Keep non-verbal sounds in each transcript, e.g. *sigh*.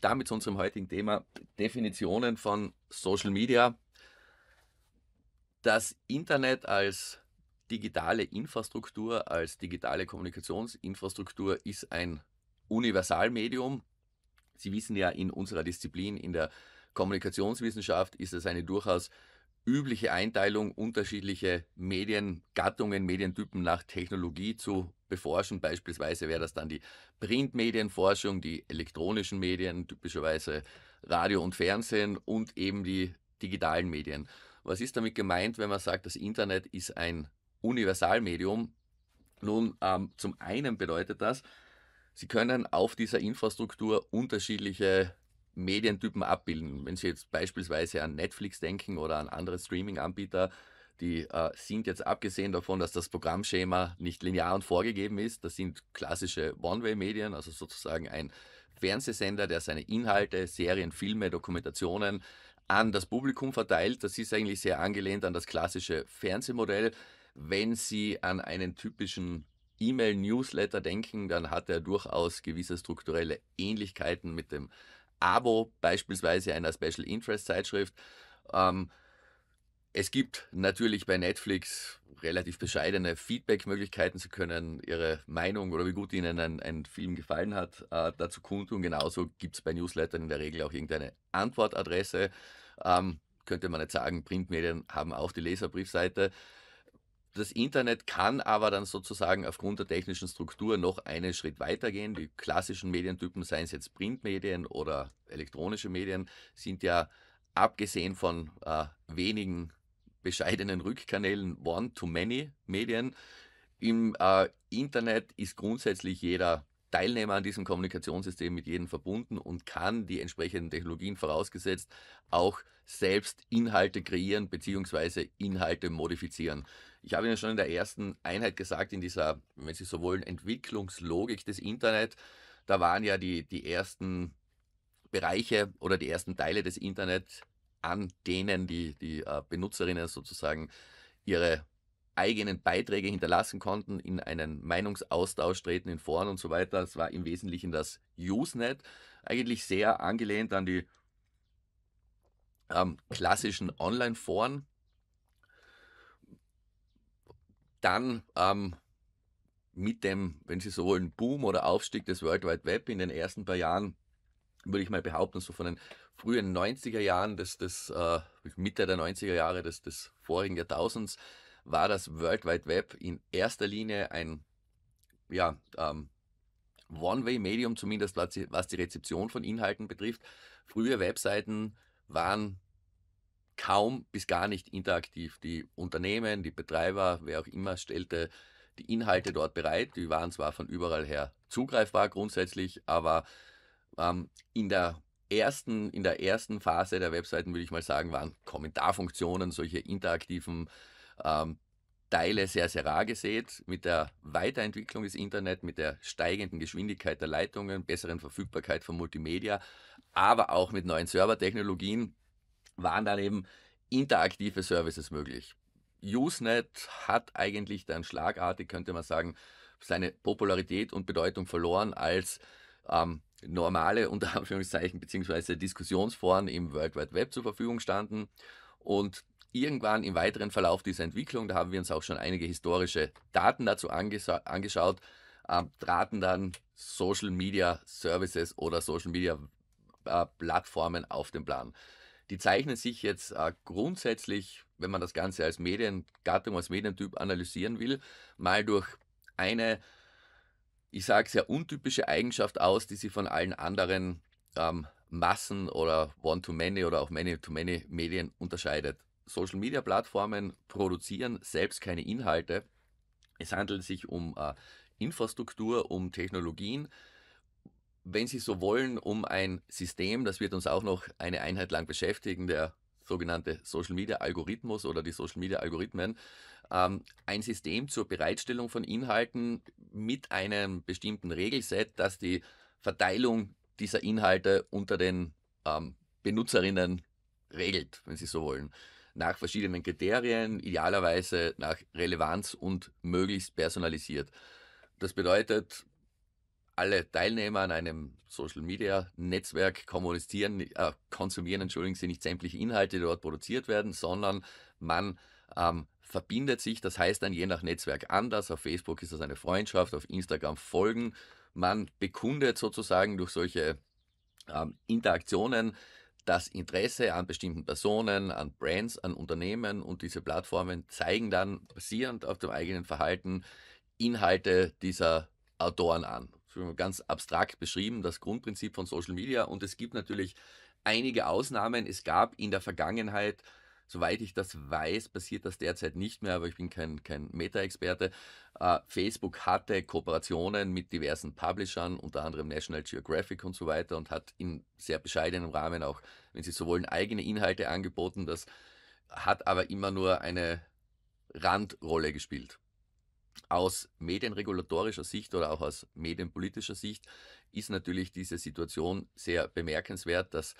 damit zu unserem heutigen Thema Definitionen von Social Media. Das Internet als digitale Infrastruktur, als digitale Kommunikationsinfrastruktur ist ein Universalmedium. Sie wissen ja, in unserer Disziplin, in der Kommunikationswissenschaft, ist es eine durchaus übliche Einteilung, unterschiedliche Mediengattungen, Medientypen nach Technologie zu beforschen. Beispielsweise wäre das dann die Printmedienforschung, die elektronischen Medien, typischerweise Radio und Fernsehen und eben die digitalen Medien. Was ist damit gemeint, wenn man sagt, das Internet ist ein Universalmedium? Nun, ähm, zum einen bedeutet das, Sie können auf dieser Infrastruktur unterschiedliche Medientypen abbilden. Wenn Sie jetzt beispielsweise an Netflix denken oder an andere Streaming-Anbieter, die äh, sind jetzt abgesehen davon, dass das Programmschema nicht linear und vorgegeben ist, das sind klassische One-Way-Medien, also sozusagen ein Fernsehsender, der seine Inhalte, Serien, Filme, Dokumentationen an das Publikum verteilt. Das ist eigentlich sehr angelehnt an das klassische Fernsehmodell. Wenn Sie an einen typischen E-Mail-Newsletter denken, dann hat er durchaus gewisse strukturelle Ähnlichkeiten mit dem Abo beispielsweise einer Special Interest Zeitschrift. Ähm, es gibt natürlich bei Netflix relativ bescheidene Feedback-Möglichkeiten. Sie können Ihre Meinung oder wie gut Ihnen ein, ein Film gefallen hat, äh, dazu kundtun. Genauso gibt es bei Newslettern in der Regel auch irgendeine Antwortadresse. Ähm, könnte man nicht sagen, Printmedien haben auch die Leserbriefseite. Das Internet kann aber dann sozusagen aufgrund der technischen Struktur noch einen Schritt weitergehen. Die klassischen Medientypen, seien es jetzt Printmedien oder elektronische Medien, sind ja abgesehen von äh, wenigen bescheidenen Rückkanälen One-to-Many-Medien. Im äh, Internet ist grundsätzlich jeder Teilnehmer an diesem Kommunikationssystem mit jedem verbunden und kann die entsprechenden Technologien vorausgesetzt auch selbst Inhalte kreieren bzw. Inhalte modifizieren. Ich habe Ihnen schon in der ersten Einheit gesagt, in dieser, wenn Sie so wollen, Entwicklungslogik des Internet, da waren ja die, die ersten Bereiche oder die ersten Teile des Internet, an denen die, die äh, Benutzerinnen sozusagen ihre eigenen Beiträge hinterlassen konnten, in einen Meinungsaustausch treten, in Foren und so weiter. Es war im Wesentlichen das Usenet, eigentlich sehr angelehnt an die ähm, klassischen Online-Foren, dann ähm, mit dem, wenn Sie so wollen, Boom oder Aufstieg des World Wide Web in den ersten paar Jahren, würde ich mal behaupten, so von den frühen 90er Jahren, des, des, äh, Mitte der 90er Jahre des, des vorigen Jahrtausends, war das World Wide Web in erster Linie ein ja, ähm, One-Way-Medium, zumindest was die, was die Rezeption von Inhalten betrifft. Frühe Webseiten waren kaum bis gar nicht interaktiv. Die Unternehmen, die Betreiber, wer auch immer, stellte die Inhalte dort bereit. Die waren zwar von überall her zugreifbar grundsätzlich, aber ähm, in der ersten, in der ersten Phase der Webseiten, würde ich mal sagen, waren Kommentarfunktionen, solche interaktiven ähm, Teile sehr, sehr rar gesät. Mit der Weiterentwicklung des Internet, mit der steigenden Geschwindigkeit der Leitungen, besseren Verfügbarkeit von Multimedia, aber auch mit neuen Servertechnologien waren dann eben interaktive Services möglich. Usenet hat eigentlich dann schlagartig, könnte man sagen, seine Popularität und Bedeutung verloren als ähm, normale, unter *laughs* Anführungszeichen, beziehungsweise Diskussionsforen im World Wide Web zur Verfügung standen. Und irgendwann im weiteren Verlauf dieser Entwicklung, da haben wir uns auch schon einige historische Daten dazu angeschaut, äh, traten dann Social Media Services oder Social Media äh, Plattformen auf den Plan. Die zeichnen sich jetzt äh, grundsätzlich, wenn man das Ganze als Mediengattung, als Medientyp analysieren will, mal durch eine, ich sage sehr untypische Eigenschaft aus, die sie von allen anderen ähm, Massen- oder One-to-Many oder auch Many-to-Many-Medien unterscheidet. Social-Media-Plattformen produzieren selbst keine Inhalte. Es handelt sich um äh, Infrastruktur, um Technologien, wenn Sie so wollen, um ein System, das wird uns auch noch eine Einheit lang beschäftigen, der sogenannte Social Media Algorithmus oder die Social Media Algorithmen, ähm, ein System zur Bereitstellung von Inhalten mit einem bestimmten Regelset, das die Verteilung dieser Inhalte unter den ähm, Benutzerinnen regelt, wenn Sie so wollen. Nach verschiedenen Kriterien, idealerweise nach Relevanz und möglichst personalisiert. Das bedeutet, alle Teilnehmer an einem Social Media Netzwerk kommunizieren, äh, konsumieren, entschuldigen Sie, nicht sämtliche Inhalte, die dort produziert werden, sondern man ähm, verbindet sich, das heißt dann je nach Netzwerk anders. Auf Facebook ist das eine Freundschaft, auf Instagram folgen. Man bekundet sozusagen durch solche ähm, Interaktionen das Interesse an bestimmten Personen, an Brands, an Unternehmen und diese Plattformen zeigen dann basierend auf dem eigenen Verhalten Inhalte dieser Autoren an ganz abstrakt beschrieben, das Grundprinzip von Social Media. Und es gibt natürlich einige Ausnahmen. Es gab in der Vergangenheit, soweit ich das weiß, passiert das derzeit nicht mehr, aber ich bin kein, kein Meta-Experte. Äh, Facebook hatte Kooperationen mit diversen Publishern, unter anderem National Geographic und so weiter, und hat in sehr bescheidenem Rahmen auch, wenn Sie so wollen, eigene Inhalte angeboten. Das hat aber immer nur eine Randrolle gespielt. Aus medienregulatorischer Sicht oder auch aus medienpolitischer Sicht ist natürlich diese Situation sehr bemerkenswert, dass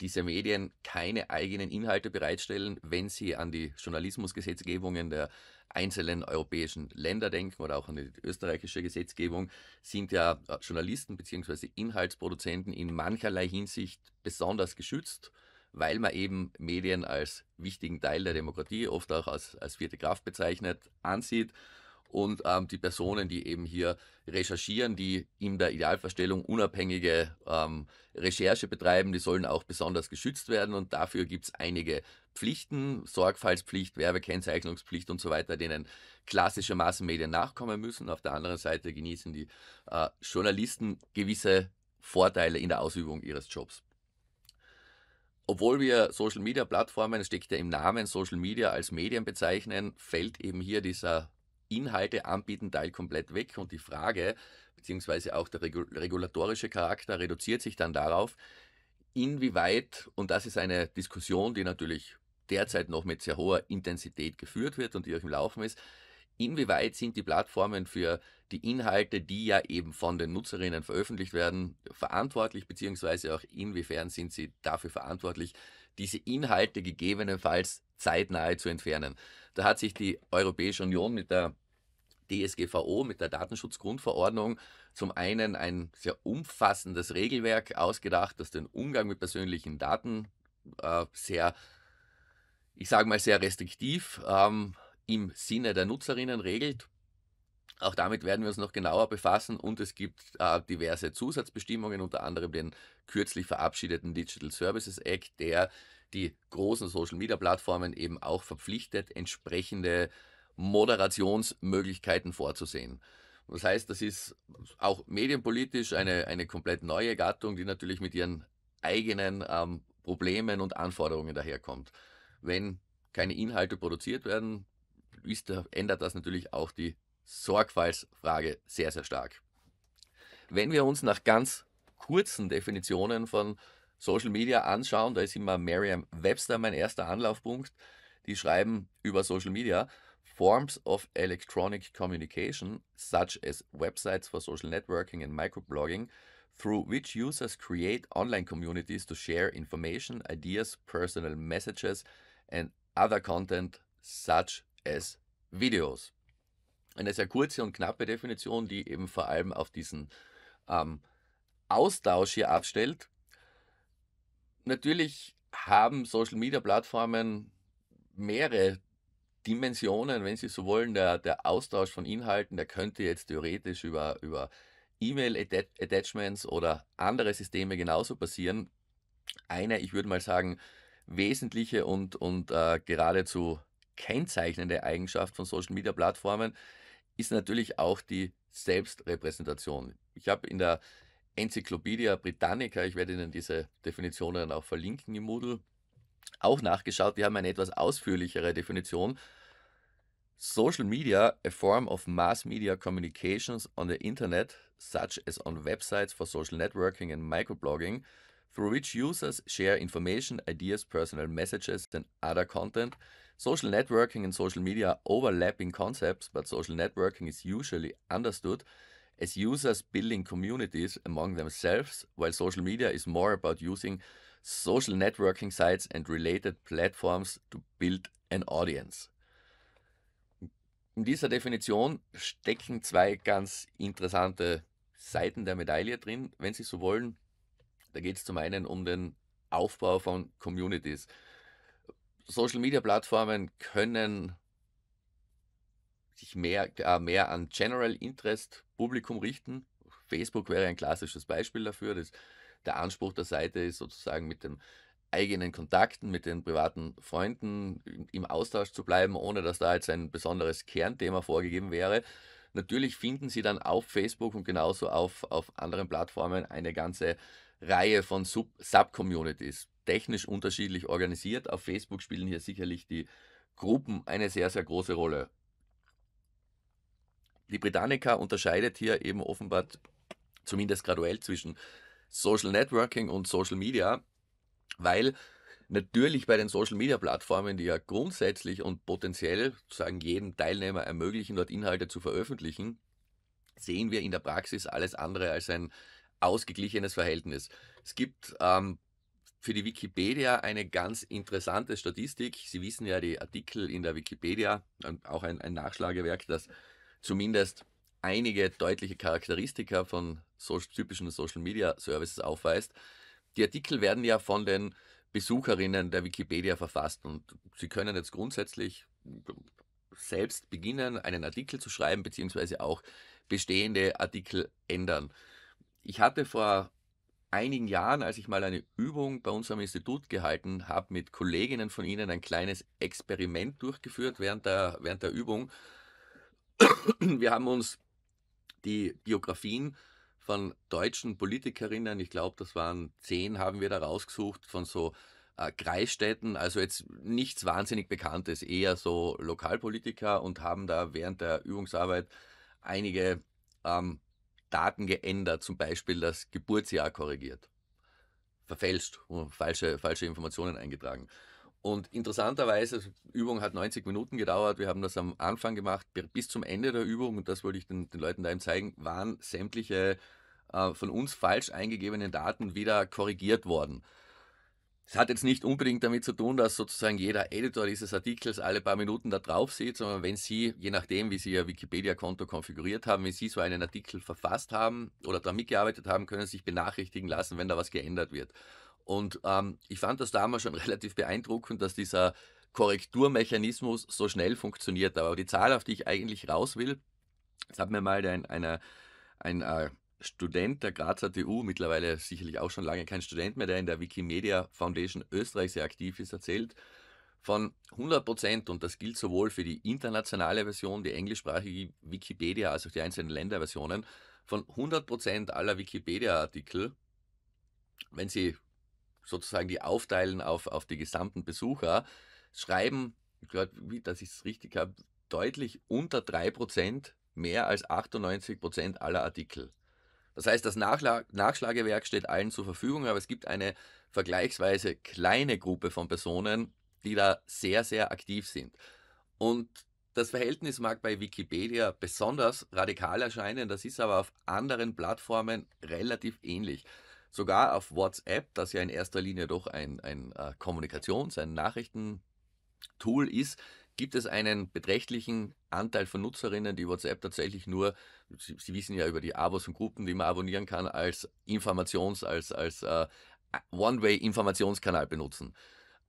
diese Medien keine eigenen Inhalte bereitstellen, wenn sie an die Journalismusgesetzgebungen der einzelnen europäischen Länder denken oder auch an die österreichische Gesetzgebung, sind ja äh, Journalisten bzw. Inhaltsproduzenten in mancherlei Hinsicht besonders geschützt, weil man eben Medien als wichtigen Teil der Demokratie, oft auch als, als vierte Kraft bezeichnet, ansieht und ähm, die Personen, die eben hier recherchieren, die in der Idealverstellung unabhängige ähm, Recherche betreiben, die sollen auch besonders geschützt werden und dafür gibt es einige Pflichten, Sorgfaltspflicht, Werbekennzeichnungspflicht und so weiter, denen klassische Massenmedien nachkommen müssen. Auf der anderen Seite genießen die äh, Journalisten gewisse Vorteile in der Ausübung ihres Jobs. Obwohl wir Social Media Plattformen, steckt ja im Namen Social Media als Medien bezeichnen, fällt eben hier dieser Inhalte anbieten, Teil komplett weg und die Frage, beziehungsweise auch der regulatorische Charakter reduziert sich dann darauf, inwieweit, und das ist eine Diskussion, die natürlich derzeit noch mit sehr hoher Intensität geführt wird und die auch im Laufen ist, inwieweit sind die Plattformen für die Inhalte, die ja eben von den Nutzerinnen veröffentlicht werden, verantwortlich, beziehungsweise auch inwiefern sind sie dafür verantwortlich, diese Inhalte gegebenenfalls zeitnahe zu entfernen. Da hat sich die Europäische Union mit der DSGVO, mit der Datenschutzgrundverordnung, zum einen ein sehr umfassendes Regelwerk ausgedacht, das den Umgang mit persönlichen Daten äh, sehr, ich sage mal, sehr restriktiv ähm, im Sinne der Nutzerinnen regelt. Auch damit werden wir uns noch genauer befassen und es gibt äh, diverse Zusatzbestimmungen, unter anderem den kürzlich verabschiedeten Digital Services Act, der die großen Social-Media-Plattformen eben auch verpflichtet, entsprechende Moderationsmöglichkeiten vorzusehen. Das heißt, das ist auch medienpolitisch eine, eine komplett neue Gattung, die natürlich mit ihren eigenen ähm, Problemen und Anforderungen daherkommt. Wenn keine Inhalte produziert werden, ist, ändert das natürlich auch die Sorgfaltsfrage sehr, sehr stark. Wenn wir uns nach ganz kurzen Definitionen von Social Media anschauen, da ist immer Merriam Webster mein erster Anlaufpunkt. Die schreiben über Social Media. Forms of electronic communication, such as websites for social networking and microblogging, through which users create online communities to share information, ideas, personal messages, and other content, such as videos. Eine sehr kurze und knappe Definition, die eben vor allem auf diesen ähm, Austausch hier abstellt, Natürlich haben Social-Media-Plattformen mehrere Dimensionen, wenn Sie so wollen. Der, der Austausch von Inhalten, der könnte jetzt theoretisch über, über E-Mail-Attachments oder andere Systeme genauso passieren. Eine, ich würde mal sagen, wesentliche und, und äh, geradezu kennzeichnende Eigenschaft von Social-Media-Plattformen ist natürlich auch die Selbstrepräsentation. Ich habe in der Encyclopedia Britannica, ich werde Ihnen diese Definitionen auch verlinken im Moodle, auch nachgeschaut. Die haben eine etwas ausführlichere Definition. Social media, a form of mass media communications on the internet, such as on websites for social networking and microblogging, through which users share information, ideas, personal messages, and other content. Social networking and social media are overlapping concepts, but social networking is usually understood as users building communities among themselves, while social media is more about using social networking sites and related platforms to build an audience. In dieser Definition stecken zwei ganz interessante Seiten der Medaille drin, wenn Sie so wollen. Da geht es zum einen um den Aufbau von Communities. Social Media Plattformen können sich mehr, äh, mehr an General Interest Publikum richten. Facebook wäre ein klassisches Beispiel dafür. Das, der Anspruch der Seite ist sozusagen mit den eigenen Kontakten, mit den privaten Freunden im Austausch zu bleiben, ohne dass da jetzt ein besonderes Kernthema vorgegeben wäre. Natürlich finden Sie dann auf Facebook und genauso auf, auf anderen Plattformen eine ganze Reihe von Sub-Communities, technisch unterschiedlich organisiert. Auf Facebook spielen hier sicherlich die Gruppen eine sehr, sehr große Rolle. Die Britannica unterscheidet hier eben offenbar zumindest graduell zwischen Social Networking und Social Media, weil natürlich bei den Social Media Plattformen, die ja grundsätzlich und potenziell sozusagen jedem Teilnehmer ermöglichen, dort Inhalte zu veröffentlichen, sehen wir in der Praxis alles andere als ein ausgeglichenes Verhältnis. Es gibt ähm, für die Wikipedia eine ganz interessante Statistik. Sie wissen ja, die Artikel in der Wikipedia, auch ein, ein Nachschlagewerk, das zumindest einige deutliche Charakteristika von so typischen Social Media Services aufweist. Die Artikel werden ja von den Besucherinnen der Wikipedia verfasst und sie können jetzt grundsätzlich selbst beginnen, einen Artikel zu schreiben, beziehungsweise auch bestehende Artikel ändern. Ich hatte vor einigen Jahren, als ich mal eine Übung bei uns am Institut gehalten habe, mit Kolleginnen von Ihnen ein kleines Experiment durchgeführt während der, während der Übung *clears throat* Wir haben uns die Biografien von deutschen Politikerinnen, ich glaube, das waren zehn, haben wir da rausgesucht, von so äh, Kreisstädten, also jetzt nichts wahnsinnig Bekanntes, eher so Lokalpolitiker und haben da während der Übungsarbeit einige ähm, Daten geändert, zum Beispiel das Geburtsjahr korrigiert, verfälscht, falsche, falsche Informationen eingetragen. Und interessanterweise, die also Übung hat 90 Minuten gedauert. Wir haben das am Anfang gemacht. Bis zum Ende der Übung, und das wollte ich den, den Leuten da eben zeigen, waren sämtliche äh, von uns falsch eingegebenen Daten wieder korrigiert worden. Es hat jetzt nicht unbedingt damit zu tun, dass sozusagen jeder Editor dieses Artikels alle paar Minuten da drauf sieht, sondern wenn Sie, je nachdem, wie Sie Ihr Wikipedia-Konto konfiguriert haben, wenn Sie so einen Artikel verfasst haben oder daran mitgearbeitet haben, können Sie sich benachrichtigen lassen, wenn da was geändert wird. Und ähm, ich fand das damals schon *laughs* relativ beeindruckend, dass dieser Korrekturmechanismus so schnell funktioniert. Aber die Zahl, auf die ich eigentlich raus will, das hat mir mal ein, eine, ein äh, Student der Grazer TU, mittlerweile sicherlich auch schon lange kein Student mehr, der in der Wikimedia Foundation Österreich sehr aktiv ist, erzählt, von 100 Prozent, und das gilt sowohl für die internationale Version, die englischsprachige Wikipedia, als auch die einzelnen Länderversionen, von 100 Prozent aller Wikipedia-Artikel, wenn sie sozusagen die aufteilen auf, auf die gesamten Besucher, schreiben, ich glaube, dass ich es richtig habe, deutlich unter 3% mehr als 98% aller Artikel. Das heißt, das Nachschlagewerk steht allen zur Verfügung, aber es gibt eine vergleichsweise kleine Gruppe von Personen, die da sehr, sehr aktiv sind. Und das Verhältnis mag bei Wikipedia besonders radikal erscheinen, das ist aber auf anderen Plattformen relativ ähnlich sogar auf WhatsApp, das ja in erster Linie doch ein, ein äh, Kommunikations-, ein Nachrichtentool ist, gibt es einen beträchtlichen Anteil von Nutzerinnen, die WhatsApp tatsächlich nur, Sie, Sie wissen ja über die Abos und Gruppen, die man abonnieren kann, als Informations-, als, als äh, One-Way-Informationskanal benutzen.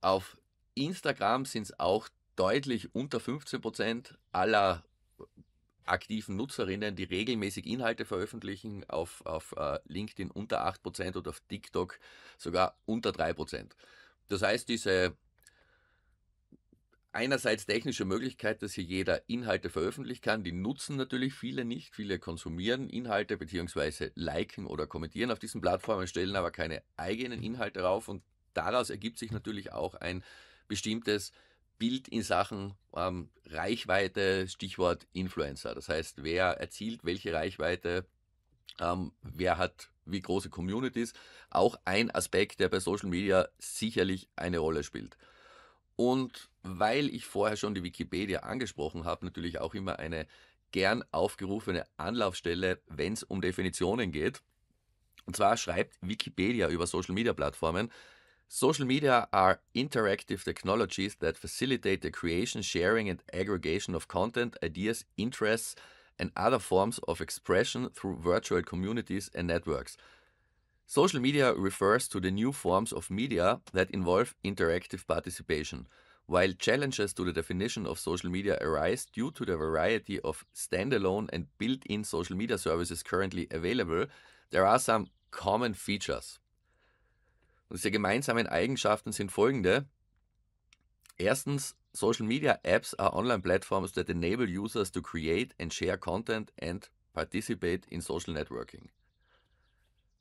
Auf Instagram sind es auch deutlich unter 15 Prozent aller aktiven Nutzerinnen, die regelmäßig Inhalte veröffentlichen, auf, auf äh, LinkedIn unter 8% und auf TikTok sogar unter 3%. Das heißt, diese einerseits technische Möglichkeit, dass hier jeder Inhalte veröffentlichen kann, die nutzen natürlich viele nicht. Viele konsumieren Inhalte bzw. liken oder kommentieren auf diesen Plattformen, stellen aber keine eigenen Inhalte drauf und daraus ergibt sich natürlich auch ein bestimmtes Bild in Sachen ähm, Reichweite, Stichwort Influencer. Das heißt, wer erzielt welche Reichweite, ähm, wer hat wie große Communities. Auch ein Aspekt, der bei Social Media sicherlich eine Rolle spielt. Und weil ich vorher schon die Wikipedia angesprochen habe, natürlich auch immer eine gern aufgerufene Anlaufstelle, wenn es um Definitionen geht. Und zwar schreibt Wikipedia über Social Media Plattformen, Social media are interactive technologies that facilitate the creation, sharing, and aggregation of content, ideas, interests, and other forms of expression through virtual communities and networks. Social media refers to the new forms of media that involve interactive participation. While challenges to the definition of social media arise due to the variety of standalone and built in social media services currently available, there are some common features. Und diese gemeinsamen Eigenschaften sind folgende. Erstens, Social Media Apps are online platforms that enable users to create and share content and participate in social networking.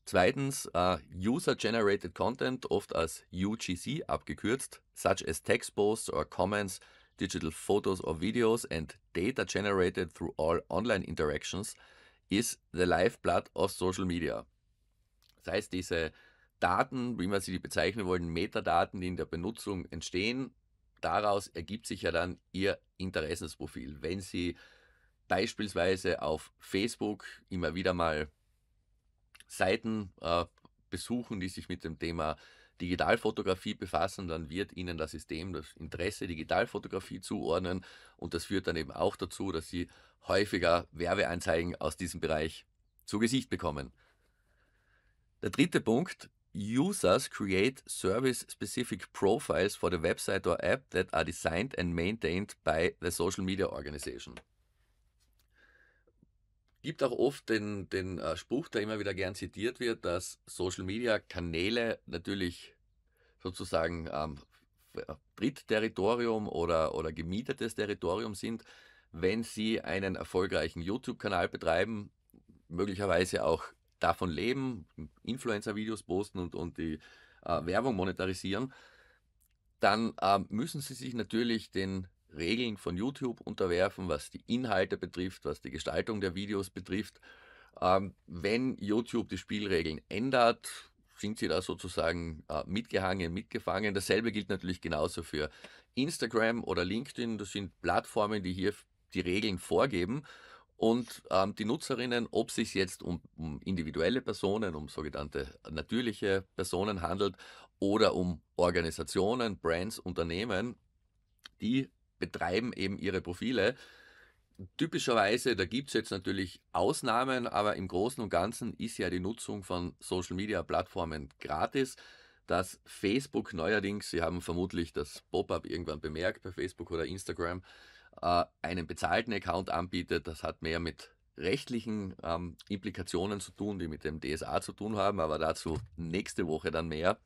Zweitens, uh, User-Generated Content, oft als UGC abgekürzt, such as text posts or comments, digital photos or videos and data generated through all online interactions, is the lifeblood of social media. Das heißt, diese Daten, wie man sie bezeichnen wollen, Metadaten, die in der Benutzung entstehen. Daraus ergibt sich ja dann Ihr Interessensprofil. Wenn Sie beispielsweise auf Facebook immer wieder mal Seiten äh, besuchen, die sich mit dem Thema Digitalfotografie befassen, dann wird Ihnen das System das Interesse Digitalfotografie zuordnen und das führt dann eben auch dazu, dass Sie häufiger Werbeanzeigen aus diesem Bereich zu Gesicht bekommen. Der dritte Punkt users create service-specific profiles for the website or app that are designed and maintained by the social media organization. Gibt auch oft den, den äh, Spruch, der immer wieder gern zitiert wird, dass Social Media Kanäle natürlich sozusagen ähm, Drittterritorium oder, oder gemietetes Territorium sind, wenn sie einen erfolgreichen YouTube-Kanal betreiben, möglicherweise auch davon leben, Influencer-Videos posten und, und die äh, Werbung monetarisieren, dann äh, müssen sie sich natürlich den Regeln von YouTube unterwerfen, was die Inhalte betrifft, was die Gestaltung der Videos betrifft. Ähm, wenn YouTube die Spielregeln ändert, sind sie da sozusagen äh, mitgehangen, mitgefangen. Dasselbe gilt natürlich genauso für Instagram oder LinkedIn. Das sind Plattformen, die hier die Regeln vorgeben und ähm, die Nutzerinnen, ob es sich jetzt um, um, individuelle Personen, um sogenannte natürliche Personen handelt oder um Organisationen, Brands, Unternehmen, die betreiben eben ihre Profile. Typischerweise, da gibt es jetzt natürlich Ausnahmen, aber im Großen und Ganzen ist ja die Nutzung von Social-Media-Plattformen gratis. Dass Facebook neuerdings, Sie haben vermutlich das Pop-up irgendwann bemerkt bei Facebook oder Instagram, äh, einen bezahlten Account anbietet, das hat mehr mit rechtlichen ähm, Implikationen zu tun, die mit dem DSA zu tun haben, aber dazu nächste Woche dann mehr.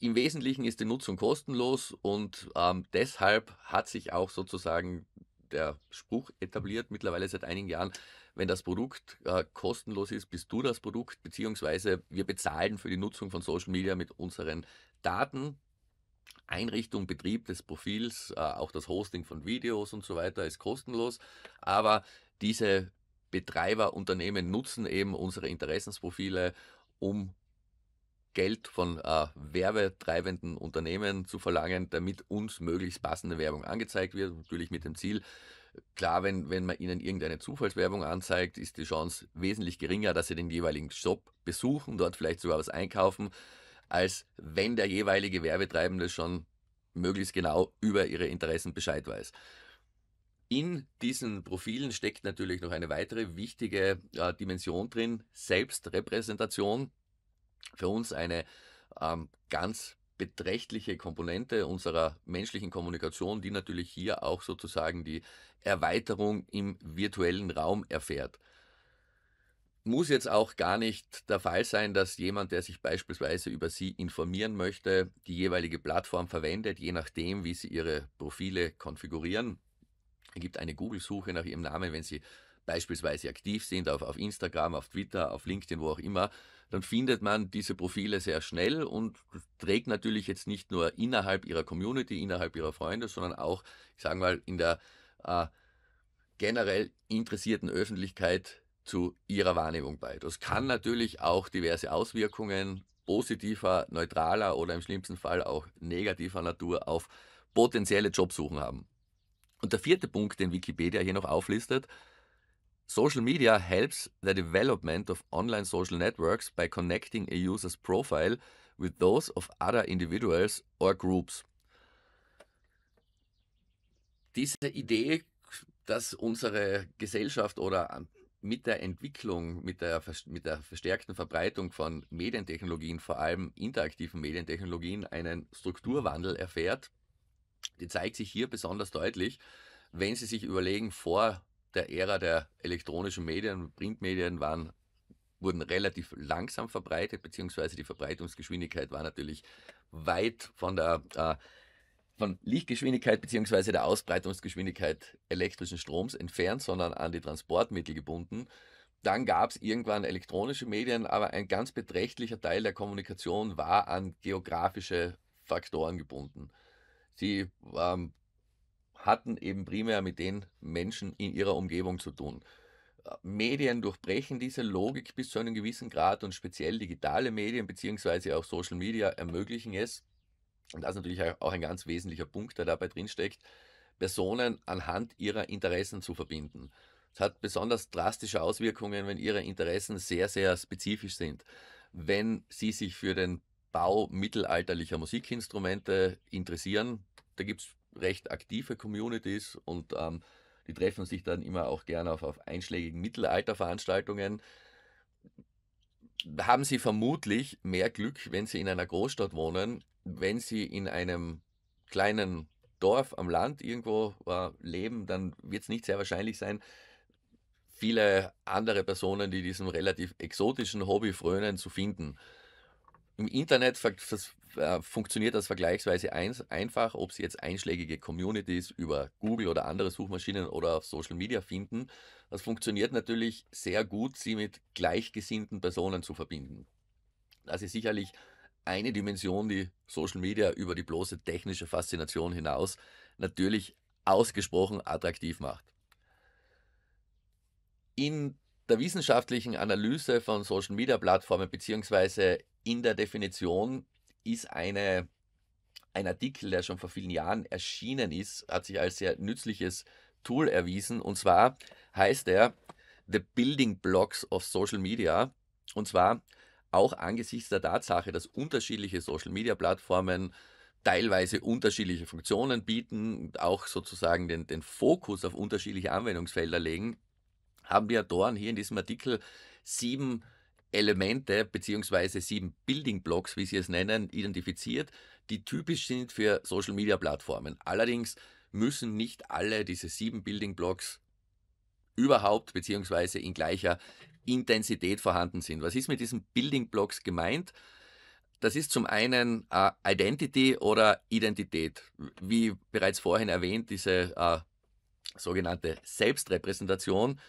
Im Wesentlichen ist die Nutzung kostenlos und ähm, deshalb hat sich auch sozusagen der Spruch etabliert, mittlerweile seit einigen Jahren, wenn das Produkt äh, kostenlos ist, bist du das Produkt, beziehungsweise wir bezahlen für die Nutzung von Social Media mit unseren Daten. Einrichtung, Betrieb des Profils, äh, auch das Hosting von Videos und so weiter ist kostenlos. Aber diese Betreiber, Unternehmen nutzen eben unsere Interessensprofile, um Geld von äh, werbetreibenden Unternehmen zu verlangen, damit uns möglichst passende Werbung angezeigt wird. Natürlich mit dem Ziel, klar, wenn, wenn man ihnen irgendeine Zufallswerbung anzeigt, ist die Chance wesentlich geringer, dass sie den jeweiligen Shop besuchen, dort vielleicht sogar was einkaufen als wenn der jeweilige Werbetreibende schon möglichst genau über ihre Interessen Bescheid weiß. In diesen Profilen steckt natürlich noch eine weitere wichtige äh, Dimension drin, Selbstrepräsentation. Für uns eine ähm, ganz beträchtliche Komponente unserer menschlichen Kommunikation, die natürlich hier auch sozusagen die Erweiterung im virtuellen Raum erfährt muss jetzt auch gar nicht der Fall sein, dass jemand, der sich beispielsweise über Sie informieren möchte, die jeweilige Plattform verwendet, je nachdem, wie Sie Ihre Profile konfigurieren. Es gibt eine Google-Suche nach Ihrem Namen, wenn Sie beispielsweise aktiv sind auf, auf Instagram, auf Twitter, auf LinkedIn, wo auch immer, dann findet man diese Profile sehr schnell und trägt natürlich jetzt nicht nur innerhalb ihrer Community, innerhalb ihrer Freunde, sondern auch, ich sage mal, in der äh, generell interessierten Öffentlichkeit zu ihrer Wahrnehmung bei. Das kann natürlich auch diverse Auswirkungen positiver, neutraler oder im schlimmsten Fall auch negativer Natur auf potenzielle Jobsuchen haben. Und der vierte Punkt, den Wikipedia hier noch auflistet, Social Media helps the development of online social networks by connecting a user's profile with those of other individuals or groups. Diese Idee, dass unsere Gesellschaft oder mit der Entwicklung, mit der, mit der verstärkten Verbreitung von Medientechnologien, vor allem interaktiven Medientechnologien, einen Strukturwandel erfährt. Die zeigt sich hier besonders deutlich, wenn Sie sich überlegen, vor der Ära der elektronischen Medien, Printmedien waren, wurden relativ langsam verbreitet, beziehungsweise die Verbreitungsgeschwindigkeit war natürlich weit von der äh, von Lichtgeschwindigkeit bzw. der Ausbreitungsgeschwindigkeit elektrischen Stroms entfernt, sondern an die Transportmittel gebunden. Dann gab es irgendwann elektronische Medien, aber ein ganz beträchtlicher Teil der Kommunikation war an geografische Faktoren gebunden. Sie ähm, hatten eben primär mit den Menschen in ihrer Umgebung zu tun. Medien durchbrechen diese Logik bis zu einem gewissen Grad und speziell digitale Medien bzw. auch Social Media ermöglichen es, und das ist natürlich auch ein ganz wesentlicher Punkt, der dabei drinsteckt, Personen anhand ihrer Interessen zu verbinden. Es hat besonders drastische Auswirkungen, wenn ihre Interessen sehr, sehr spezifisch sind. Wenn sie sich für den Bau mittelalterlicher Musikinstrumente interessieren, da gibt es recht aktive Communities und ähm, die treffen sich dann immer auch gerne auf, auf einschlägigen Mittelalterveranstaltungen haben Sie vermutlich mehr Glück, wenn Sie in einer Großstadt wohnen, wenn Sie in einem kleinen Dorf am Land irgendwo äh, leben, dann wird es nicht sehr wahrscheinlich sein, viele andere Personen, die diesem relativ exotischen Hobby frönen, zu finden. Im Internet äh, funktioniert das vergleichsweise einfach, ob Sie jetzt einschlägige Communities über Google oder andere Suchmaschinen oder auf Social Media finden. Das funktioniert natürlich sehr gut, Sie mit gleichgesinnten Personen zu verbinden. Das ist sicherlich eine Dimension, die Social Media über die bloße technische Faszination hinaus natürlich ausgesprochen attraktiv macht. In der wissenschaftlichen Analyse von Social Media Plattformen beziehungsweise in der Definition ist eine, ein Artikel, der schon vor vielen Jahren erschienen ist, hat sich als sehr nützliches Tool erwiesen. Und zwar heißt er The Building Blocks of Social Media. Und zwar auch angesichts der Tatsache, dass unterschiedliche Social Media Plattformen teilweise unterschiedliche Funktionen bieten, auch sozusagen den, den Fokus auf unterschiedliche Anwendungsfelder legen, haben wir Dorn hier in diesem Artikel sieben Elemente beziehungsweise sieben Building Blocks, wie Sie es nennen, identifiziert, die typisch sind für Social Media Plattformen. Allerdings müssen nicht alle diese sieben Building Blocks überhaupt beziehungsweise in gleicher Intensität vorhanden sind. Was ist mit diesen Building Blocks gemeint? Das ist zum einen äh, Identity oder Identität. Wie bereits vorhin erwähnt, diese äh, sogenannte Selbstrepräsentation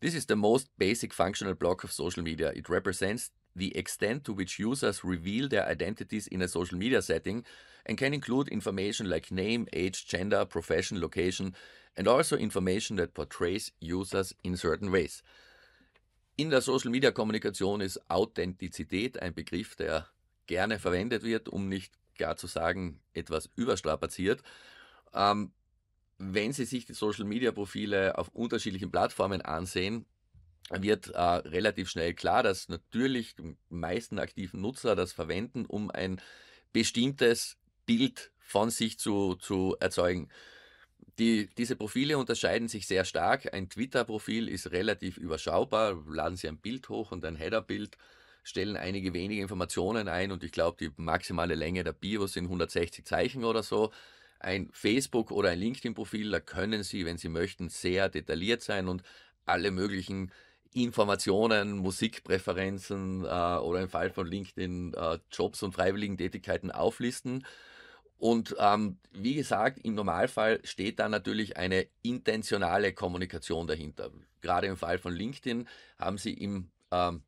This is the most basic functional block of social media. It represents the extent to which users reveal their identities in a social media setting and can include information like name, age, gender, profession, location, and also information that portrays users in certain ways. In der Social Media Kommunikation ist Authentizität ein Begriff, der gerne verwendet wird, um nicht gar zu sagen, etwas überstrapaziert. Ähm, wenn Sie sich die Social-Media-Profile auf unterschiedlichen Plattformen ansehen, wird äh, relativ schnell klar, dass natürlich die meisten aktiven Nutzer das verwenden, um ein bestimmtes Bild von sich zu, zu erzeugen. Die, diese Profile unterscheiden sich sehr stark. Ein Twitter-Profil ist relativ überschaubar. Laden Sie ein Bild hoch und ein Header-Bild, stellen einige wenige Informationen ein und ich glaube, die maximale Länge der Bios sind 160 Zeichen oder so ein Facebook- oder ein LinkedIn-Profil, da können Sie, wenn Sie möchten, sehr detailliert sein und alle möglichen Informationen, Musikpräferenzen äh, oder im Fall von LinkedIn äh, Jobs und freiwilligen Tätigkeiten auflisten. Und ähm, wie gesagt, im Normalfall steht da natürlich eine intentionale Kommunikation dahinter. Gerade im Fall von LinkedIn haben Sie im ähm,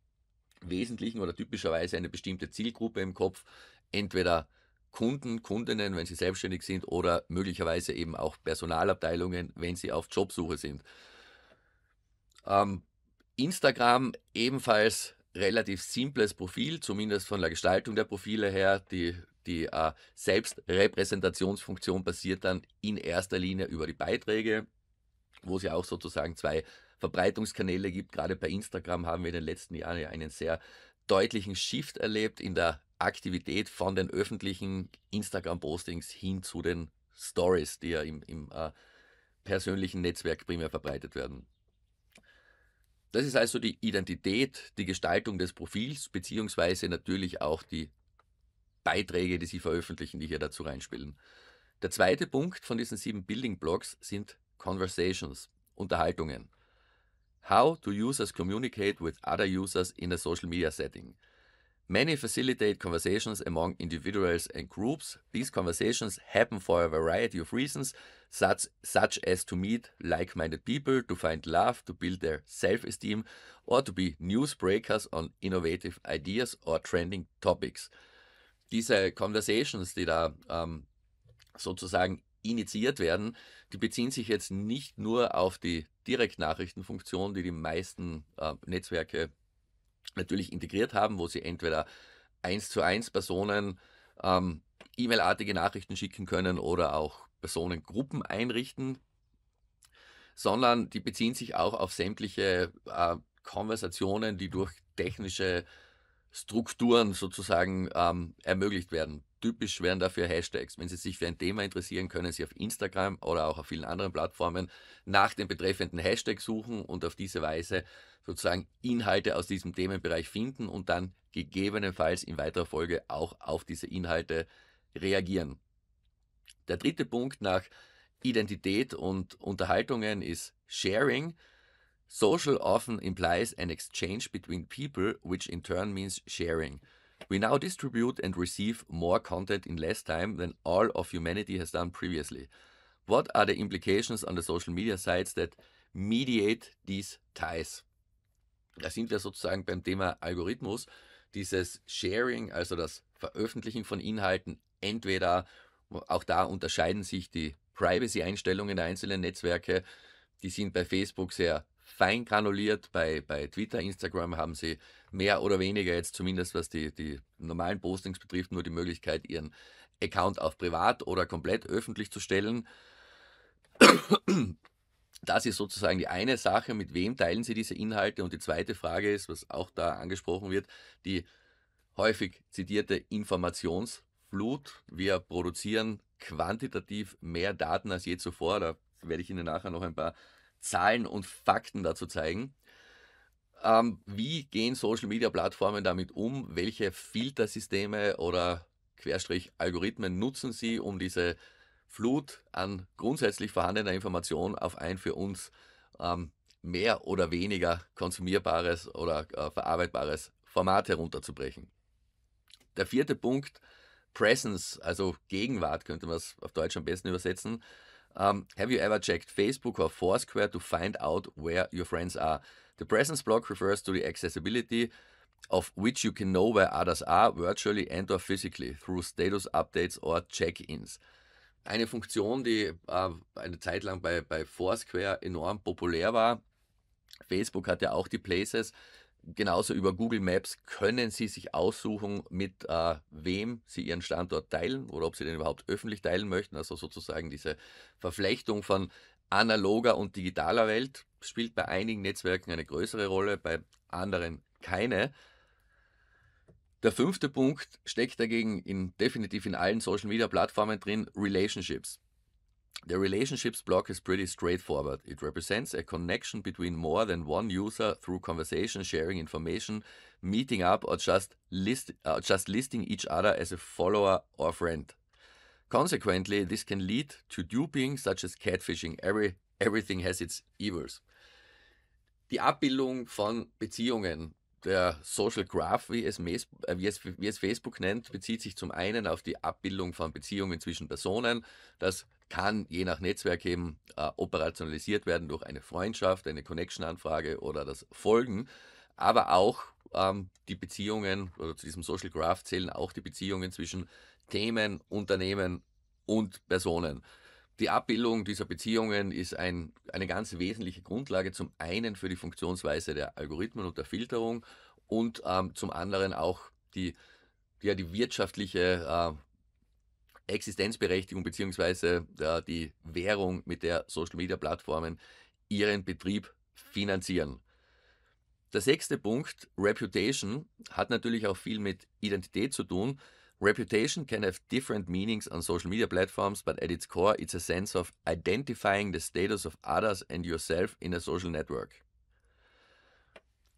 Wesentlichen oder typischerweise eine bestimmte Zielgruppe im Kopf, entweder Kunden, Kundinnen, wenn sie selbstständig sind oder möglicherweise eben auch Personalabteilungen, wenn sie auf Jobsuche sind. Ähm, Instagram ebenfalls relativ simples Profil, zumindest von der Gestaltung der Profile her. Die, die äh, Selbstrepräsentationsfunktion passiert dann in erster Linie über die Beiträge, wo es ja auch sozusagen zwei Verbreitungskanäle gibt. Gerade bei Instagram haben wir in den letzten Jahren ja einen sehr deutlichen Shift erlebt in der Aktivität von den öffentlichen Instagram-Postings hin zu den Stories, die ja im, im äh, persönlichen Netzwerk primär verbreitet werden. Das ist also die Identität, die Gestaltung des Profils, beziehungsweise natürlich auch die Beiträge, die Sie veröffentlichen, die hier dazu reinspielen. Der zweite Punkt von diesen sieben Building Blocks sind Conversations, Unterhaltungen. How do users communicate with other users in a social media setting? Many facilitate conversations among individuals and groups. These conversations happen for a variety of reasons, such, such as to meet like minded people, to find love, to build their self esteem, or to be newsbreakers on innovative ideas or trending topics. Diese Conversations, die da ähm, sozusagen initiiert werden, die beziehen sich jetzt nicht nur auf die Direktnachrichtenfunktion, die die meisten äh, Netzwerke natürlich integriert haben, wo sie entweder eins zu eins Personen ähm, E-Mail-artige Nachrichten schicken können oder auch Personengruppen einrichten, sondern die beziehen sich auch auf sämtliche äh, Konversationen, die durch technische Strukturen sozusagen ähm, ermöglicht werden. Typisch wären dafür Hashtags. Wenn Sie sich für ein Thema interessieren, können Sie auf Instagram oder auch auf vielen anderen Plattformen nach dem betreffenden Hashtag suchen und auf diese Weise sozusagen Inhalte aus diesem Themenbereich finden und dann gegebenenfalls in weiterer Folge auch auf diese Inhalte reagieren. Der dritte Punkt nach Identität und Unterhaltungen ist Sharing. Social often implies an exchange between people, which in turn means sharing. We now distribute and receive more content in less time than all of humanity has done previously. What are the implications on the social media sites that mediate these ties? Da sind wir sozusagen beim Thema Algorithmus. Dieses Sharing, also das Veröffentlichen von Inhalten, entweder auch da unterscheiden sich die Privacy-Einstellungen der einzelnen Netzwerke. Die sind bei Facebook sehr fein granuliert. Bei, bei Twitter, Instagram haben sie mehr oder weniger jetzt zumindest, was die, die normalen Postings betrifft, nur die Möglichkeit, ihren Account auf privat oder komplett öffentlich zu stellen. Das ist sozusagen die eine Sache, mit wem teilen Sie diese Inhalte? Und die zweite Frage ist, was auch da angesprochen wird, die häufig zitierte Informationsflut. Wir produzieren quantitativ mehr Daten als je zuvor. Da werde ich Ihnen nachher noch ein paar Zahlen und Fakten dazu zeigen. Ähm, wie gehen Social-Media-Plattformen damit um? Welche Filtersysteme oder Querstrich Algorithmen nutzen sie, um diese Flut an grundsätzlich vorhandener Information auf ein für uns ähm, mehr oder weniger konsumierbares oder äh, verarbeitbares Format herunterzubrechen? Der vierte Punkt, Presence, also Gegenwart, könnte man es auf Deutsch am besten übersetzen. Um, have you ever checked Facebook or Foursquare to find out where your friends are? The presence block refers to the accessibility of which you can know where others are, virtually and or physically, through status updates or check-ins. Eine Funktion, die äh, eine Zeit lang bei, bei Foursquare enorm populär war. Facebook hat ja auch die Places. Genauso über Google Maps können Sie sich aussuchen, mit äh, wem Sie Ihren Standort teilen oder ob Sie den überhaupt öffentlich teilen möchten. Also sozusagen diese Verflechtung von analoger und digitaler Welt spielt bei einigen Netzwerken eine größere Rolle, bei anderen keine. Der fünfte Punkt steckt dagegen in, definitiv in allen Social-Media-Plattformen drin, Relationships. The relationships block is pretty straightforward. It represents a connection between more than one user through conversation, sharing information, meeting up, or just, list, uh, just listing each other as a follower or friend. Consequently, this can lead to duping, such as catfishing. Every, everything has its evils. Die Abbildung von Beziehungen der Social Graph, wie es, äh, wie, es, wie es, Facebook nennt, bezieht sich zum einen auf die Abbildung von Beziehungen zwischen Personen. Das kann je nach Netzwerk eben äh, operationalisiert werden durch eine Freundschaft, eine Connection-Anfrage oder das Folgen. Aber auch ähm, die Beziehungen, oder zu diesem Social Graph zählen auch die Beziehungen zwischen Themen, Unternehmen und Personen. Die Abbildung dieser Beziehungen ist ein, eine ganz wesentliche Grundlage zum einen für die Funktionsweise der Algorithmen und der Filterung und ähm, zum anderen auch die, ja, die wirtschaftliche äh, Existenzberechtigung bzw. äh, die Währung, mit der Social-Media-Plattformen ihren Betrieb finanzieren. Der sechste Punkt, Reputation, hat natürlich auch viel mit Identität zu tun. Reputation can have different meanings on social media platforms, but at its core, it's a sense of identifying the status of others and yourself in a social network.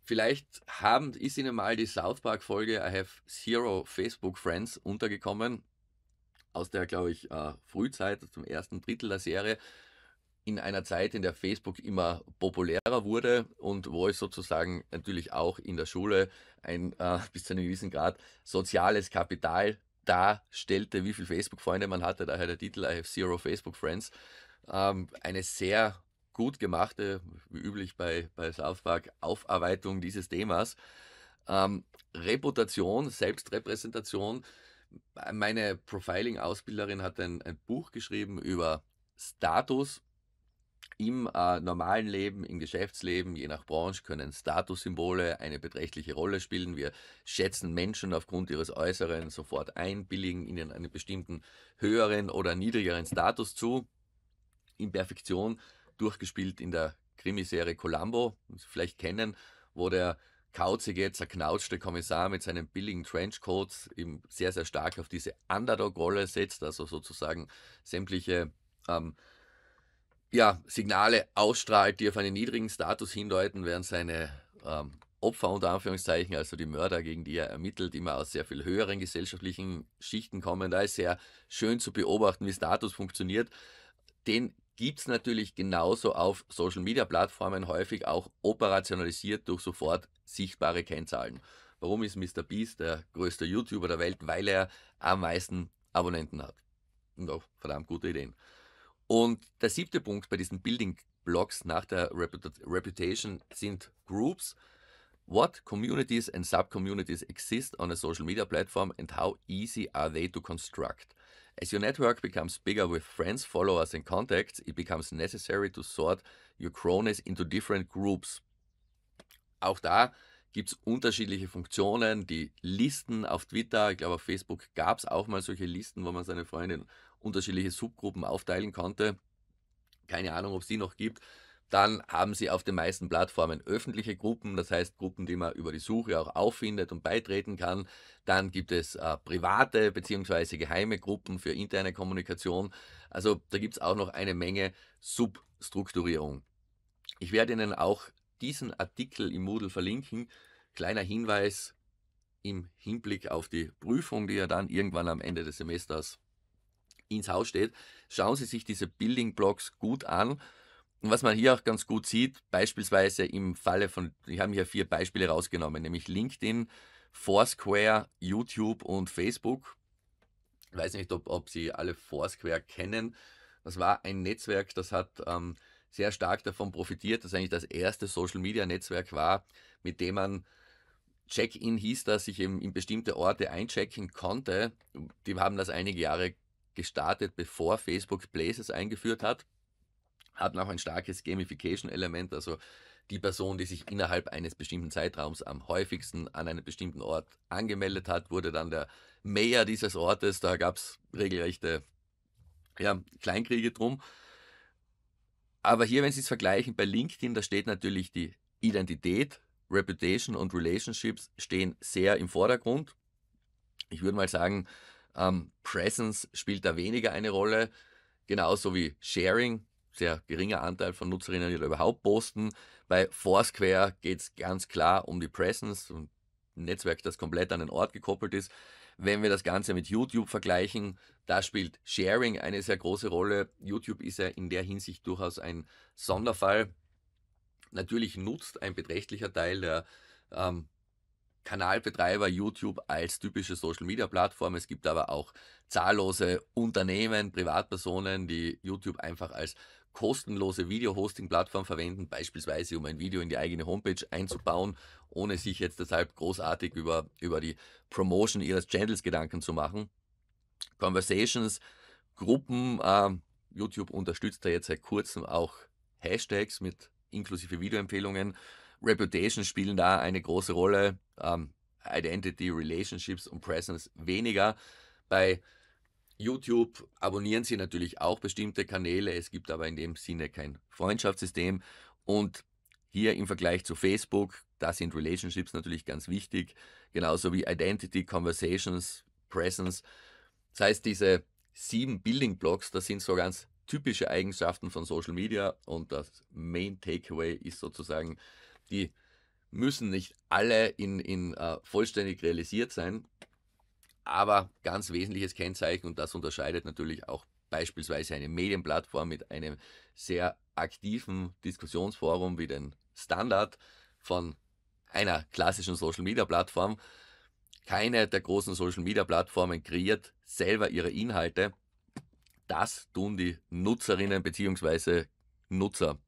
Vielleicht haben, ist Ihnen mal die South Park Folge I Have Zero Facebook Friends untergekommen. Aus der, glaube ich, äh, Frühzeit, zum ersten Drittel der Serie in einer Zeit, in der Facebook immer populärer wurde und wo es sozusagen natürlich auch in der Schule ein äh, *laughs* bis zu einem gewissen Grad soziales Kapital darstellte, wie viele Facebook-Freunde man hatte, daher der Titel I have zero Facebook Friends, ähm, eine sehr gut gemachte, wie üblich bei, bei South Park, Aufarbeitung dieses Themas. Ähm, Reputation, Selbstrepräsentation. Meine Profiling-Ausbilderin hat ein, ein Buch geschrieben über Status im äh, normalen Leben, im Geschäftsleben, je nach Branche, können Statussymbole eine beträchtliche Rolle spielen. Wir schätzen Menschen aufgrund ihres Äußeren sofort ein, billigen ihnen einen bestimmten höheren oder niedrigeren Status zu. In Perfektion durchgespielt in der Krimiserie Columbo, Sie vielleicht kennen, wo der kauzige, zerknautschte Kommissar mit seinen billigen Trenchcoats eben sehr, sehr stark auf diese Underdog-Rolle setzt, also sozusagen sämtliche ähm, ja, Signale ausstrahlt, die auf einen niedrigen Status hindeuten, während seine ähm, Opfer unter Anführungszeichen, also die Mörder, gegen die er ermittelt, immer aus sehr viel höheren gesellschaftlichen Schichten kommen. Da ist sehr schön zu beobachten, wie Status funktioniert. Den gibt es natürlich genauso auf Social-Media-Plattformen häufig auch operationalisiert durch sofort sichtbare Kennzahlen. Warum ist Mr. Beast der größte YouTuber der Welt? Weil er am meisten Abonnenten hat. Und auch verdammt gute Ideen. Und der siebte Punkt bei diesen Building Blocks nach der Reputation sind Groups. What communities and subcommunities exist on a social media platform and how easy are they to construct? As your network becomes bigger with friends, followers, and contacts, it becomes necessary to sort your cronies into different groups. Auch da gibt es unterschiedliche Funktionen, die Listen auf Twitter, ich glaube auf Facebook gab es auch mal solche Listen, wo man seine Freundin unterschiedliche Subgruppen aufteilen konnte. Keine Ahnung, ob es die noch gibt. Dann haben sie auf den meisten Plattformen öffentliche Gruppen, das heißt Gruppen, die man über die Suche auch auffindet und beitreten kann. Dann gibt es äh, private bzw. geheime Gruppen für interne Kommunikation. Also da gibt es auch noch eine Menge Substrukturierung. Ich werde Ihnen auch diesen Artikel im Moodle verlinken. Kleiner Hinweis im Hinblick auf die Prüfung, die ja dann irgendwann am Ende des Semesters ins Haus steht, schauen Sie sich diese Building Blocks gut an. Und was man hier auch ganz gut sieht, beispielsweise im Falle von, ich habe hier vier Beispiele rausgenommen, nämlich LinkedIn, Foursquare, YouTube und Facebook. Ich weiß nicht, ob, ob Sie alle Foursquare kennen. Das war ein Netzwerk, das hat ähm, sehr stark davon profitiert, dass eigentlich das erste Social-Media-Netzwerk war, mit dem man Check-in hieß, dass ich eben in bestimmte Orte einchecken konnte. Die haben das einige Jahre gestartet, bevor Facebook Places eingeführt hat. Hat noch ein starkes Gamification-Element, also die Person, die sich innerhalb eines bestimmten Zeitraums am häufigsten an einem bestimmten Ort angemeldet hat, wurde dann der Mayor dieses Ortes. Da gab es regelrechte ja, Kleinkriege drum. Aber hier, wenn Sie es vergleichen, bei LinkedIn, da steht natürlich die Identität, Reputation und Relationships stehen sehr im Vordergrund. Ich würde mal sagen, ähm, Presence spielt da weniger eine Rolle, genauso wie Sharing, sehr geringer Anteil von Nutzerinnen, die da überhaupt posten. Bei Foursquare geht es ganz klar um die Presence, ein Netzwerk, das komplett an den Ort gekoppelt ist. Wenn wir das Ganze mit YouTube vergleichen, da spielt Sharing eine sehr große Rolle. YouTube ist ja in der Hinsicht durchaus ein Sonderfall. Natürlich nutzt ein beträchtlicher Teil der ähm, Kanalbetreiber YouTube als typische Social-Media-Plattform. Es gibt aber auch zahllose Unternehmen, Privatpersonen, die YouTube einfach als kostenlose Video-Hosting-Plattform verwenden, beispielsweise um ein Video in die eigene Homepage einzubauen, ohne sich jetzt deshalb großartig über, über die Promotion ihres Channels Gedanken zu machen. Conversations, Gruppen, äh, YouTube unterstützt da jetzt seit kurzem auch Hashtags mit inklusive Videoempfehlungen Reputation spielen da eine große Rolle, ähm, Identity, Relationships und Presence weniger. Bei YouTube abonnieren Sie natürlich auch bestimmte Kanäle, es gibt aber in dem Sinne kein Freundschaftssystem und hier im Vergleich zu Facebook, da sind Relationships natürlich ganz wichtig, genauso wie Identity, Conversations, Presence. Das heißt, diese sieben Building Blocks, das sind so ganz typische Eigenschaften von Social Media und das Main Takeaway ist sozusagen, die müssen nicht alle in, in uh, vollständig realisiert sein, aber ganz wesentliches Kennzeichen und das unterscheidet natürlich auch beispielsweise eine Medienplattform mit einem sehr aktiven Diskussionsforum wie den Standard von einer klassischen Social Media Plattform. Keine der großen Social Media Plattformen kreiert selber ihre Inhalte. Das tun die Nutzerinnen bzw. Nutzer.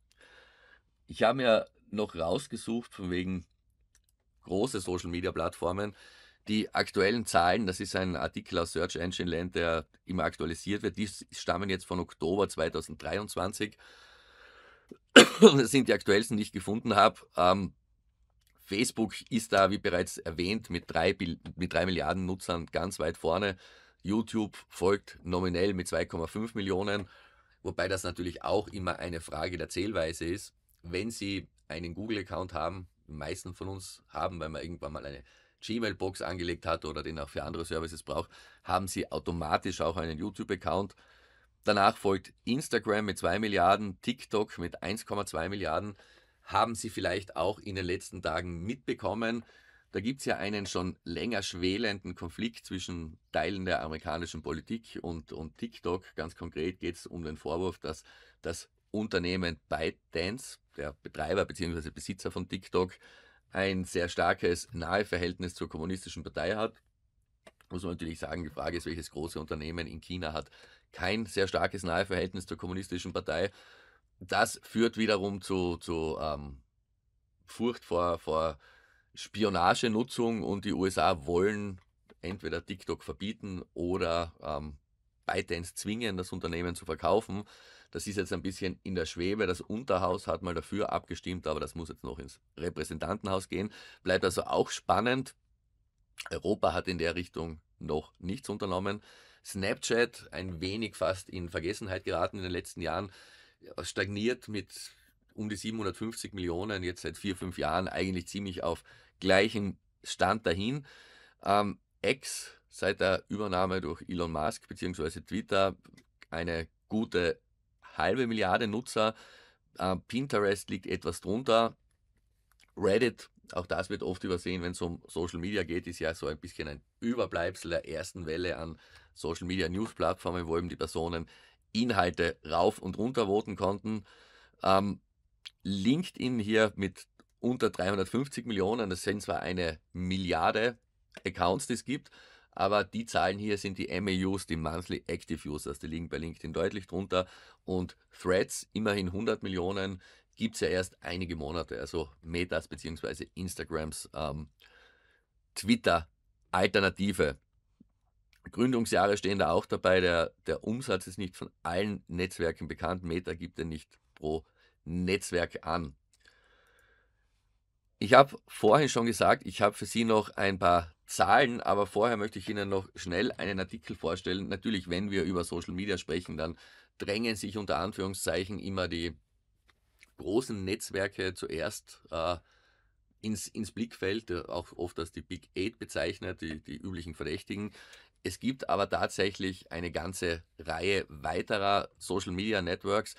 Ich habe mir noch rausgesucht, von wegen große Social Media Plattformen. Die aktuellen Zahlen, das ist ein Artikel aus Search Engine Land, der immer aktualisiert wird, die stammen jetzt von Oktober 2023. Das sind die aktuellsten, die ich gefunden habe. Ähm, Facebook ist da, wie bereits erwähnt, mit drei, mit drei Milliarden Nutzern ganz weit vorne. YouTube folgt nominell mit 2,5 Millionen, wobei das natürlich auch immer eine Frage der Zählweise ist. Wenn Sie einen Google-Account haben, die meisten von uns haben, weil man irgendwann mal eine Gmail-Box angelegt hat oder den auch für andere Services braucht, haben sie automatisch auch einen YouTube-Account. Danach folgt Instagram mit 2 Milliarden, TikTok mit 1,2 Milliarden. Haben Sie vielleicht auch in den letzten Tagen mitbekommen, da gibt es ja einen schon länger schwelenden Konflikt zwischen Teilen der amerikanischen Politik und, und TikTok. Ganz konkret geht es um den Vorwurf, dass das Unternehmen ByteDance, der Betreiber bzw. Besitzer von TikTok ein sehr starkes nahe Verhältnis zur kommunistischen Partei hat. Muss man natürlich sagen, die Frage ist, welches große Unternehmen in China hat kein sehr starkes nahe Verhältnis zur kommunistischen Partei. Das führt wiederum zu, zu ähm, Furcht vor, vor Spionagenutzung und die USA wollen entweder TikTok verbieten oder ähm, ByteDance zwingen, das Unternehmen zu verkaufen. Das ist jetzt ein bisschen in der Schwebe. Das Unterhaus hat mal dafür abgestimmt, aber das muss jetzt noch ins Repräsentantenhaus gehen. Bleibt also auch spannend. Europa hat in der Richtung noch nichts unternommen. Snapchat ein wenig fast in Vergessenheit geraten in den letzten Jahren, stagniert mit um die 750 Millionen, jetzt seit vier, fünf Jahren eigentlich ziemlich auf gleichem Stand dahin. Ähm, X seit der Übernahme durch Elon Musk bzw. Twitter eine gute halbe Milliarde Nutzer. Äh, Pinterest liegt etwas drunter. Reddit, auch das wird oft übersehen, wenn es um Social Media geht, ist ja so ein bisschen ein Überbleibsel der ersten Welle an Social Media News Plattformen, wo eben die Personen Inhalte rauf und runter voten konnten. Ähm, LinkedIn hier mit unter 350 Millionen, das sind zwar eine Milliarde Accounts, die es gibt, aber die Zahlen hier sind die MAUs, e die Monthly Active Users, die liegen bei LinkedIn deutlich drunter. Und Threads, immerhin 100 Millionen, gibt es ja erst einige Monate. Also Metas bzw. Instagrams ähm, Twitter-Alternative. Gründungsjahre stehen da auch dabei. Der, der Umsatz ist nicht von allen Netzwerken bekannt. Meta gibt er nicht pro Netzwerk an. Ich habe vorhin schon gesagt, ich habe für Sie noch ein paar Zahlen, aber vorher möchte ich Ihnen noch schnell einen Artikel vorstellen. Natürlich, wenn wir über Social Media sprechen, dann drängen sich unter Anführungszeichen immer die großen Netzwerke zuerst äh, ins, ins Blickfeld, äh, auch oft als die Big Eight bezeichnet, die, die üblichen Verdächtigen. Es gibt aber tatsächlich eine ganze Reihe weiterer Social Media Networks,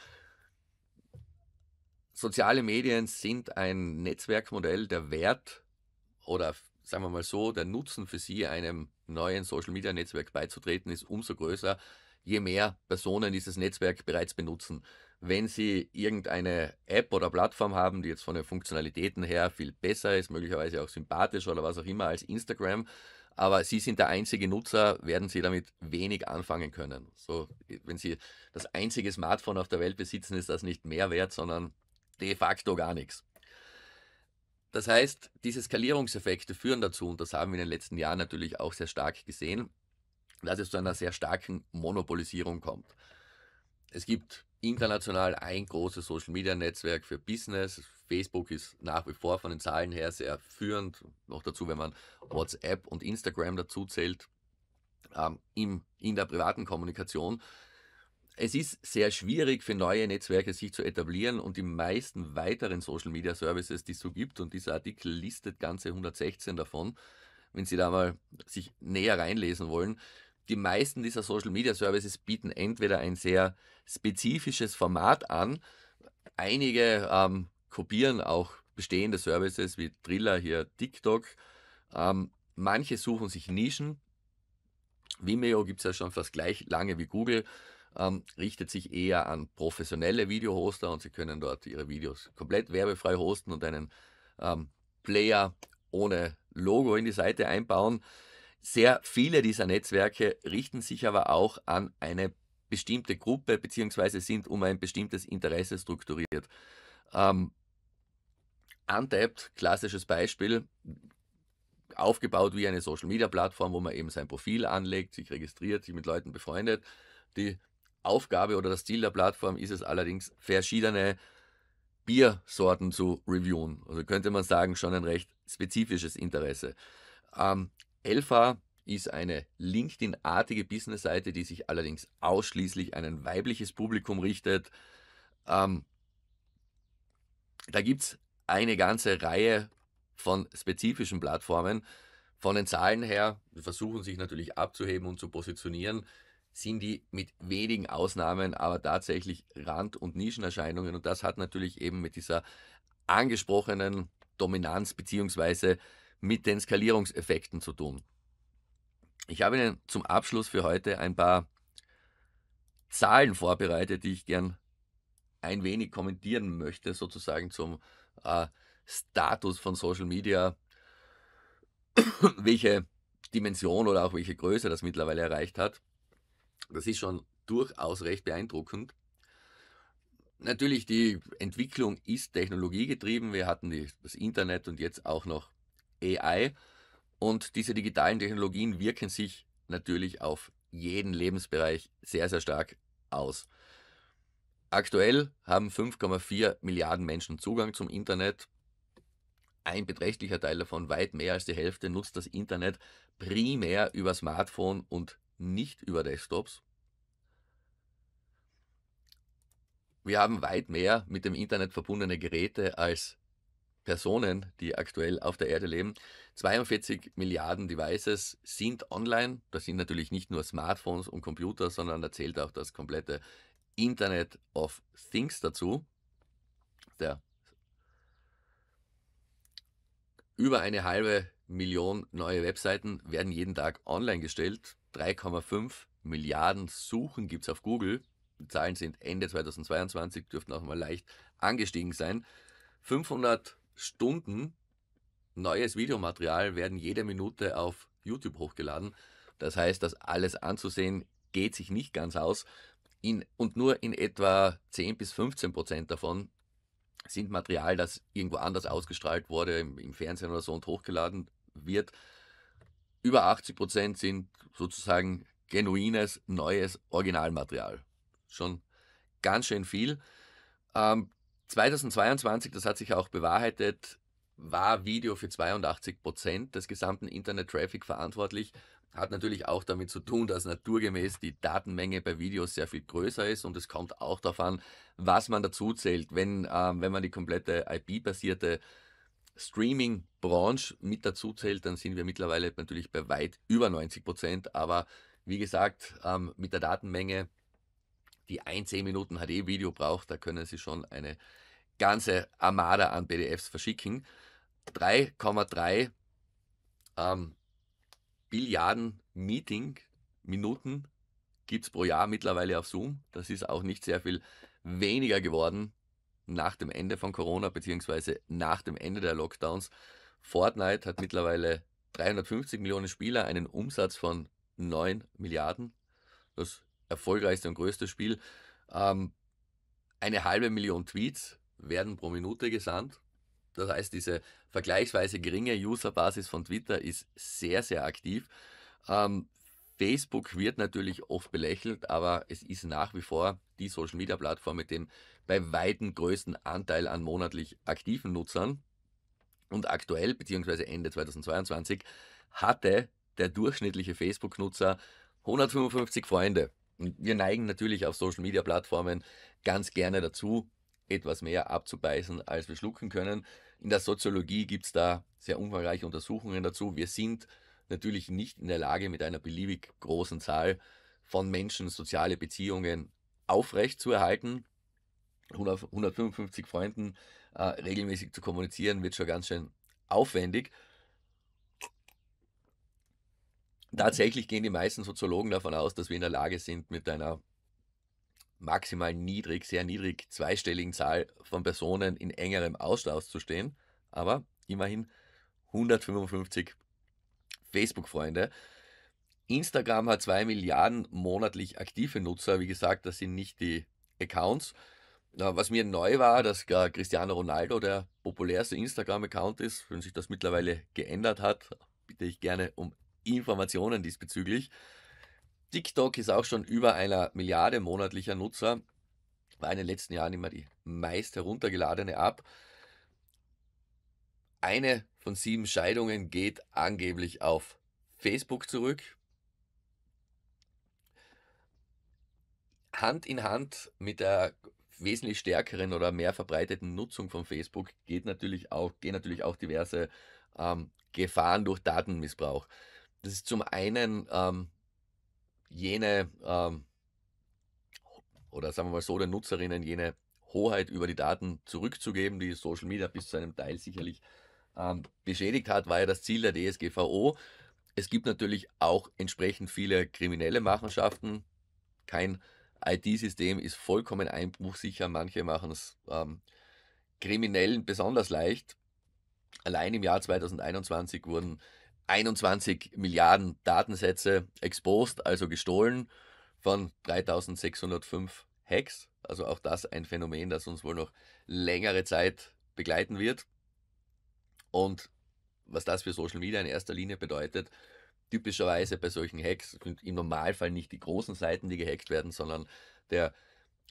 soziale Medien sind ein Netzwerkmodell, der Wert oder sagen wir mal so, der Nutzen für Sie, einem neuen Social-Media-Netzwerk beizutreten, ist umso größer, je mehr Personen dieses Netzwerk bereits benutzen. Wenn Sie irgendeine App oder Plattform haben, die jetzt von den Funktionalitäten her viel besser ist, möglicherweise auch sympathischer oder was auch immer als Instagram, aber Sie sind der einzige Nutzer, werden Sie damit wenig anfangen können. So, wenn Sie das einzige Smartphone auf der Welt besitzen, ist das nicht mehr wert, sondern de facto gar nichts. Das heißt, diese Skalierungseffekte führen dazu, und das haben wir in den letzten Jahren natürlich auch sehr stark gesehen, dass es zu einer sehr starken Monopolisierung kommt. Es gibt international ein großes Social Media Netzwerk für Business. Facebook ist nach wie vor von den Zahlen her sehr führend. Noch dazu, wenn man WhatsApp und Instagram dazu zählt, ähm, im, in der privaten Kommunikation es ist sehr schwierig für neue Netzwerke sich zu etablieren und die meisten weiteren Social Media Services, die es so gibt, und dieser Artikel listet ganze 116 davon, wenn Sie da mal sich näher reinlesen wollen, die meisten dieser Social Media Services bieten entweder ein sehr spezifisches Format an, einige ähm, kopieren auch bestehende Services wie Driller hier TikTok, ähm, manche suchen sich Nischen, Vimeo gibt es ja schon fast gleich lange wie Google ähm, richtet sich eher an professionelle Videohoster und Sie können dort Ihre Videos komplett werbefrei hosten und einen ähm, Player ohne Logo in die Seite einbauen. Sehr viele dieser Netzwerke richten sich aber auch an eine bestimmte Gruppe beziehungsweise sind um ein bestimmtes Interesse strukturiert. Ähm, Untapped, klassisches Beispiel, aufgebaut wie eine Social-Media-Plattform, wo man eben sein Profil anlegt, sich registriert, sich mit Leuten befreundet, die Aufgabe oder das Ziel der Plattform ist es allerdings, verschiedene Biersorten zu reviewen. Also könnte man sagen, schon ein recht spezifisches Interesse. Ähm, Elfa ist eine LinkedIn-artige Business-Seite, die sich allerdings ausschließlich an ein weibliches Publikum richtet. Ähm, da gibt es eine ganze Reihe von spezifischen Plattformen. Von den Zahlen her, versuchen sich natürlich abzuheben und zu positionieren sind die mit wenigen Ausnahmen aber tatsächlich Rand- und Nischenerscheinungen. Und das hat natürlich eben mit dieser angesprochenen Dominanz beziehungsweise mit den Skalierungseffekten zu tun. Ich habe Ihnen zum Abschluss für heute ein paar Zahlen vorbereitet, die ich gern ein wenig kommentieren möchte, sozusagen zum äh, Status von Social Media, welche Dimension oder auch welche Größe das mittlerweile erreicht hat. Das ist schon durchaus recht beeindruckend. Natürlich, die Entwicklung ist technologiegetrieben. Wir hatten das Internet und jetzt auch noch AI. Und diese digitalen Technologien wirken sich natürlich auf jeden Lebensbereich sehr, sehr stark aus. Aktuell haben 5,4 Milliarden Menschen Zugang zum Internet. Ein beträchtlicher Teil davon, weit mehr als die Hälfte, nutzt das Internet primär über Smartphone und nicht über Desktops. Wir haben weit mehr mit dem Internet verbundene Geräte als Personen, die aktuell auf der Erde leben. 42 Milliarden Devices sind online. Das sind natürlich nicht nur Smartphones und Computer, sondern da zählt auch das komplette Internet of Things dazu. Der über eine halbe Million neue Webseiten werden jeden Tag online gestellt. 3,5 Milliarden Suchen gibt es auf Google. Die Zahlen sind Ende 2022, dürften auch mal leicht angestiegen sein. 500 Stunden neues Videomaterial werden jede Minute auf YouTube hochgeladen. Das heißt, das alles anzusehen geht sich nicht ganz aus. In, und nur in etwa 10 bis 15 Prozent davon sind Material, das irgendwo anders ausgestrahlt wurde, im, im Fernsehen oder so und hochgeladen wird über 80 Prozent sind sozusagen genuines, neues Originalmaterial. Schon ganz schön viel. Ähm, 2022, das hat sich auch bewahrheitet, war Video für 82 Prozent des gesamten Internet-Traffic verantwortlich. Hat natürlich auch damit zu tun, dass naturgemäß die Datenmenge bei Videos sehr viel größer ist und es kommt auch darauf an, was man dazu zählt. Wenn, ähm, wenn man die komplette IP-basierte Streaming-Branche mit dazu zählt, dann sind wir mittlerweile natürlich bei weit über 90 Prozent. Aber wie gesagt, ähm, mit der Datenmenge, die ein 10 Minuten HD-Video braucht, da können Sie schon eine ganze Armada an PDFs verschicken. 3,3 ähm, Billiarden Meeting-Minuten gibt es pro Jahr mittlerweile auf Zoom. Das ist auch nicht sehr viel weniger geworden nach dem Ende von Corona beziehungsweise nach dem Ende der Lockdowns. Fortnite hat mittlerweile 350 Millionen Spieler, einen Umsatz von 9 Milliarden. Das erfolgreichste und größte Spiel. Ähm, eine halbe Million Tweets werden pro Minute gesandt. Das heißt, diese vergleichsweise geringe Userbasis von Twitter ist sehr, sehr aktiv. Ähm, Facebook wird natürlich oft belächelt, aber es ist nach wie vor die Social Media Plattform mit dem bei weitem größten Anteil an monatlich aktiven Nutzern. Und aktuell, beziehungsweise Ende 2022, hatte der durchschnittliche Facebook-Nutzer 155 Freunde. Und wir neigen natürlich auf Social-Media-Plattformen ganz gerne dazu, etwas mehr abzubeißen, als wir schlucken können. In der Soziologie gibt es da sehr umfangreiche Untersuchungen dazu. Wir sind natürlich nicht in der Lage, mit einer beliebig großen Zahl von Menschen soziale Beziehungen aufrecht zu erhalten. 100, 155 Freunden äh, regelmäßig zu kommunizieren, wird schon ganz schön aufwendig. Mhm. Tatsächlich gehen die meisten Soziologen davon aus, dass wir in der Lage sind, mit einer maximal niedrig, sehr niedrig zweistelligen Zahl von Personen in engerem Austausch zu stehen. Aber immerhin 155 Facebook-Freunde. Instagram hat 2 Milliarden monatlich aktive Nutzer. Wie gesagt, das sind nicht die Accounts was mir neu war, dass Cristiano Ronaldo der populärste Instagram-Account ist, wenn sich das mittlerweile geändert hat, bitte ich gerne um Informationen diesbezüglich. TikTok ist auch schon über einer Milliarde monatlicher Nutzer, war in den letzten Jahren immer die meist heruntergeladene App. Eine von sieben Scheidungen geht angeblich auf Facebook zurück. Hand in Hand mit der wesentlich stärkeren oder mehr verbreiteten Nutzung von Facebook geht natürlich auch, gehen natürlich auch diverse ähm, Gefahren durch Datenmissbrauch. Das ist zum einen ähm, jene, ähm, oder sagen wir mal so, den Nutzerinnen jene Hoheit über die Daten zurückzugeben, die Social Media bis zu einem Teil sicherlich ähm, beschädigt hat, war ja das Ziel der DSGVO. Es gibt natürlich auch entsprechend viele kriminelle Machenschaften. Kein IT-System ist vollkommen einbruchsicher. Manche machen es ähm, Kriminellen besonders leicht. Allein im Jahr 2021 wurden 21 Milliarden Datensätze exposed, also gestohlen, von 3605 Hacks. Also auch das ein Phänomen, das uns wohl noch längere Zeit begleiten wird. Und was das für Social Media in erster Linie bedeutet, typischerweise bei solchen Hacks sind im Normalfall nicht die großen Seiten, die gehackt werden, sondern der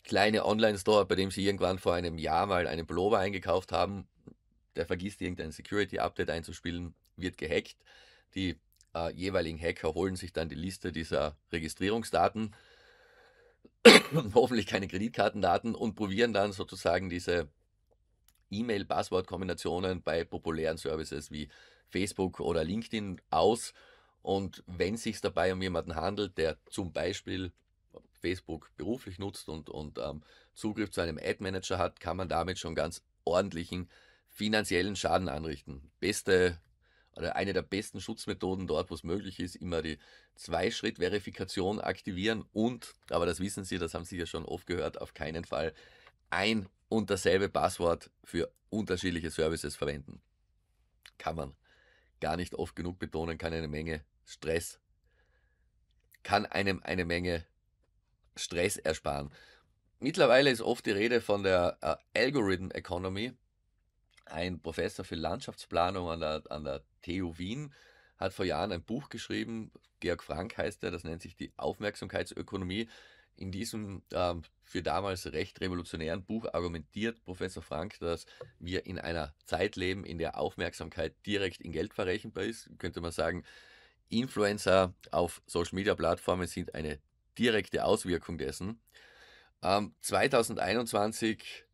kleine Online-Store, bei dem sie irgendwann vor einem Jahr mal einen Pullover eingekauft haben, der vergisst irgendein Security-Update einzuspielen, wird gehackt. Die äh, jeweiligen Hacker holen sich dann die Liste dieser Registrierungsdaten, *coughs* hoffentlich keine Kreditkartendaten, und probieren dann sozusagen diese E-Mail-Passwort-Kombinationen bei populären Services wie Facebook oder LinkedIn aus und wenn es sich dabei um jemanden handelt, der zum Beispiel Facebook beruflich nutzt und, und ähm, Zugriff zu einem Ad-Manager hat, kann man damit schon ganz ordentlichen finanziellen Schaden anrichten. Beste oder eine der besten Schutzmethoden dort, wo es möglich ist, immer die Zwei-Schritt-Verifikation aktivieren und, aber das wissen Sie, das haben Sie ja schon oft gehört, auf keinen Fall ein und dasselbe Passwort für unterschiedliche Services verwenden. Kann man gar nicht oft genug betonen, kann eine Menge Stress kann einem eine Menge Stress ersparen. Mittlerweile ist oft die Rede von der äh, Algorithm Economy. Ein Professor für Landschaftsplanung an der, an der TU Wien hat vor Jahren ein Buch geschrieben, Georg Frank heißt er, das nennt sich die Aufmerksamkeitsökonomie. In diesem ähm, für damals recht revolutionären Buch argumentiert Professor Frank, dass wir in einer Zeit leben, in der Aufmerksamkeit direkt in Geld verrechenbar ist. Könnte man sagen, Influencer auf Social-Media-Plattformen sind eine direkte Auswirkung dessen. 2021 ähm,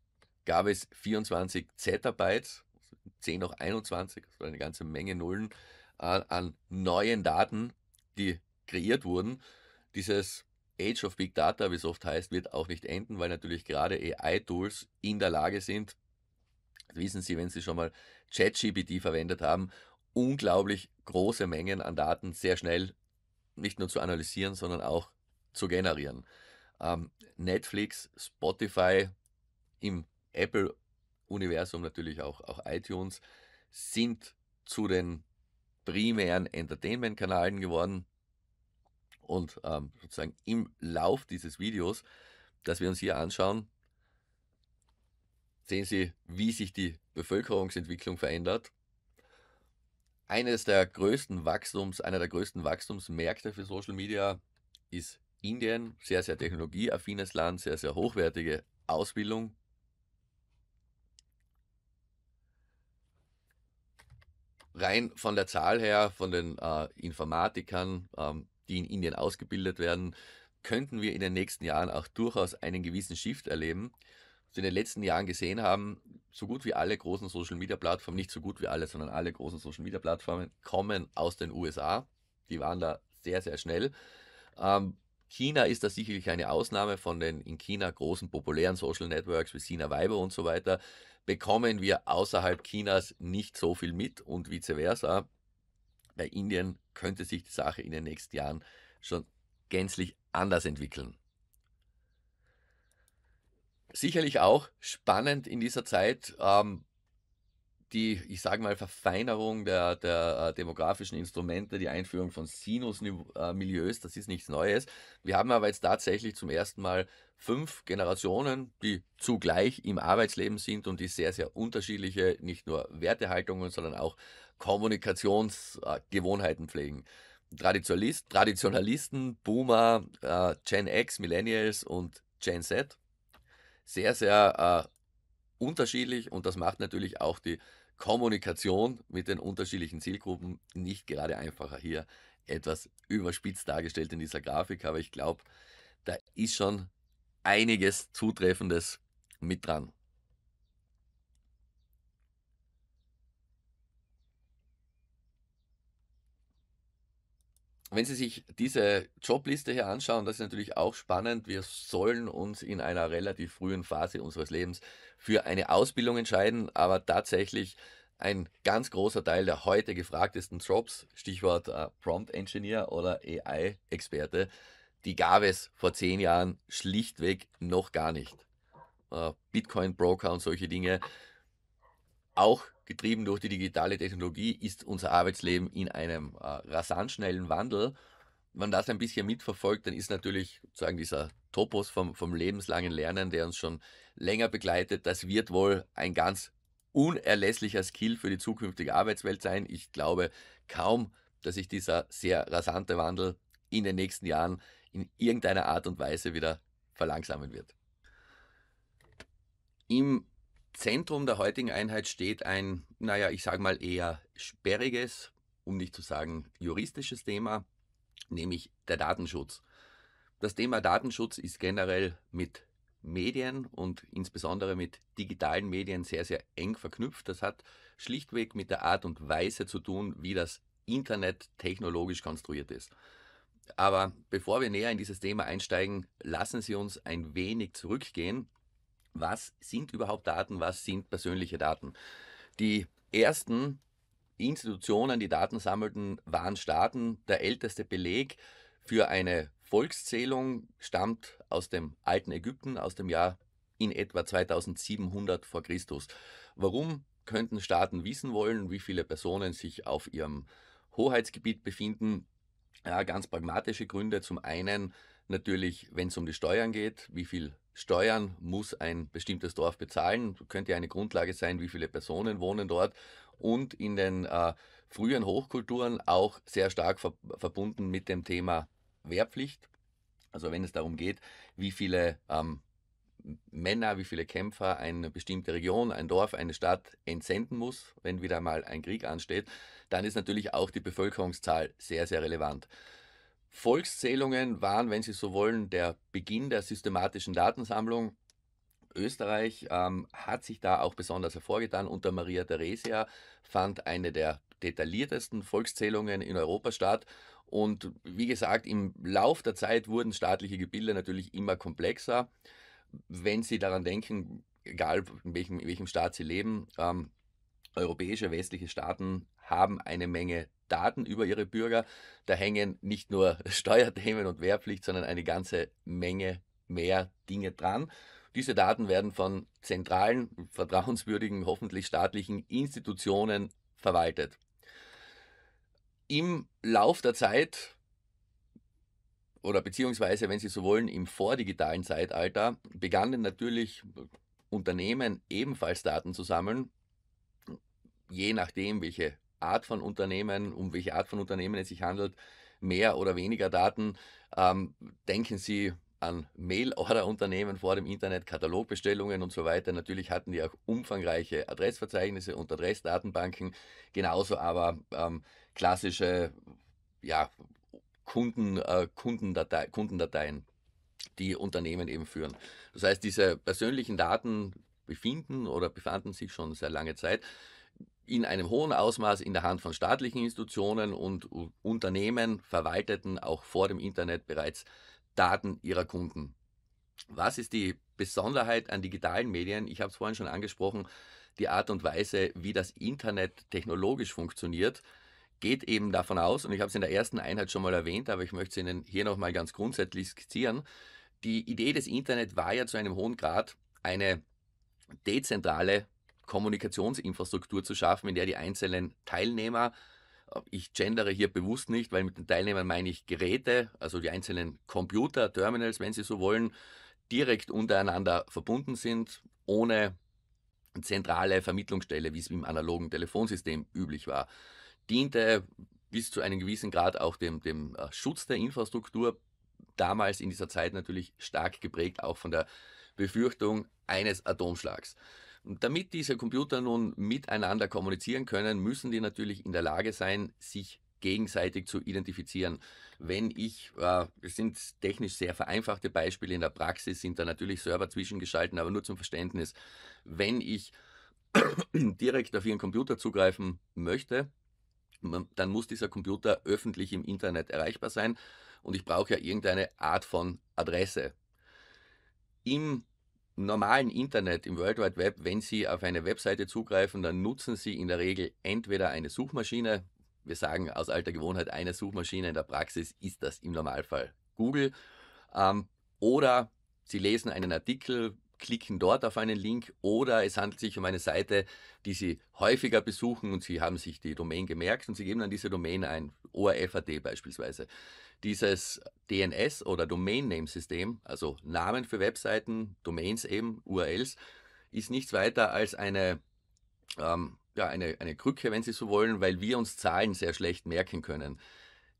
gab es 24 Zettabytes, 10 noch 21, also eine ganze Menge Nullen, äh, an neuen Daten, die kreiert wurden. Dieses Age of Big Data, wie es oft heißt, wird auch nicht enden, weil natürlich gerade AI-Tools in der Lage sind, das wissen Sie, wenn Sie schon mal ChatGPT verwendet haben unglaublich große Mengen an Daten sehr schnell nicht nur zu analysieren, sondern auch zu generieren. Ähm, Netflix, Spotify, im Apple-Universum natürlich auch, auch iTunes sind zu den primären Entertainment-Kanalen geworden. Und ähm, sozusagen im Lauf dieses Videos, das wir uns hier anschauen, sehen Sie, wie sich die Bevölkerungsentwicklung verändert eines der größten Wachstums, einer der größten Wachstumsmärkte für Social Media ist Indien, sehr, sehr technologieaffines Land, sehr, sehr hochwertige Ausbildung. Rein von der Zahl her, von den äh, Informatikern, ähm, die in Indien ausgebildet werden, könnten wir in den nächsten Jahren auch durchaus einen gewissen Shift erleben was wir in den letzten Jahren gesehen haben, so gut wie alle großen Social Media Plattformen, nicht so gut wie alle, sondern alle großen Social Media Plattformen kommen aus den USA. Die waren da sehr, sehr schnell. Ähm, China ist da sicherlich eine Ausnahme von den in China großen populären Social Networks wie Sina Weiber und so weiter. Bekommen wir außerhalb Chinas nicht so viel mit und vice versa. Bei Indien könnte sich die Sache in den nächsten Jahren schon gänzlich anders entwickeln. Sicherlich auch spannend in dieser Zeit ähm, die, ich sage mal, Verfeinerung der, der äh, demografischen Instrumente, die Einführung von Sinus-Milieus, äh, das ist nichts Neues. Wir haben aber jetzt tatsächlich zum ersten Mal fünf Generationen, die zugleich im Arbeitsleben sind und die sehr, sehr unterschiedliche, nicht nur Wertehaltungen, sondern auch Kommunikationsgewohnheiten äh, pflegen. Traditionalisten, Boomer, äh, Gen X, Millennials und Gen Z sehr, sehr äh, unterschiedlich und das macht natürlich auch die Kommunikation mit den unterschiedlichen Zielgruppen nicht gerade einfacher. Hier etwas überspitzt dargestellt in dieser Grafik, aber ich glaube, da ist schon einiges Zutreffendes mit dran. Wenn Sie sich diese Jobliste hier anschauen, das ist natürlich auch spannend. Wir sollen uns in einer relativ frühen Phase unseres Lebens für eine Ausbildung entscheiden, aber tatsächlich ein ganz großer Teil der heute gefragtesten Jobs, Stichwort äh, Prompt Engineer oder AI-Experte, die gab es vor zehn Jahren schlichtweg noch gar nicht. Äh, Bitcoin-Broker und solche Dinge. Auch getrieben durch die digitale Technologie ist unser Arbeitsleben in einem äh, rasant schnellen Wandel. Wenn man das ein bisschen mitverfolgt, dann ist natürlich sozusagen dieser Topos vom, vom lebenslangen Lernen, der uns schon länger begleitet, das wird wohl ein ganz unerlässlicher Skill für die zukünftige Arbeitswelt sein. Ich glaube kaum, dass sich dieser sehr rasante Wandel in den nächsten Jahren in irgendeiner Art und Weise wieder verlangsamen wird. Im Zentrum der heutigen Einheit steht ein, naja, ich sage mal eher sperriges, um nicht zu sagen juristisches Thema, nämlich der Datenschutz. Das Thema Datenschutz ist generell mit Medien und insbesondere mit digitalen Medien sehr, sehr eng verknüpft. Das hat schlichtweg mit der Art und Weise zu tun, wie das Internet technologisch konstruiert ist. Aber bevor wir näher in dieses Thema einsteigen, lassen Sie uns ein wenig zurückgehen was sind überhaupt Daten, was sind persönliche Daten. Die ersten Institutionen, die Daten sammelten, waren Staaten. Der älteste Beleg für eine Volkszählung stammt aus dem alten Ägypten, aus dem Jahr in etwa 2700 vor Christus. Warum könnten Staaten wissen wollen, wie viele Personen sich auf ihrem Hoheitsgebiet befinden? Ja, ganz pragmatische Gründe. Zum einen natürlich, wenn es um die Steuern geht, wie viel Steuern muss ein bestimmtes Dorf bezahlen, könnte eine Grundlage sein, wie viele Personen wohnen dort und in den äh, frühen Hochkulturen auch sehr stark ver verbunden mit dem Thema Wehrpflicht. Also wenn es darum geht, wie viele ähm, Männer, wie viele Kämpfer eine bestimmte Region, ein Dorf, eine Stadt entsenden muss, wenn wieder mal ein Krieg ansteht, dann ist natürlich auch die Bevölkerungszahl sehr, sehr relevant. Volkszählungen waren, wenn Sie so wollen, der Beginn der systematischen Datensammlung. Österreich ähm, hat sich da auch besonders hervorgetan. Unter Maria Theresia fand eine der detailliertesten Volkszählungen in Europa statt. Und wie gesagt, im Lauf der Zeit wurden staatliche Gebilde natürlich immer komplexer. Wenn Sie daran denken, egal in welchem, in welchem Staat Sie leben, ähm, europäische westliche Staaten haben eine Menge Daten über ihre Bürger. Da hängen nicht nur *laughs* Steuerthemen und Wehrpflicht, sondern eine ganze Menge mehr Dinge dran. Diese Daten werden von zentralen, vertrauenswürdigen, hoffentlich staatlichen Institutionen verwaltet. Im Lauf der Zeit oder beziehungsweise, wenn Sie so wollen, im vordigitalen Zeitalter begannen natürlich Unternehmen ebenfalls Daten zu sammeln, je nachdem, welche Art von Unternehmen, um welche Art von Unternehmen es sich handelt, mehr oder weniger Daten. Ähm, denken Sie an Mail-Order-Unternehmen vor dem Internet, Katalogbestellungen und so weiter. Natürlich hatten die auch umfangreiche Adressverzeichnisse und Adressdatenbanken, genauso aber ähm, klassische ja, Kunden, äh, Kundendate Kundendateien, die Unternehmen eben führen. Das heißt, diese persönlichen Daten befinden oder befanden sich schon sehr lange Zeit in einem hohen Ausmaß in der Hand von staatlichen Institutionen und Unternehmen verwalteten auch vor dem Internet bereits Daten ihrer Kunden. Was ist die Besonderheit an digitalen Medien? Ich habe es vorhin schon angesprochen, die Art und Weise, wie das Internet technologisch funktioniert, geht eben davon aus, und ich habe es in der ersten Einheit schon mal erwähnt, aber ich möchte es Ihnen hier nochmal ganz grundsätzlich skizzieren. Die Idee des Internet war ja zu einem hohen Grad eine dezentrale Kommunikationsinfrastruktur zu schaffen, in der die einzelnen Teilnehmer, äh, ich gendere hier bewusst nicht, weil mit den Teilnehmern meine ich Geräte, also die einzelnen Computer, Terminals, wenn Sie so wollen, direkt untereinander verbunden sind, ohne zentrale Vermittlungsstelle, wie es im analogen Telefonsystem üblich war, diente bis zu einem gewissen Grad auch dem, dem äh, Schutz der Infrastruktur, damals in dieser Zeit natürlich stark geprägt auch von der Befürchtung eines Atomschlags. Damit diese Computer nun miteinander kommunizieren können, müssen die natürlich in der Lage sein, sich gegenseitig zu identifizieren. Wenn ich, äh, es sind technisch sehr vereinfachte Beispiele, in der Praxis sind da natürlich Server zwischengeschalten, aber nur zum Verständnis. Wenn ich *clears throat* direkt auf Ihren Computer zugreifen möchte, dann muss dieser Computer öffentlich im Internet erreichbar sein und ich brauche ja irgendeine Art von Adresse. Im normalen Internet, im World Wide Web, wenn Sie auf eine Webseite zugreifen, dann nutzen Sie in der Regel entweder eine Suchmaschine. Wir sagen aus alter Gewohnheit, eine Suchmaschine in der Praxis ist das im Normalfall Google. Ähm, oder Sie lesen einen Artikel klicken dort auf einen Link oder es handelt sich um eine Seite, die Sie häufiger besuchen und Sie haben sich die Domain gemerkt und Sie geben dann diese Domain ein, ORF.at beispielsweise. Dieses DNS oder Domain Name System, also Namen für Webseiten, Domains eben, URLs, ist nichts weiter als eine ähm, ja, eine, eine Krücke, wenn Sie so wollen, weil wir uns Zahlen sehr schlecht merken können.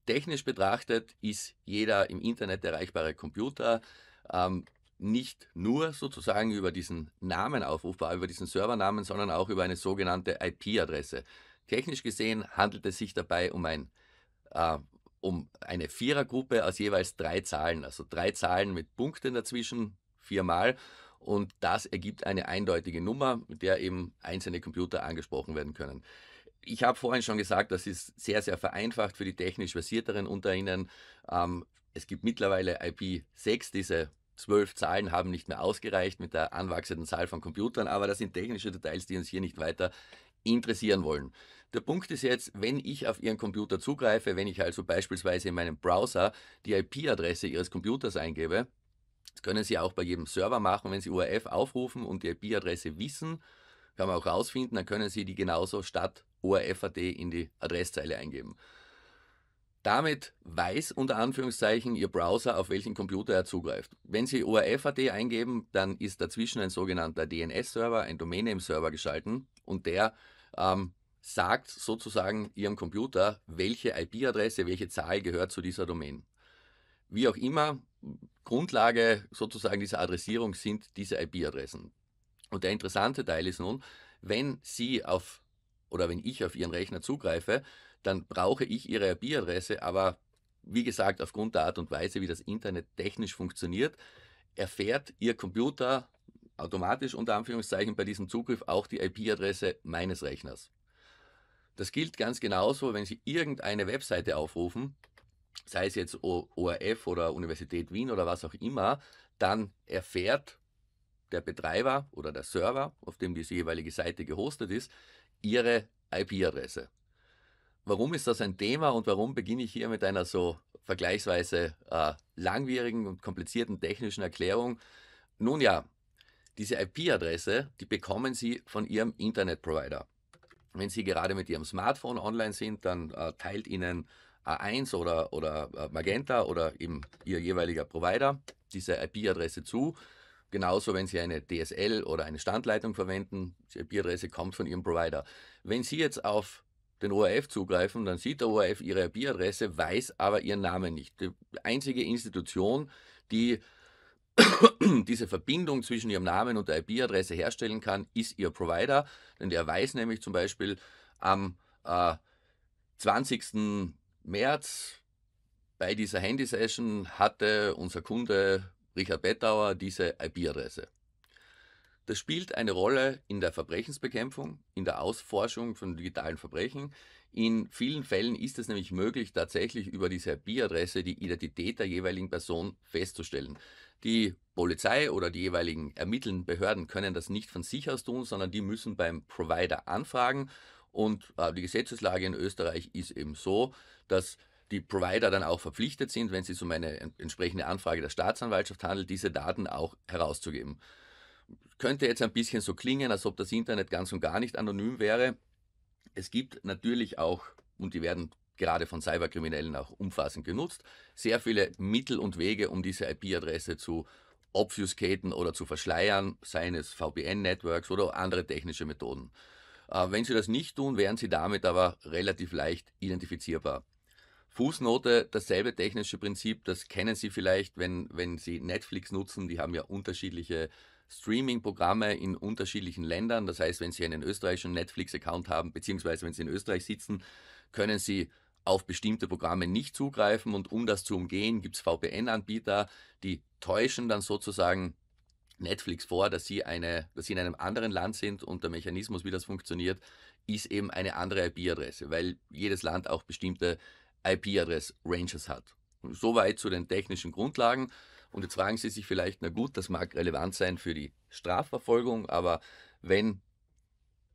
Technisch betrachtet ist jeder im Internet erreichbare Computer. Ähm, nicht nur sozusagen über diesen Namen aufrufbar, über diesen Servernamen, sondern auch über eine sogenannte IP-Adresse. Technisch gesehen handelt es sich dabei um, ein, äh, um eine Vierergruppe aus jeweils drei Zahlen, also drei Zahlen mit Punkten dazwischen, viermal. Und das ergibt eine eindeutige Nummer, mit der eben einzelne Computer angesprochen werden können. Ich habe vorhin schon gesagt, das ist sehr, sehr vereinfacht für die technisch Versierteren unter Ihnen. Ähm, es gibt mittlerweile IP6, diese Zwölf Zahlen haben nicht mehr ausgereicht mit der anwachsenden Zahl von Computern, aber das sind technische Details, die uns hier nicht weiter interessieren wollen. Der Punkt ist jetzt, wenn ich auf Ihren Computer zugreife, wenn ich also beispielsweise in meinem Browser die IP-Adresse Ihres Computers eingebe, das können Sie auch bei jedem Server machen, wenn Sie URF aufrufen und die IP-Adresse wissen, kann man auch rausfinden, dann können Sie die genauso statt ORF.at in die Adresszeile eingeben. Damit weiß unter Anführungszeichen Ihr Browser, auf welchen Computer er zugreift. Wenn Sie ORF.at eingeben, dann ist dazwischen ein sogenannter DNS-Server, ein Domain Name Server geschalten und der ähm, sagt sozusagen Ihrem Computer, welche IP-Adresse, welche Zahl gehört zu dieser Domain. Wie auch immer, Grundlage sozusagen dieser Adressierung sind diese IP-Adressen. Und der interessante Teil ist nun, wenn Sie auf oder wenn ich auf Ihren Rechner zugreife, dann brauche ich Ihre IP-Adresse, aber wie gesagt, aufgrund der Art und Weise, wie das Internet technisch funktioniert, erfährt Ihr Computer automatisch unter Anführungszeichen bei diesem Zugriff auch die IP-Adresse meines Rechners. Das gilt ganz genauso, wenn Sie irgendeine Webseite aufrufen, sei es jetzt ORF oder Universität Wien oder was auch immer, dann erfährt der Betreiber oder der Server, auf dem diese jeweilige Seite gehostet ist, Ihre IP-Adresse. Warum ist das ein Thema und warum beginne ich hier mit einer so vergleichsweise äh, langwierigen und komplizierten technischen Erklärung? Nun ja, diese IP-Adresse, die bekommen Sie von Ihrem Internetprovider. Wenn Sie gerade mit Ihrem Smartphone online sind, dann äh, teilt Ihnen A1 oder, oder äh, Magenta oder eben Ihr jeweiliger Provider diese IP-Adresse zu. Genauso, wenn Sie eine DSL oder eine Standleitung verwenden, die IP-Adresse kommt von Ihrem Provider. Wenn Sie jetzt auf den ORF zugreifen, dann sieht der ORF ihre IP-Adresse, weiß aber ihren Namen nicht. Die einzige Institution, die *coughs* diese Verbindung zwischen ihrem Namen und der IP-Adresse herstellen kann, ist ihr Provider, denn der weiß nämlich zum Beispiel am äh, 20. März bei dieser Handy-Session hatte unser Kunde Richard Bettauer diese IP-Adresse. Das spielt eine Rolle in der Verbrechensbekämpfung, in der Ausforschung von digitalen Verbrechen. In vielen Fällen ist es nämlich möglich, tatsächlich über diese IP-Adresse die Identität der jeweiligen Person festzustellen. Die Polizei oder die jeweiligen ermittelnden Behörden können das nicht von sich aus tun, sondern die müssen beim Provider anfragen. Und äh, die Gesetzeslage in Österreich ist eben so, dass die Provider dann auch verpflichtet sind, wenn es sich um eine entsprechende Anfrage der Staatsanwaltschaft handelt, diese Daten auch herauszugeben. Könnte jetzt ein bisschen so klingen, als ob das Internet ganz und gar nicht anonym wäre. Es gibt natürlich auch, und die werden gerade von Cyberkriminellen auch umfassend genutzt, sehr viele Mittel und Wege, um diese IP-Adresse zu obfuscaten oder zu verschleiern, seien es VPN-Networks oder andere technische Methoden. Äh, wenn Sie das nicht tun, wären Sie damit aber relativ leicht identifizierbar. Fußnote, dasselbe technische Prinzip, das kennen Sie vielleicht, wenn, wenn Sie Netflix nutzen, die haben ja unterschiedliche Streaming-Programme in unterschiedlichen Ländern. Das heißt, wenn Sie einen österreichischen Netflix-Account haben, beziehungsweise wenn Sie in Österreich sitzen, können Sie auf bestimmte Programme nicht zugreifen. Und um das zu umgehen, gibt es VPN-Anbieter, die täuschen dann sozusagen Netflix vor, dass sie, eine, dass sie in einem anderen Land sind und der Mechanismus, wie das funktioniert, ist eben eine andere IP-Adresse, weil jedes Land auch bestimmte IP-Adress-Ranges hat. Soweit zu den technischen Grundlagen. Und jetzt fragen Sie sich vielleicht, na gut, das mag relevant sein für die Strafverfolgung, aber wenn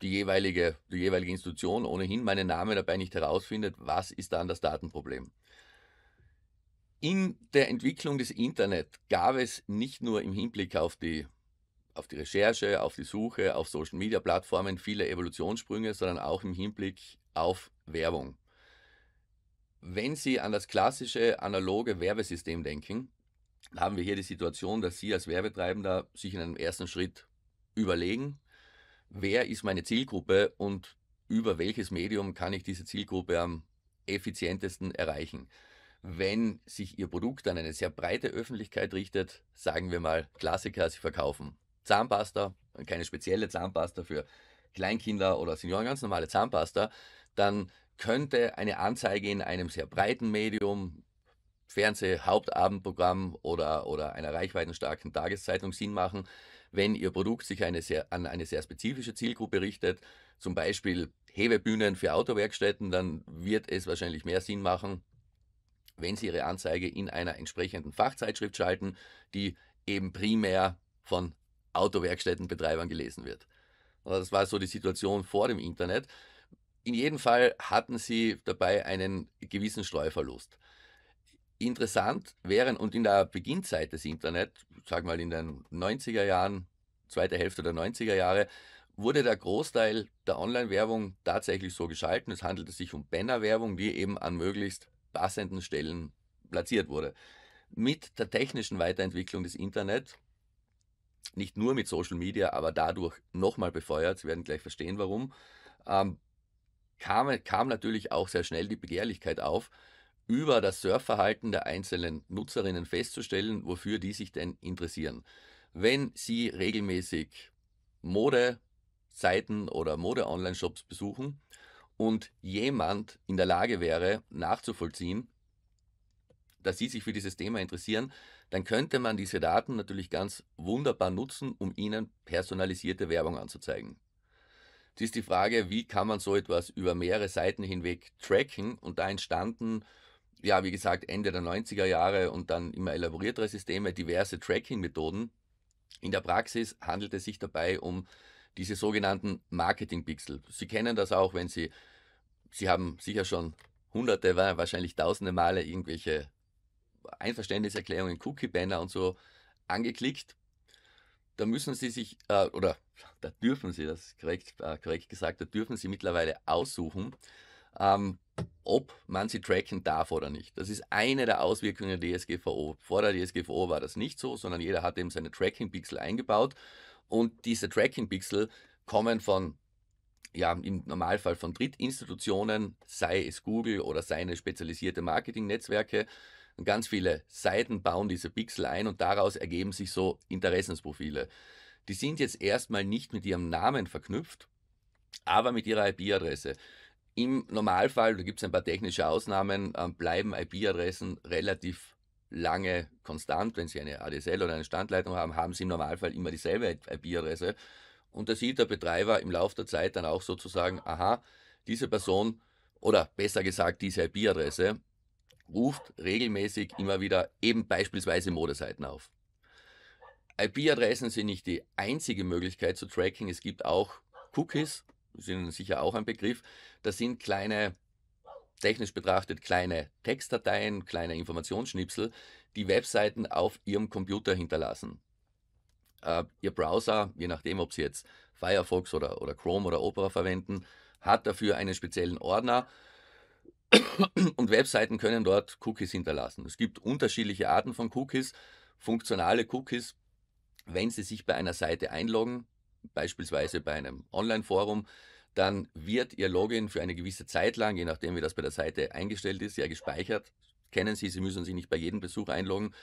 die jeweilige, die jeweilige Institution ohnehin meinen Namen dabei nicht herausfindet, was ist dann das Datenproblem? In der Entwicklung des Internet gab es nicht nur im Hinblick auf die, auf die Recherche, auf die Suche, auf Social-Media-Plattformen viele Evolutionssprünge, sondern auch im Hinblick auf Werbung. Wenn Sie an das klassische analoge Werbesystem denken, haben wir hier die Situation, dass Sie als Werbetreibender sich in einem ersten Schritt überlegen, wer ist meine Zielgruppe und über welches Medium kann ich diese Zielgruppe am effizientesten erreichen. Wenn sich Ihr Produkt an eine sehr breite Öffentlichkeit richtet, sagen wir mal Klassiker, Sie verkaufen Zahnpasta, keine spezielle Zahnpasta für Kleinkinder oder Senioren, ganz normale Zahnpasta, dann könnte eine Anzeige in einem sehr breiten Medium, Fernseh-Hauptabendprogramm oder, oder einer reichweitenstarken Tageszeitung Sinn machen, wenn Ihr Produkt sich eine sehr, an eine sehr spezifische Zielgruppe richtet, zum Beispiel Hebebühnen für Autowerkstätten, dann wird es wahrscheinlich mehr Sinn machen, wenn Sie Ihre Anzeige in einer entsprechenden Fachzeitschrift schalten, die eben primär von Autowerkstättenbetreibern gelesen wird. Das war so die Situation vor dem Internet. In jedem Fall hatten Sie dabei einen gewissen Streuverlust. Interessant wären, und in der Beginnzeit des Internet, sag mal in den 90er Jahren, zweite Hälfte der 90er Jahre, wurde der Großteil der Online-Werbung tatsächlich so geschalten. Es handelte sich um Banner-Werbung, die eben an möglichst passenden Stellen platziert wurde. Mit der technischen Weiterentwicklung des Internet, nicht nur mit Social Media, aber dadurch nochmal befeuert, Sie werden gleich verstehen, warum, ähm, kam, kam natürlich auch sehr schnell die Begehrlichkeit auf, über das Surfverhalten der einzelnen Nutzerinnen festzustellen, wofür die sich denn interessieren. Wenn Sie regelmäßig Modeseiten oder Mode-Online-Shops besuchen und jemand in der Lage wäre, nachzuvollziehen, dass Sie sich für dieses Thema interessieren, dann könnte man diese Daten natürlich ganz wunderbar nutzen, um Ihnen personalisierte Werbung anzuzeigen. Jetzt ist die Frage, wie kann man so etwas über mehrere Seiten hinweg tracken und da entstanden ja, wie gesagt, Ende der 90er Jahre und dann immer elaboriertere Systeme, diverse Tracking-Methoden. In der Praxis handelt es sich dabei um diese sogenannten Marketing-Pixel. Sie kennen das auch, wenn Sie, Sie haben sicher schon hunderte, wahrscheinlich tausende Male irgendwelche Einverständniserklärungen, Cookie-Banner und so angeklickt. Da müssen Sie sich, äh, oder *laughs* da dürfen Sie, das korrekt, äh, korrekt gesagt, da dürfen Sie mittlerweile aussuchen, ähm, ob man sie tracken darf oder nicht. Das ist eine der Auswirkungen der DSGVO. Vor der DSGVO war das nicht so, sondern jeder hat eben seine Tracking-Pixel eingebaut und diese Tracking-Pixel kommen von ja, im Normalfall von Drittinstitutionen, sei es Google oder seine spezialisierte Marketing-Netzwerke. ganz viele Seiten bauen diese Pixel ein und daraus ergeben sich so Interessensprofile. Die sind jetzt erstmal nicht mit ihrem Namen verknüpft, aber mit ihrer IP-Adresse. Im Normalfall, da gibt es ein paar technische Ausnahmen, ähm, bleiben IP-Adressen relativ lange konstant. Wenn Sie eine ADSL oder eine Standleitung haben, haben Sie im Normalfall immer dieselbe IP-Adresse. Und da sieht der Betreiber im Laufe der Zeit dann auch sozusagen, aha, diese Person oder besser gesagt diese IP-Adresse ruft regelmäßig immer wieder eben beispielsweise Modeseiten auf. IP-Adressen sind nicht die einzige Möglichkeit zu Tracking. Es gibt auch Cookies, ist sicher auch ein Begriff. Das sind kleine, technisch betrachtet, kleine Textdateien, kleine Informationsschnipsel, die Webseiten auf Ihrem Computer hinterlassen. Äh, Ihr Browser, je nachdem, ob Sie jetzt Firefox oder, oder Chrome oder Opera verwenden, hat dafür einen speziellen Ordner und Webseiten können dort Cookies hinterlassen. Es gibt unterschiedliche Arten von Cookies. Funktionale Cookies, wenn Sie sich bei einer Seite einloggen, beispielsweise bei einem Online-Forum, dann wird Ihr Login für eine gewisse Zeit lang, je nachdem wie das bei der Seite eingestellt ist, ja gespeichert. Kennen Sie, Sie müssen sich nicht bei jedem Besuch einloggen.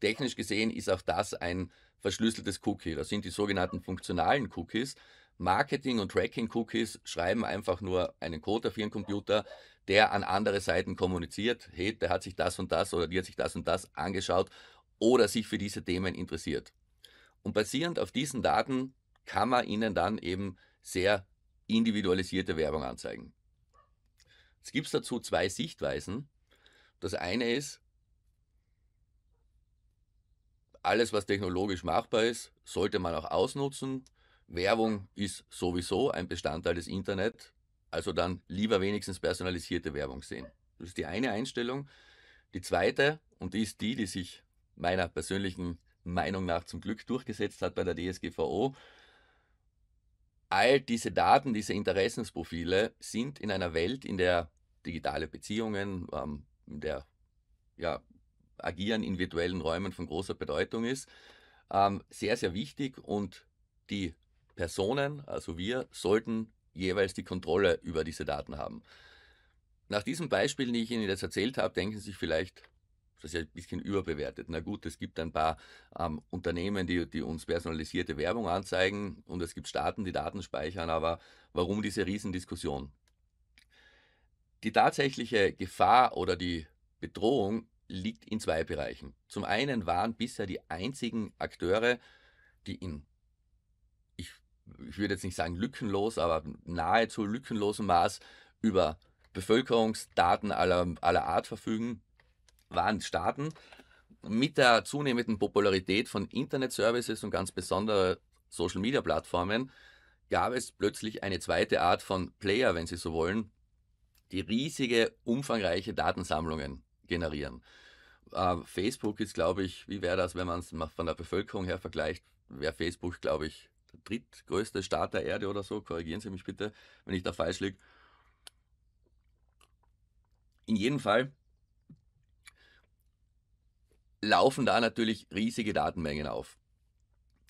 Technisch gesehen ist auch das ein verschlüsseltes Cookie. Das sind die sogenannten funktionalen Cookies. Marketing- und Tracking-Cookies schreiben einfach nur einen Code auf ihren Computer, der an andere Seiten kommuniziert, hey, der hat sich das und das oder die hat sich das und das angeschaut oder sich für diese Themen interessiert. Und basierend auf diesen Daten kann man ihnen dann eben sehr individualisierte Werbung anzeigen. Jetzt gibt es dazu zwei Sichtweisen. Das eine ist, alles, was technologisch machbar ist, sollte man auch ausnutzen. Werbung ist sowieso ein Bestandteil des Internet, also dann lieber wenigstens personalisierte Werbung sehen. Das ist die eine Einstellung. Die zweite, und die ist die, die sich meiner persönlichen Meinung nach zum Glück durchgesetzt hat bei der DSGVO, all diese Daten, diese Interessensprofile sind in einer Welt, in der digitale Beziehungen, ähm, in der ja, Agieren in virtuellen Räumen von großer Bedeutung ist, ähm, sehr, sehr wichtig und die Personen, also wir, sollten jeweils die Kontrolle über diese Daten haben. Nach diesem Beispiel, die ich Ihnen jetzt erzählt habe, denken Sie sich vielleicht, das ist ja ein bisschen überbewertet. Na gut, es gibt ein paar ähm, Unternehmen, die, die uns personalisierte Werbung anzeigen und es gibt Staaten, die Daten speichern, aber warum diese Riesendiskussion? Die tatsächliche Gefahr oder die Bedrohung liegt in zwei Bereichen. Zum einen waren bisher die einzigen Akteure, die in, ich, würde jetzt nicht sagen lückenlos, aber nahezu lückenlosem Maß über Bevölkerungsdaten aller, aller Art verfügen, waren Staaten mit der zunehmenden Popularität von Internet-Services und ganz besonderer Social-Media-Plattformen gab es plötzlich eine zweite Art von Player, wenn Sie so wollen, die riesige, umfangreiche Datensammlungen generieren. Uh, Facebook ist, glaube ich, wie wäre das, wenn man es von der Bevölkerung her vergleicht, wäre Facebook, glaube ich, der drittgrößte Staat der Erde oder so. Korrigieren Sie mich bitte, wenn ich da falsch liege. In jedem Fall laufen da natürlich riesige Datenmengen auf.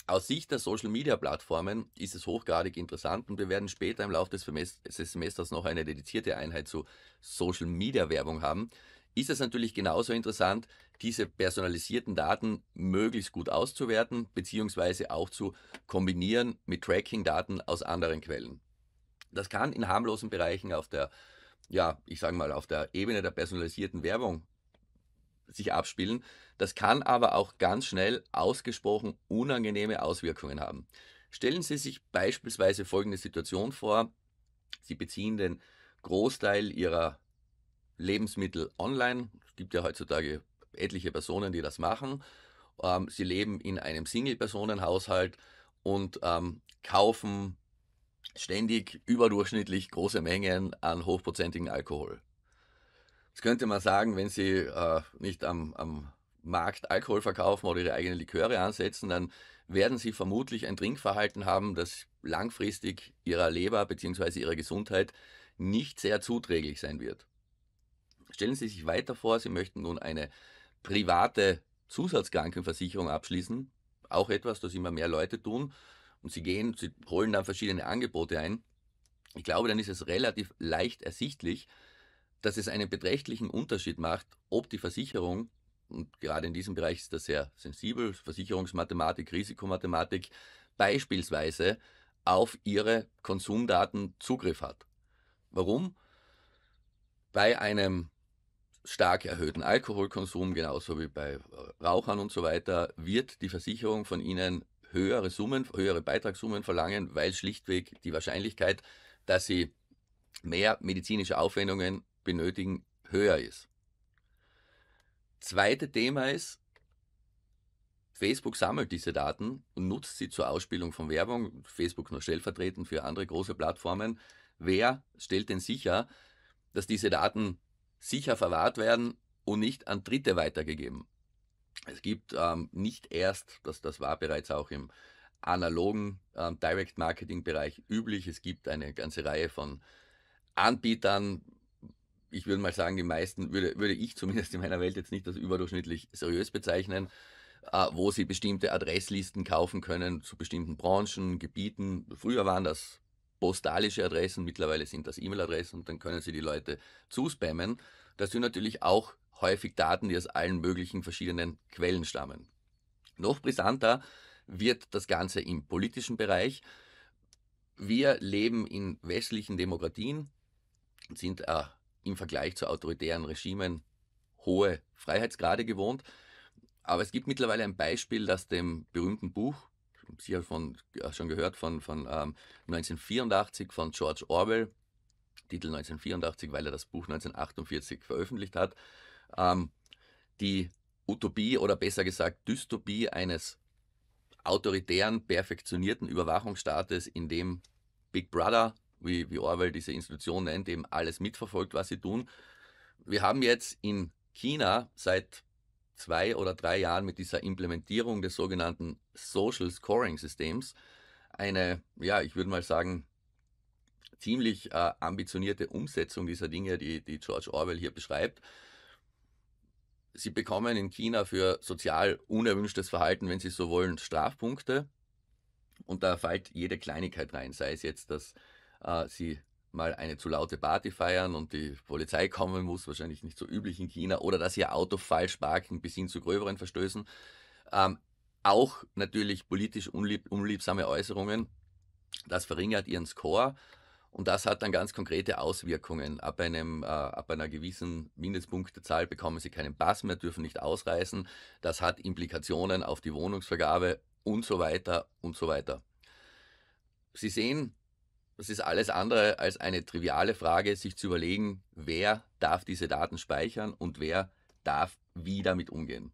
Aus Sicht der Social-Media-Plattformen ist es hochgradig interessant und wir werden später im Laufe des, des Semesters noch eine dedizierte Einheit zu Social-Media-Werbung haben. Ist es natürlich genauso interessant, diese personalisierten Daten möglichst gut auszuwerten beziehungsweise auch zu kombinieren mit Tracking-Daten aus anderen Quellen. Das kann in harmlosen Bereichen auf der, ja, ich sage mal, auf der Ebene der personalisierten Werbung sich abspielen. Das kann aber auch ganz schnell ausgesprochen unangenehme Auswirkungen haben. Stellen Sie sich beispielsweise folgende Situation vor. Sie beziehen den Großteil Ihrer Lebensmittel online. Es gibt ja heutzutage etliche Personen, die das machen. Ähm, sie leben in einem Single-Personen-Haushalt und ähm, kaufen ständig überdurchschnittlich große Mengen an hochprozentigen Alkohol. Das könnte man sagen, wenn Sie äh, nicht am, am Markt Alkohol verkaufen oder Ihre eigenen Liköre ansetzen, dann werden Sie vermutlich ein Trinkverhalten haben, das langfristig Ihrer Leber bzw. Ihrer Gesundheit nicht sehr zuträglich sein wird. Stellen Sie sich weiter vor, Sie möchten nun eine private Zusatzkrankenversicherung abschließen, auch etwas, das immer mehr Leute tun, und Sie gehen, Sie holen dann verschiedene Angebote ein. Ich glaube, dann ist es relativ leicht ersichtlich, dass es einen beträchtlichen Unterschied macht, ob die Versicherung, und gerade in diesem Bereich ist das sehr sensibel, Versicherungsmathematik, Risikomathematik, beispielsweise auf ihre Konsumdaten Zugriff hat. Warum? Bei einem stark erhöhten Alkoholkonsum, genauso wie bei Rauchern und so weiter, wird die Versicherung von ihnen höhere Summen, höhere Beitragssummen verlangen, weil schlichtweg die Wahrscheinlichkeit, dass sie mehr medizinische Aufwendungen benötigen, höher ist. Zweite Thema ist, Facebook sammelt diese Daten und nutzt sie zur Ausspielung von Werbung. Facebook nur stellvertretend für andere große Plattformen. Wer stellt denn sicher, dass diese Daten sicher verwahrt werden und nicht an Dritte weitergegeben? Es gibt ähm, nicht erst, das, das war bereits auch im analogen ähm, Direct-Marketing-Bereich üblich, es gibt eine ganze Reihe von Anbietern, ich würde mal sagen, die meisten würde, würde ich zumindest in meiner Welt jetzt nicht als überdurchschnittlich seriös bezeichnen, äh, wo sie bestimmte Adresslisten kaufen können zu bestimmten Branchen, Gebieten. Früher waren das postalische Adressen, mittlerweile sind das E-Mail-Adressen und dann können sie die Leute zuspammen. Das sind natürlich auch häufig Daten, die aus allen möglichen verschiedenen Quellen stammen. Noch brisanter wird das Ganze im politischen Bereich. Wir leben in westlichen Demokratien, sind äh, im Vergleich zu autoritären Regimen hohe Freiheitsgrade gewohnt. Aber es gibt mittlerweile ein Beispiel das dem berühmten Buch, Sie haben von, schon gehört, von, von ähm, 1984 von George Orwell, Titel 1984, weil er das Buch 1948 veröffentlicht hat, ähm, die Utopie oder besser gesagt Dystopie eines autoritären, perfektionierten Überwachungsstaates, in dem Big Brother wie, wie Orwell diese Institution nennt, eben alles mitverfolgt, was sie tun. Wir haben jetzt in China seit zwei oder drei Jahren mit dieser Implementierung des sogenannten Social Scoring Systems eine, ja, ich würde mal sagen, ziemlich äh, ambitionierte Umsetzung dieser Dinge, die, die George Orwell hier beschreibt. Sie bekommen in China für sozial unerwünschtes Verhalten, wenn Sie so wollen, Strafpunkte. Und da fällt jede Kleinigkeit rein, sei es jetzt, dass äh, sie mal eine zu laute Party feiern und die Polizei kommen muss, wahrscheinlich nicht so üblich in China, oder dass ihr Auto falsch parken bis hin zu gröberen Verstößen. Ähm, auch natürlich politisch unlieb unliebsame Äußerungen. Das verringert ihren Score und das hat dann ganz konkrete Auswirkungen. Ab, einem, äh, ab einer gewissen Mindestpunktezahl bekommen sie keinen Pass mehr, dürfen nicht ausreisen. Das hat Implikationen auf die Wohnungsvergabe und so weiter und so weiter. Sie sehen, das ist alles andere als eine triviale Frage, sich zu überlegen, wer darf diese Daten speichern und wer darf wie damit umgehen.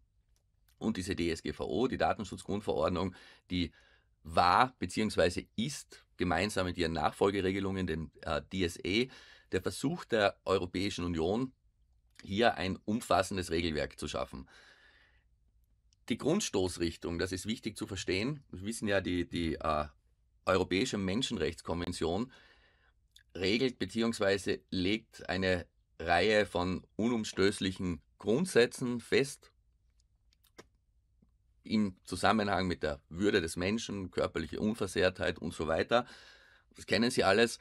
Und diese DSGVO, die Datenschutzgrundverordnung, die war bzw. ist gemeinsam mit ihren Nachfolgeregelungen, dem äh, DSA, e, der Versuch der Europäischen Union, hier ein umfassendes Regelwerk zu schaffen. Die Grundstoßrichtung, das ist wichtig zu verstehen. Wir wissen ja, die, die äh, Europäische Menschenrechtskonvention regelt bzw. legt eine Reihe von unumstößlichen Grundsätzen fest im Zusammenhang mit der Würde des Menschen, körperliche Unversehrtheit und so weiter. Das kennen Sie alles.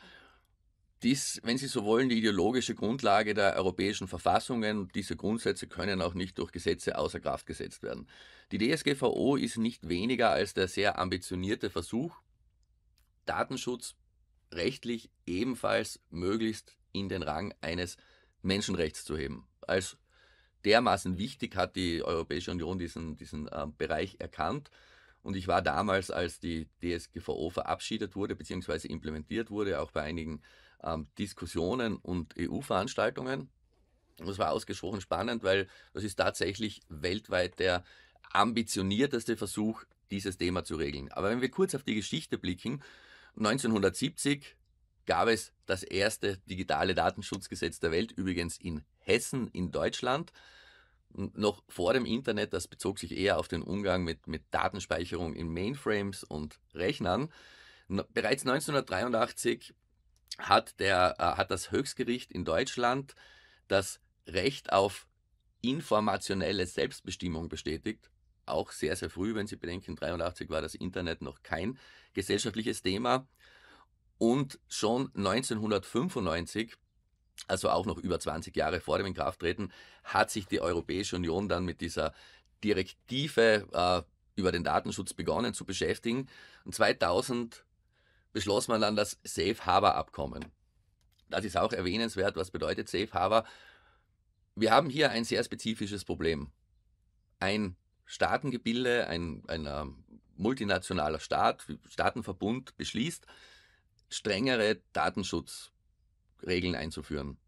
Dies, wenn Sie so wollen, die ideologische Grundlage der europäischen Verfassungen. Diese Grundsätze können auch nicht durch Gesetze außer Kraft gesetzt werden. Die DSGVO ist nicht weniger als der sehr ambitionierte Versuch, Datenschutz rechtlich ebenfalls möglichst in den Rang eines Menschenrechts zu heben. Als dermaßen wichtig hat die Europäische Union diesen, diesen äh, Bereich erkannt. Und ich war damals, als die DSGVO verabschiedet wurde bzw. implementiert wurde, auch bei einigen ähm, Diskussionen und EU-Veranstaltungen. Das war ausgesprochen spannend, weil das ist tatsächlich weltweit der ambitionierteste Versuch, dieses Thema zu regeln. Aber wenn wir kurz auf die Geschichte blicken, 1970 gab es das erste digitale Datenschutzgesetz der Welt, übrigens in Hessen in Deutschland. Noch vor dem Internet, das bezog sich eher auf den Umgang mit, mit Datenspeicherung in Mainframes und Rechnern. Bereits 1983 hat, der, äh, hat das Höchstgericht in Deutschland das Recht auf informationelle Selbstbestimmung bestätigt auch sehr, sehr früh, wenn Sie bedenken, 1983 war das Internet noch kein gesellschaftliches Thema. Und schon 1995, also auch noch über 20 Jahre vor dem Inkrafttreten, hat sich die Europäische Union dann mit dieser Direktive äh, über den Datenschutz begonnen zu beschäftigen. Und 2000 beschloss man dann das Safe Harbor Abkommen. Das ist auch erwähnenswert. Was bedeutet Safe Harbor? Wir haben hier ein sehr spezifisches Problem. Ein Staatengebilde, ein, ein multinationaler Staat, Staatenverbund beschließt, strengere Datenschutzregeln einzuführen.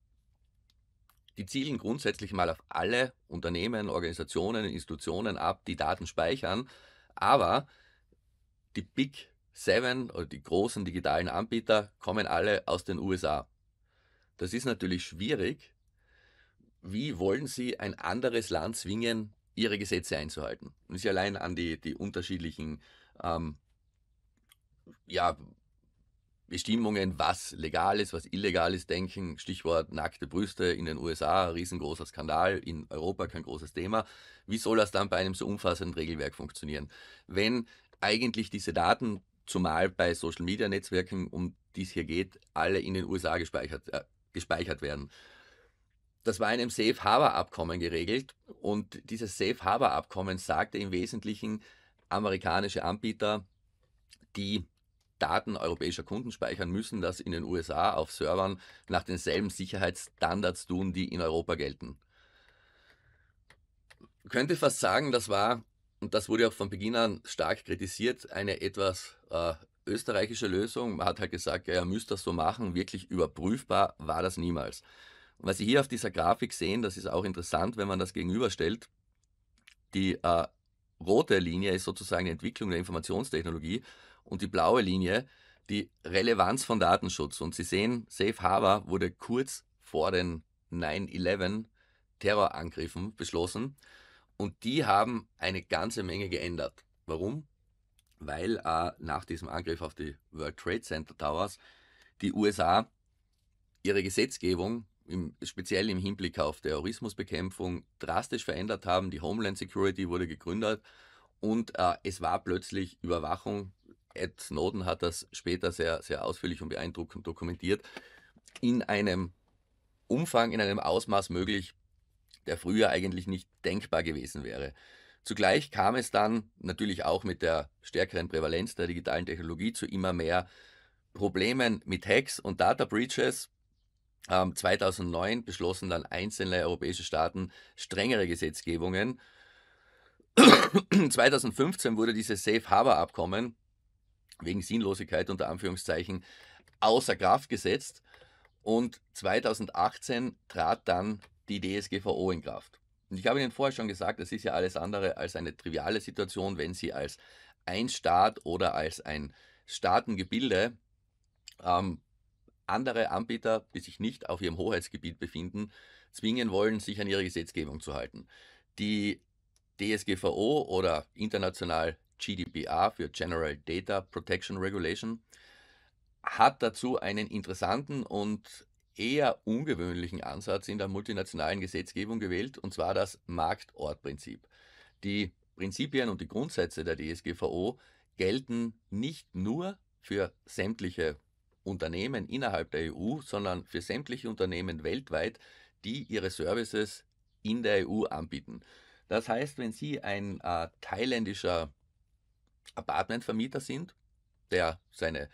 Die zielen grundsätzlich mal auf alle Unternehmen, Organisationen, Institutionen ab, die Daten speichern, aber die Big Seven oder die großen digitalen Anbieter kommen alle aus den USA. Das ist natürlich schwierig. Wie wollen Sie ein anderes Land zwingen, ihre Gesetze einzuhalten. Und sie allein an die, die unterschiedlichen ähm, ja, Bestimmungen, was legal ist, was illegal ist, denken. Stichwort nackte Brüste in den USA, riesengroßer Skandal, in Europa kein großes Thema. Wie soll das dann bei einem so umfassenden Regelwerk funktionieren? Wenn eigentlich diese Daten, zumal bei Social-Media-Netzwerken, um die es hier geht, alle in den USA gespeichert, äh, gespeichert werden. Das war in einem Safe Harbor Abkommen geregelt und dieses Safe Harbor Abkommen sagte im Wesentlichen, amerikanische Anbieter, die Daten europäischer Kunden speichern müssen, das in den USA auf Servern nach denselben Sicherheitsstandards tun, die in Europa gelten. könnte fast sagen, das war, und das wurde auch von Beginn an stark kritisiert, eine etwas äh, österreichische Lösung. Man hat halt gesagt, ja, ihr müsst das so machen, wirklich überprüfbar war das niemals. Und was Sie hier auf dieser Grafik sehen, das ist auch interessant, wenn man das gegenüberstellt. Die äh, rote Linie ist sozusagen die Entwicklung der Informationstechnologie und die blaue Linie die Relevanz von Datenschutz. Und Sie sehen, Safe Harbor wurde kurz vor den 9-11 Terrorangriffen beschlossen und die haben eine ganze Menge geändert. Warum? Weil äh, nach diesem Angriff auf die World Trade Center Towers die USA ihre Gesetzgebung im, speziell im Hinblick auf Terrorismusbekämpfung drastisch verändert haben. Die Homeland Security wurde gegründet und äh, es war plötzlich Überwachung. Ed Snowden hat das später sehr, sehr ausführlich und beeindruckend dokumentiert. In einem Umfang, in einem Ausmaß möglich, der früher eigentlich nicht denkbar gewesen wäre. Zugleich kam es dann natürlich auch mit der stärkeren Prävalenz der digitalen Technologie zu immer mehr Problemen mit Hacks und Data Breaches, 2009 ähm, beschlossen dann einzelne europäische Staaten strengere Gesetzgebungen. 2015 wurde dieses Safe Harbor Abkommen wegen Sinnlosigkeit unter Anführungszeichen außer Kraft gesetzt und 2018 trat dann die DSGVO in Kraft. Und ich habe Ihnen vorher schon gesagt, das ist ja alles andere als eine triviale Situation, wenn Sie als ein Staat oder als ein Staatengebilde ähm, andere Anbieter, die sich nicht auf ihrem Hoheitsgebiet befinden, zwingen wollen, sich an ihre Gesetzgebung zu halten. Die DSGVO oder international GDPR für General Data Protection Regulation hat dazu einen interessanten und eher ungewöhnlichen Ansatz in der multinationalen Gesetzgebung gewählt, und zwar das Marktortprinzip. Die Prinzipien und die Grundsätze der DSGVO gelten nicht nur für sämtliche Unternehmen innerhalb der EU, sondern für sämtliche Unternehmen weltweit, die ihre Services in der EU anbieten. Das heißt, wenn Sie ein äh, thailändischer Apartmentvermieter sind, der seine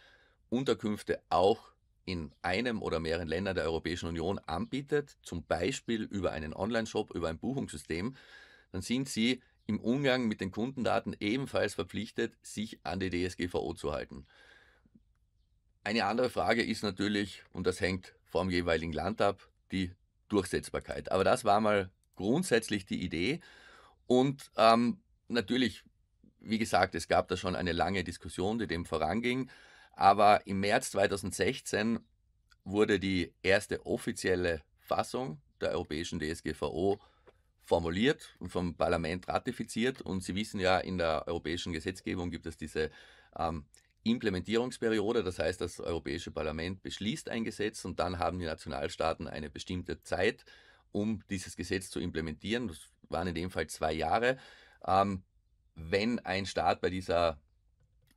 Unterkünfte auch in einem oder mehreren Ländern der Europäischen Union anbietet, zum Beispiel über einen Online-Shop, über ein Buchungssystem, dann sind Sie im Umgang mit den Kundendaten ebenfalls verpflichtet, sich an die DSGVO zu halten. Eine andere Frage ist natürlich, und das hängt vom jeweiligen Land ab, die Durchsetzbarkeit. Aber das war mal grundsätzlich die Idee. Und ähm, natürlich, wie gesagt, es gab da schon eine lange Diskussion, die dem voranging. Aber im März 2016 wurde die erste offizielle Fassung der europäischen DSGVO formuliert und vom Parlament ratifiziert. Und Sie wissen ja, in der europäischen Gesetzgebung gibt es diese ähm, Implementierungsperiode, das heißt, das Europäische Parlament beschließt ein Gesetz und dann haben die Nationalstaaten eine bestimmte Zeit, um dieses Gesetz zu implementieren. Das waren in dem Fall zwei Jahre. Ähm, wenn ein Staat bei dieser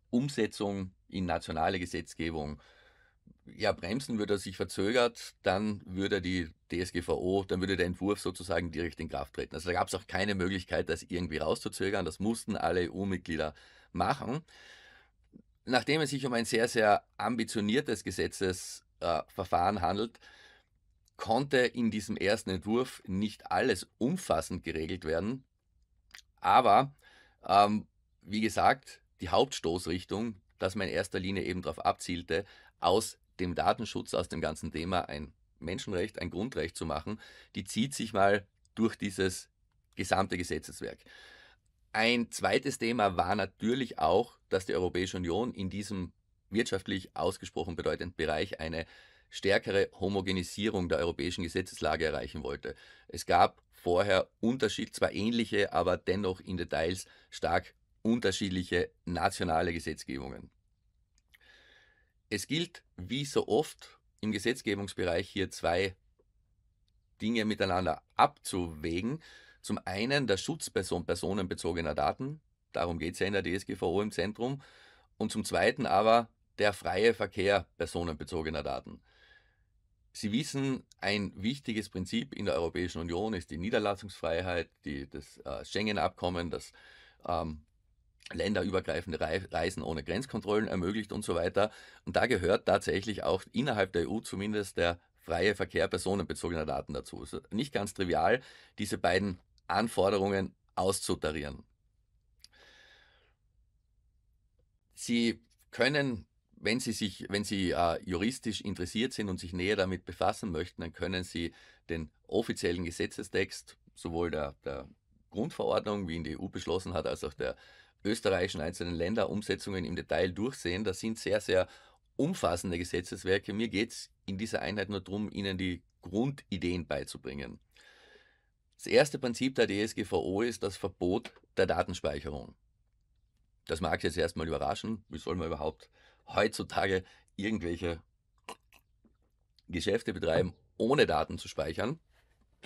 Umsetzung in nationale Gesetzgebung ja, bremsen würde, sich verzögert, dann würde die DSGVO, dann würde der Entwurf sozusagen direkt in Kraft treten. Also da gab es auch keine Möglichkeit, das irgendwie rauszuzögern. Das mussten alle EU-Mitglieder machen nachdem es sich um ein sehr, sehr ambitioniertes Gesetzesverfahren äh, handelt, konnte in diesem ersten Entwurf nicht alles umfassend geregelt werden. Aber ähm, wie gesagt, die Hauptstoßrichtung, dass man in erster Linie eben darauf abzielte, aus dem Datenschutz, aus dem ganzen Thema ein Menschenrecht, ein Grundrecht zu machen, die zieht sich mal durch dieses gesamte Gesetzeswerk. Ein zweites Thema war natürlich auch dass die Europäische Union in diesem wirtschaftlich ausgesprochen bedeutenden Bereich eine stärkere Homogenisierung der europäischen Gesetzeslage erreichen wollte. Es gab vorher Unterschied, zwar ähnliche, aber dennoch in Details stark unterschiedliche nationale Gesetzgebungen. Es gilt, wie so oft im Gesetzgebungsbereich, hier zwei Dinge miteinander abzuwägen. Zum einen der Schutz person personenbezogener Daten Darum geht es ja in der DSGVO im Zentrum. Und zum Zweiten aber der freie Verkehr personenbezogener Daten. Sie wissen, ein wichtiges Prinzip in der Europäischen Union ist die Niederlassungsfreiheit, die, das äh, Schengen-Abkommen, das ähm, länderübergreifende Reisen ohne Grenzkontrollen ermöglicht und so weiter. Und da gehört tatsächlich auch innerhalb der EU zumindest der freie Verkehr personenbezogener Daten dazu. Es Also nicht ganz trivial, diese beiden Anforderungen auszutarieren. Sie können, wenn Sie sich, wenn Sie äh, juristisch interessiert sind und sich näher damit befassen möchten, dann können Sie den offiziellen Gesetzestext sowohl der, der Grundverordnung, wie ihn die EU beschlossen hat, als auch der österreichischen einzelnen Länderumsetzungen im Detail durchsehen. Das sind sehr, sehr umfassende Gesetzeswerke. Mir geht es in dieser Einheit nur darum, Ihnen die Grundideen beizubringen. Das erste Prinzip der DSGVO ist das Verbot der Datenspeicherung. Das mag jetzt erstmal überraschen. Wie soll man überhaupt heutzutage irgendwelche Geschäfte betreiben, ohne Daten zu speichern?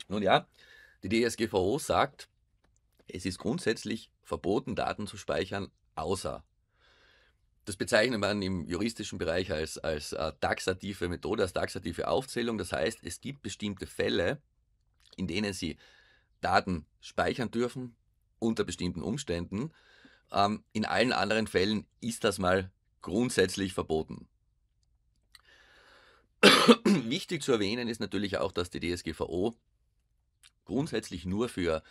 Nun ja, die DSGVO sagt, es ist grundsätzlich verboten, Daten zu speichern, außer. Das bezeichnet man im juristischen Bereich als, als äh, taxative Methode, als taxative Aufzählung. Das heißt, es gibt bestimmte Fälle, in denen Sie Daten speichern dürfen unter bestimmten Umständen. Ähm, in allen anderen Fällen ist das mal grundsätzlich verboten. *clears throat* Wichtig zu erwähnen ist natürlich auch, dass die DSGVO grundsätzlich nur für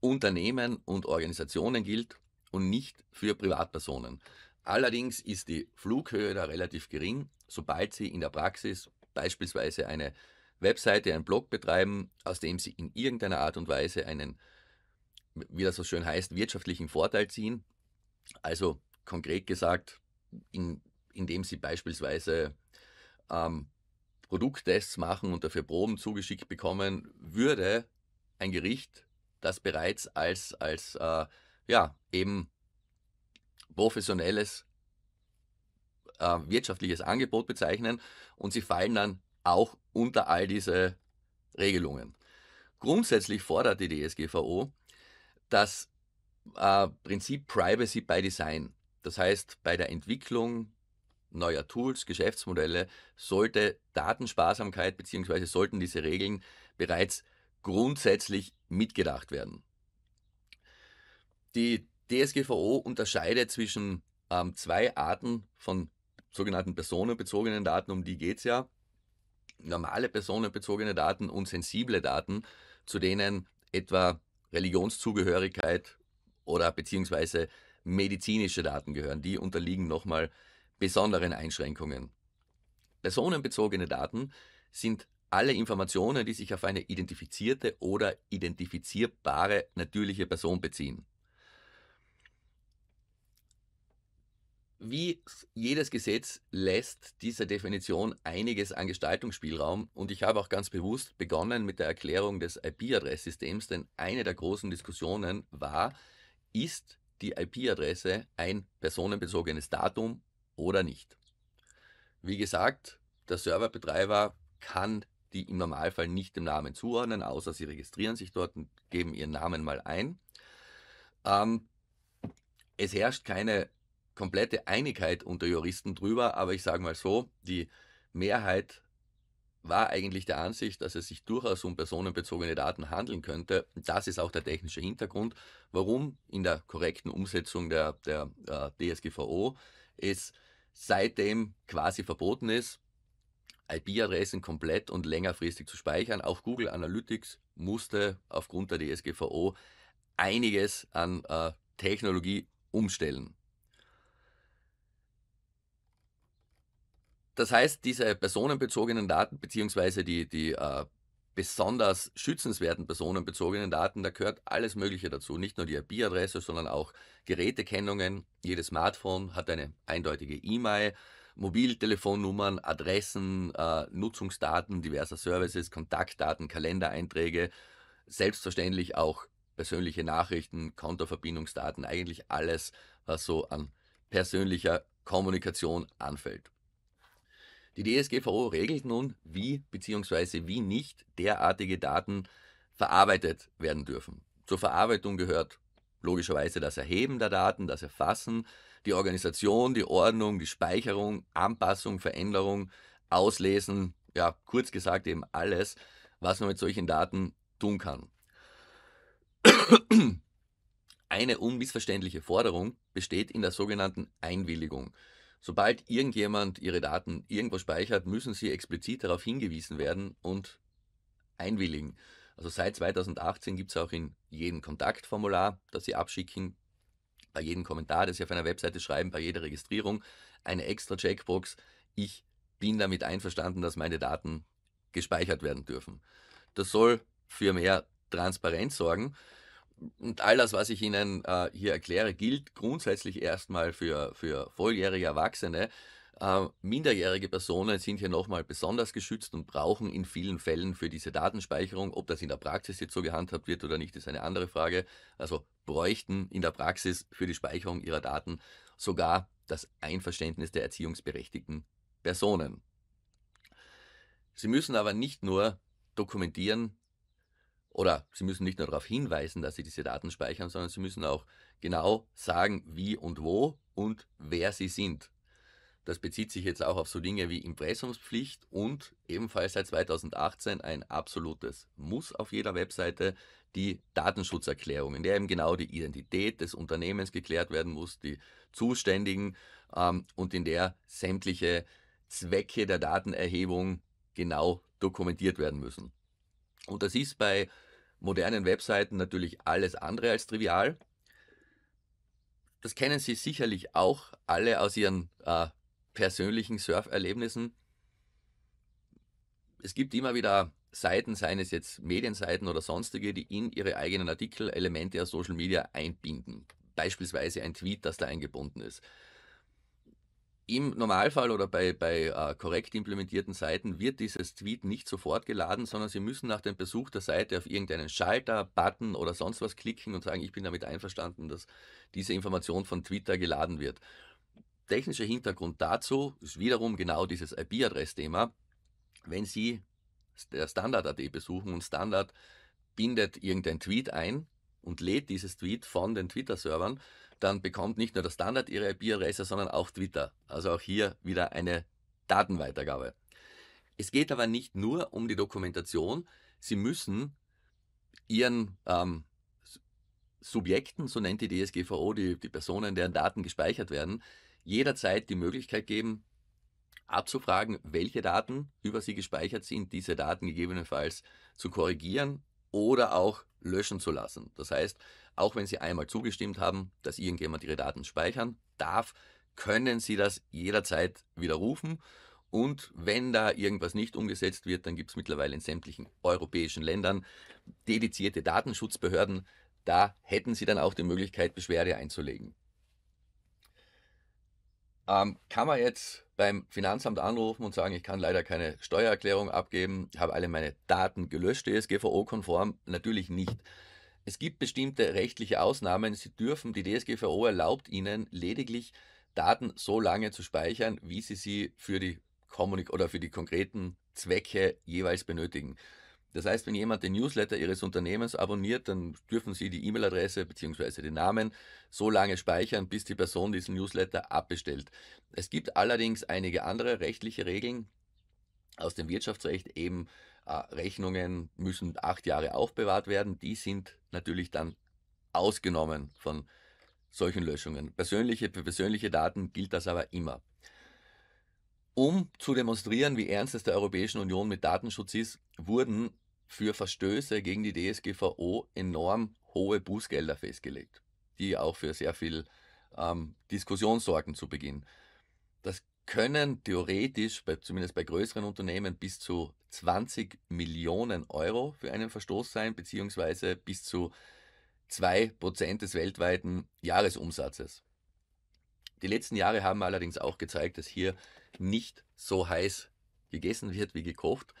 Unternehmen und Organisationen gilt und nicht für Privatpersonen. Allerdings ist die Flughöhe da relativ gering, sobald Sie in der Praxis beispielsweise eine Webseite, einen Blog betreiben, aus dem Sie in irgendeiner Art und Weise einen wie das so schön heißt, wirtschaftlichen Vorteil ziehen. Also konkret gesagt, in, indem sie beispielsweise ähm, Produkttests machen und dafür Proben zugeschickt bekommen, würde ein Gericht das bereits als, als äh, ja, eben professionelles äh, wirtschaftliches Angebot bezeichnen und sie fallen dann auch unter all diese Regelungen. Grundsätzlich fordert die DSGVO, das äh, Prinzip Privacy by Design. Das heißt, bei der Entwicklung neuer Tools, Geschäftsmodelle sollte Datensparsamkeit bzw. sollten diese Regeln bereits grundsätzlich mitgedacht werden. Die DSGVO unterscheidet zwischen ähm, zwei Arten von sogenannten personenbezogenen Daten, um die geht es ja. Normale personenbezogene Daten und sensible Daten, zu denen etwa Religionszugehörigkeit oder beziehungsweise medizinische Daten gehören. Die unterliegen nochmal besonderen Einschränkungen. Personenbezogene Daten sind alle Informationen, die sich auf eine identifizierte oder identifizierbare natürliche Person beziehen. Wie jedes Gesetz lässt diese Definition einiges an Gestaltungsspielraum und ich habe auch ganz bewusst begonnen mit der Erklärung des IP-Adresssystems, denn eine der großen Diskussionen war, ist die IP-Adresse ein personenbezogenes Datum oder nicht? Wie gesagt, der Serverbetreiber kann die im Normalfall nicht dem Namen zuordnen, außer sie registrieren sich dort und geben ihren Namen mal ein. Ähm, es herrscht keine komplette Einigkeit unter Juristen drüber, aber ich sage mal so, die Mehrheit war eigentlich der Ansicht, dass es sich durchaus um personenbezogene Daten handeln könnte. Das ist auch der technische Hintergrund, warum in der korrekten Umsetzung der, der äh, DSGVO es seitdem quasi verboten ist, IP-Adressen komplett und längerfristig zu speichern. Auch Google Analytics musste aufgrund der DSGVO einiges an äh, Technologie umstellen. Das heißt, diese personenbezogenen Daten, beziehungsweise die, die äh, besonders schützenswerten personenbezogenen Daten, da gehört alles Mögliche dazu. Nicht nur die IP-Adresse, sondern auch Gerätekennungen. Jedes Smartphone hat eine eindeutige E-Mail, Mobiltelefonnummern, Adressen, äh, Nutzungsdaten diverser Services, Kontaktdaten, Kalendereinträge, selbstverständlich auch persönliche Nachrichten, Kontoverbindungsdaten, eigentlich alles, was so an persönlicher Kommunikation anfällt. Die DSGVO regelt nun, wie bzw. wie nicht derartige Daten verarbeitet werden dürfen. Zur Verarbeitung gehört logischerweise das Erheben der Daten, das Erfassen, die Organisation, die Ordnung, die Speicherung, Anpassung, Veränderung, Auslesen, ja, kurz gesagt eben alles, was man mit solchen Daten tun kann. Eine unmissverständliche Forderung besteht in der sogenannten Einwilligung. Sobald irgendjemand Ihre Daten irgendwo speichert, müssen Sie explizit darauf hingewiesen werden und einwilligen. Also seit 2018 gibt es auch in jedem Kontaktformular, das Sie abschicken, bei jedem Kommentar, das Sie auf einer Webseite schreiben, bei jeder Registrierung eine extra Checkbox. Ich bin damit einverstanden, dass meine Daten gespeichert werden dürfen. Das soll für mehr Transparenz sorgen und all das, was ich Ihnen äh, hier erkläre, gilt grundsätzlich erstmal für, für volljährige Erwachsene. Äh, minderjährige Personen sind hier nochmal besonders geschützt und brauchen in vielen Fällen für diese Datenspeicherung, ob das in der Praxis jetzt so gehandhabt wird oder nicht, ist eine andere Frage. Also bräuchten in der Praxis für die Speicherung ihrer Daten sogar das Einverständnis der erziehungsberechtigten Personen. Sie müssen aber nicht nur dokumentieren, oder Sie müssen nicht nur darauf hinweisen, dass Sie diese Daten speichern, sondern Sie müssen auch genau sagen, wie und wo und wer Sie sind. Das bezieht sich jetzt auch auf so Dinge wie Impressumspflicht und ebenfalls seit 2018 ein absolutes Muss auf jeder Webseite die Datenschutzerklärung, in der eben genau die Identität des Unternehmens geklärt werden muss, die Zuständigen ähm, und in der sämtliche Zwecke der Datenerhebung genau dokumentiert werden müssen. Und das ist bei modernen Webseiten natürlich alles andere als trivial. Das kennen Sie sicherlich auch alle aus Ihren äh, persönlichen Surferlebnissen. Es gibt immer wieder Seiten, seien es jetzt Medienseiten oder sonstige, die in ihre eigenen Artikel Elemente aus Social Media einbinden. Beispielsweise ein Tweet, das da eingebunden ist. Im Normalfall oder bei, bei äh, korrekt implementierten Seiten wird dieses Tweet nicht sofort geladen, sondern Sie müssen nach dem Besuch der Seite auf irgendeinen Schalter, Button oder sonst was klicken und sagen, ich bin damit einverstanden, dass diese Information von Twitter geladen wird. Technischer Hintergrund dazu ist wiederum genau dieses IP-Adress-Thema. Wenn Sie äh, Standard.at besuchen und Standard bindet irgendein Tweet ein und lädt dieses Tweet von den Twitter-Servern, dann bekommt nicht nur der Standard Ihre IP-Adresse, sondern auch Twitter. Also auch hier wieder eine Datenweitergabe. Es geht aber nicht nur um die Dokumentation. Sie müssen Ihren ähm, Subjekten, so nennt die DSGVO, die, die Personen, deren Daten gespeichert werden, jederzeit die Möglichkeit geben, abzufragen, welche Daten über sie gespeichert sind, diese Daten gegebenenfalls zu korrigieren oder auch löschen zu lassen. Das heißt, auch wenn Sie einmal zugestimmt haben, dass irgendjemand Ihre Daten speichern darf, können Sie das jederzeit widerrufen. Und wenn da irgendwas nicht umgesetzt wird, dann gibt es mittlerweile in sämtlichen europäischen Ländern dedizierte Datenschutzbehörden. Da hätten Sie dann auch die Möglichkeit, Beschwerde einzulegen. Ähm, kann man jetzt beim Finanzamt anrufen und sagen, ich kann leider keine Steuererklärung abgeben, habe alle meine Daten gelöscht, DSGVO-konform? Natürlich nicht. Es gibt bestimmte rechtliche Ausnahmen. Sie dürfen, die DSGVO erlaubt Ihnen lediglich Daten so lange zu speichern, wie Sie sie für die Kommunik oder für die konkreten Zwecke jeweils benötigen. Das heißt, wenn jemand den Newsletter Ihres Unternehmens abonniert, dann dürfen Sie die E-Mail-Adresse bzw. den Namen so lange speichern, bis die Person diesen Newsletter abbestellt. Es gibt allerdings einige andere rechtliche Regeln aus dem Wirtschaftsrecht eben Ah, Rechnungen müssen acht Jahre aufbewahrt werden. Die sind natürlich dann ausgenommen von solchen Löschungen. Persönliche, für persönliche Daten gilt das aber immer. Um zu demonstrieren, wie ernst es der Europäischen Union mit Datenschutz ist, wurden für Verstöße gegen die DSGVO enorm hohe Bußgelder festgelegt, die auch für sehr viel ähm, Diskussion sorgen zu Beginn. Das können theoretisch, bei, zumindest bei größeren Unternehmen, bis zu 20 Millionen Euro für einen Verstoß sein, beziehungsweise bis zu 2% des weltweiten Jahresumsatzes. Die letzten Jahre haben allerdings auch gezeigt, dass hier nicht so heiß gegessen wird wie gekocht.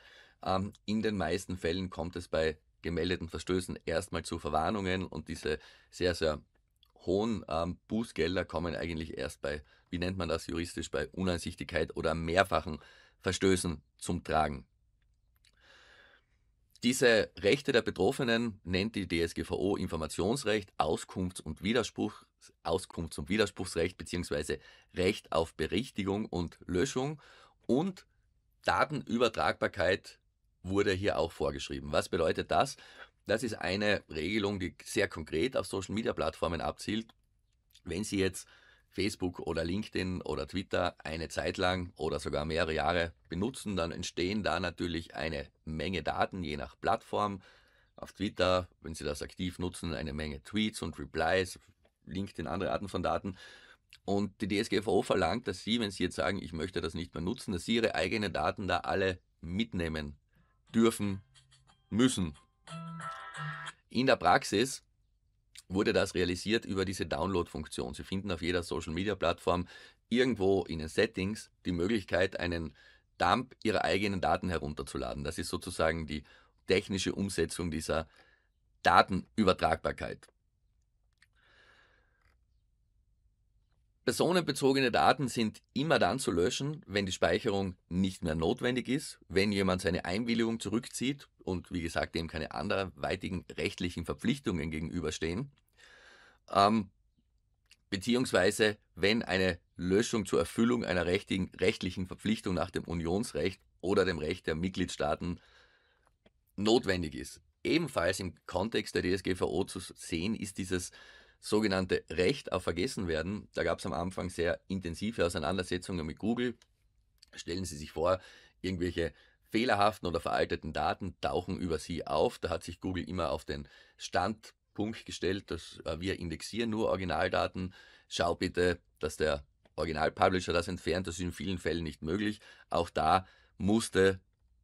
Ähm, in den meisten Fällen kommt es bei gemeldeten Verstößen erstmal zu Verwarnungen und diese sehr, sehr hohen ähm, Bußgelder kommen eigentlich erst bei wie nennt man das juristisch, bei Uneinsichtigkeit oder mehrfachen Verstößen zum Tragen. Diese Rechte der Betroffenen nennt die DSGVO Informationsrecht, Auskunfts- und, Widerspruch, Auskunfts und Widerspruchsrecht bzw. Recht auf Berichtigung und Löschung und Datenübertragbarkeit wurde hier auch vorgeschrieben. Was bedeutet das? Das ist eine Regelung, die sehr konkret auf Social-Media-Plattformen abzielt. Wenn Sie jetzt Facebook oder LinkedIn oder Twitter eine Zeit lang oder sogar mehrere Jahre benutzen, dann entstehen da natürlich eine Menge Daten, je nach Plattform. Auf Twitter, wenn Sie das aktiv nutzen, eine Menge Tweets und Replies, LinkedIn, andere Arten von Daten. Und die DSGVO verlangt, dass Sie, wenn Sie jetzt sagen, ich möchte das nicht mehr nutzen, dass Sie Ihre eigenen Daten da alle mitnehmen dürfen, müssen. In der Praxis wurde das realisiert über diese Download-Funktion. Sie finden auf jeder Social-Media-Plattform irgendwo in den Settings die Möglichkeit, einen Dump ihrer eigenen Daten herunterzuladen. Das ist sozusagen die technische Umsetzung dieser Datenübertragbarkeit. Personenbezogene Daten sind immer dann zu löschen, wenn die Speicherung nicht mehr notwendig ist, wenn jemand seine Einwilligung zurückzieht und wie gesagt dem keine anderweitigen rechtlichen Verpflichtungen gegenüberstehen, ähm, beziehungsweise wenn eine Löschung zur Erfüllung einer rechtigen, rechtlichen Verpflichtung nach dem Unionsrecht oder dem Recht der Mitgliedstaaten notwendig ist. Ebenfalls im Kontext der DSGVO zu sehen ist dieses sogenannte Recht auf Vergessenwerden. Da gab es am Anfang sehr intensive Auseinandersetzungen mit Google. Stellen Sie sich vor, irgendwelche fehlerhaften oder veralteten Daten tauchen über Sie auf. Da hat sich Google immer auf den Standpunkt gestellt, dass äh, wir indexieren nur Originaldaten. Schau bitte, dass der Originalpublisher das entfernt. Das ist in vielen Fällen nicht möglich. Auch da musste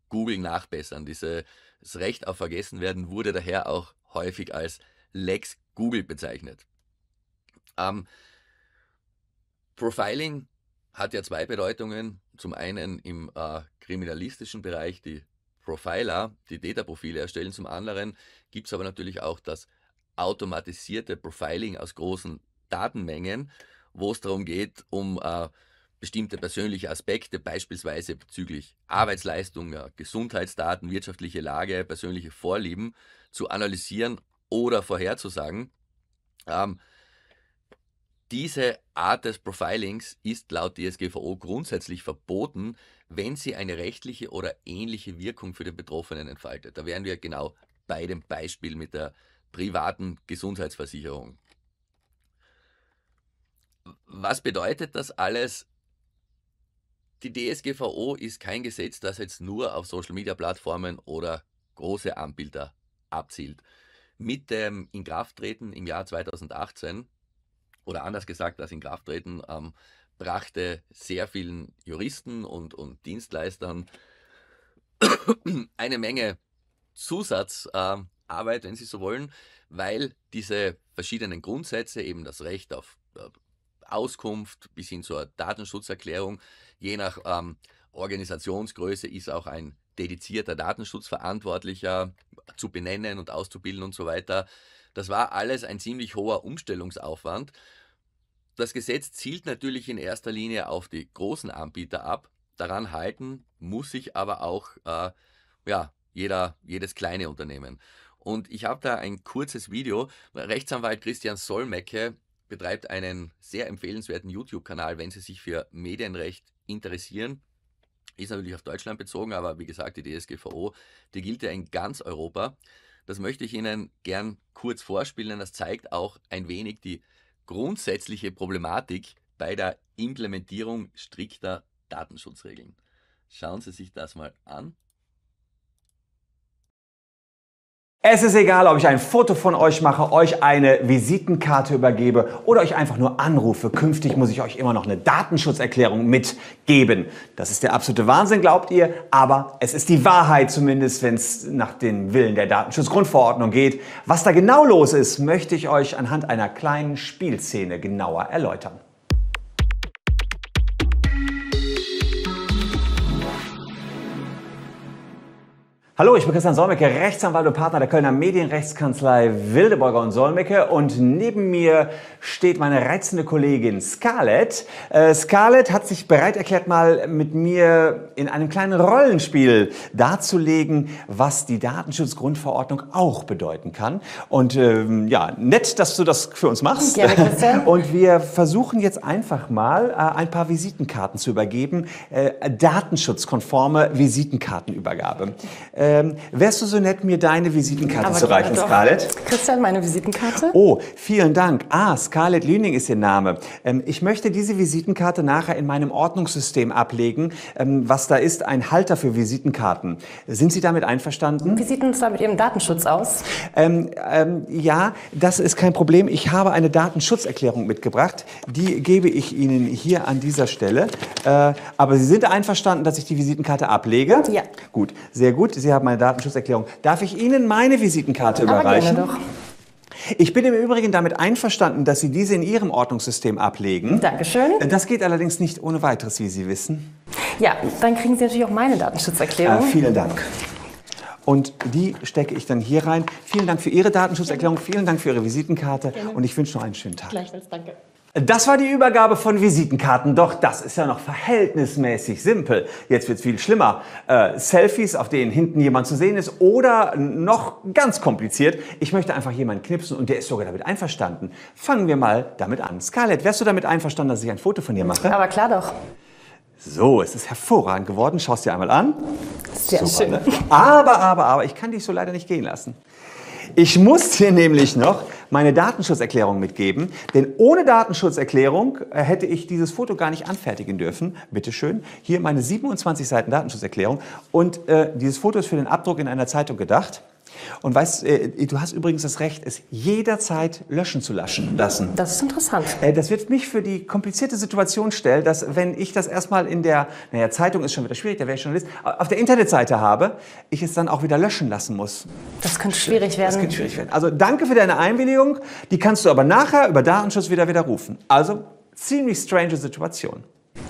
Google nachbessern. Dieses Recht auf Vergessenwerden wurde daher auch häufig als Lex Google bezeichnet. Ähm, Profiling hat ja zwei Bedeutungen. Zum einen im äh, kriminalistischen Bereich die Profiler, die Data-Profile erstellen. Zum anderen gibt es aber natürlich auch das automatisierte Profiling aus großen Datenmengen, wo es darum geht, um äh, bestimmte persönliche Aspekte, beispielsweise bezüglich Arbeitsleistung, äh, Gesundheitsdaten, wirtschaftliche Lage, persönliche Vorlieben, zu analysieren oder vorherzusagen. Ähm, diese Art des Profilings ist laut DSGVO grundsätzlich verboten, wenn sie eine rechtliche oder ähnliche Wirkung für den Betroffenen entfaltet. Da wären wir genau bei dem Beispiel mit der privaten Gesundheitsversicherung. Was bedeutet das alles? Die DSGVO ist kein Gesetz, das jetzt nur auf Social-Media-Plattformen oder große Anbieter abzielt. Mit dem Inkrafttreten im Jahr 2018 oder anders gesagt, das Inkrafttreten ähm, brachte sehr vielen Juristen und, und Dienstleistern eine Menge Zusatzarbeit, ähm, äh, wenn Sie so wollen, weil diese verschiedenen Grundsätze, eben das Recht auf äh, Auskunft bis hin zur Datenschutzerklärung, je nach ähm, Organisationsgröße ist auch ein dedizierter Datenschutzverantwortlicher zu benennen und auszubilden und so weiter. Das war alles ein ziemlich hoher Umstellungsaufwand. Das Gesetz zielt natürlich in erster Linie auf die großen Anbieter ab. Daran halten muss sich aber auch äh, ja, jeder, jedes kleine Unternehmen. Und ich habe da ein kurzes Video. Rechtsanwalt Christian Solmecke betreibt einen sehr empfehlenswerten YouTube-Kanal, wenn Sie sich für Medienrecht interessieren. Ist natürlich auf Deutschland bezogen, aber wie gesagt, die DSGVO, die gilt ja in ganz Europa. Das möchte ich Ihnen gern kurz vorspielen. Das zeigt auch ein wenig die grundsätzliche Problematik bei der Implementierung strikter Datenschutzregeln. Schauen Sie sich das mal an. Es ist egal, ob ich ein Foto von euch mache, euch eine Visitenkarte übergebe oder euch einfach nur anrufe. Künftig muss ich euch immer noch eine Datenschutzerklärung mitgeben. Das ist der absolute Wahnsinn, glaubt ihr, aber es ist die Wahrheit, zumindest wenn es nach den Willen der Datenschutzgrundverordnung geht. Was da genau los ist, möchte ich euch anhand einer kleinen Spielszene genauer erläutern. Hallo, ich bin Christian Solmecke, Rechtsanwalt und Partner der Kölner Medienrechtskanzlei Wildeborger und Solmecke und neben mir steht meine reizende Kollegin Scarlett. Äh, Scarlett hat sich bereit erklärt, mal mit mir in einem kleinen Rollenspiel darzulegen, was die Datenschutzgrundverordnung auch bedeuten kann. Und ähm, ja, nett, dass du das für uns machst. Gerne, Christian. *laughs* Und wir versuchen jetzt einfach mal äh, ein paar Visitenkarten zu übergeben, äh, datenschutzkonforme Visitenkartenübergabe. Äh, ähm, wärst du so nett, mir deine Visitenkarte Aber zu reichen, doch. Scarlett? Christian, meine Visitenkarte. Oh, vielen Dank. Ah, Scarlett Lüning ist Ihr Name. Ähm, ich möchte diese Visitenkarte nachher in meinem Ordnungssystem ablegen. Ähm, was da ist, ein Halter für Visitenkarten. Sind Sie damit einverstanden? Wie sieht es da mit Ihrem Datenschutz aus? Ähm, ähm, ja, das ist kein Problem. Ich habe eine Datenschutzerklärung mitgebracht. Die gebe ich Ihnen hier an dieser Stelle. Äh, aber Sie sind einverstanden, dass ich die Visitenkarte ablege? Ja. Gut, sehr gut. Sie haben habe meine Datenschutzerklärung. Darf ich Ihnen meine Visitenkarte Aber überreichen? Gerne doch. Ich bin im Übrigen damit einverstanden, dass Sie diese in Ihrem Ordnungssystem ablegen. Dankeschön. Das geht allerdings nicht ohne weiteres, wie Sie wissen. Ja, dann kriegen Sie natürlich auch meine Datenschutzerklärung. Äh, vielen Dank. Und die stecke ich dann hier rein. Vielen Dank für Ihre Datenschutzerklärung, vielen Dank für Ihre Visitenkarte und ich wünsche noch einen schönen Tag. Gleichfalls, danke. Das war die Übergabe von Visitenkarten, doch das ist ja noch verhältnismäßig simpel. Jetzt wird es viel schlimmer. Äh, Selfies, auf denen hinten jemand zu sehen ist oder noch ganz kompliziert. Ich möchte einfach jemanden knipsen und der ist sogar damit einverstanden. Fangen wir mal damit an. Scarlett, wärst du damit einverstanden, dass ich ein Foto von dir mache? Aber klar doch. So, es ist hervorragend geworden. Schau es dir einmal an. Sehr Super, schön. Ne? Aber, aber, aber, ich kann dich so leider nicht gehen lassen. Ich muss dir nämlich noch meine Datenschutzerklärung mitgeben, denn ohne Datenschutzerklärung äh, hätte ich dieses Foto gar nicht anfertigen dürfen. Bitte schön, hier meine 27 Seiten Datenschutzerklärung und äh, dieses Foto ist für den Abdruck in einer Zeitung gedacht. Und weißt, äh, du hast übrigens das Recht, es jederzeit löschen zu lassen. Lassen. Das ist interessant. Äh, das wird mich für die komplizierte Situation stellen, dass wenn ich das erstmal in der, naja, Zeitung ist schon wieder schwierig, da wäre ich Journalist, auf der Internetseite habe, ich es dann auch wieder löschen lassen muss. Das könnte schwierig werden. Das könnte schwierig werden. Also danke für deine Einwilligung. Die kannst du aber nachher über Datenschutz wieder widerrufen. Also ziemlich strange Situation.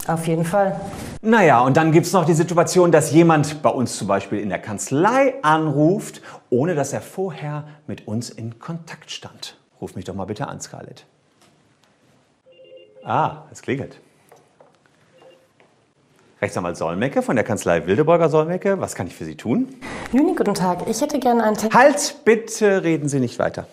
Auf jeden Fall. Naja, und dann gibt es noch die Situation, dass jemand bei uns zum Beispiel in der Kanzlei anruft, ohne dass er vorher mit uns in Kontakt stand. Ruf mich doch mal bitte an, Scarlett. Ah, es klingelt. Rechtsanwalt Solmecke von der Kanzlei Wildeburger Solmecke. Was kann ich für Sie tun? Juni, guten Tag. Ich hätte gerne einen Text. Halt, bitte reden Sie nicht weiter.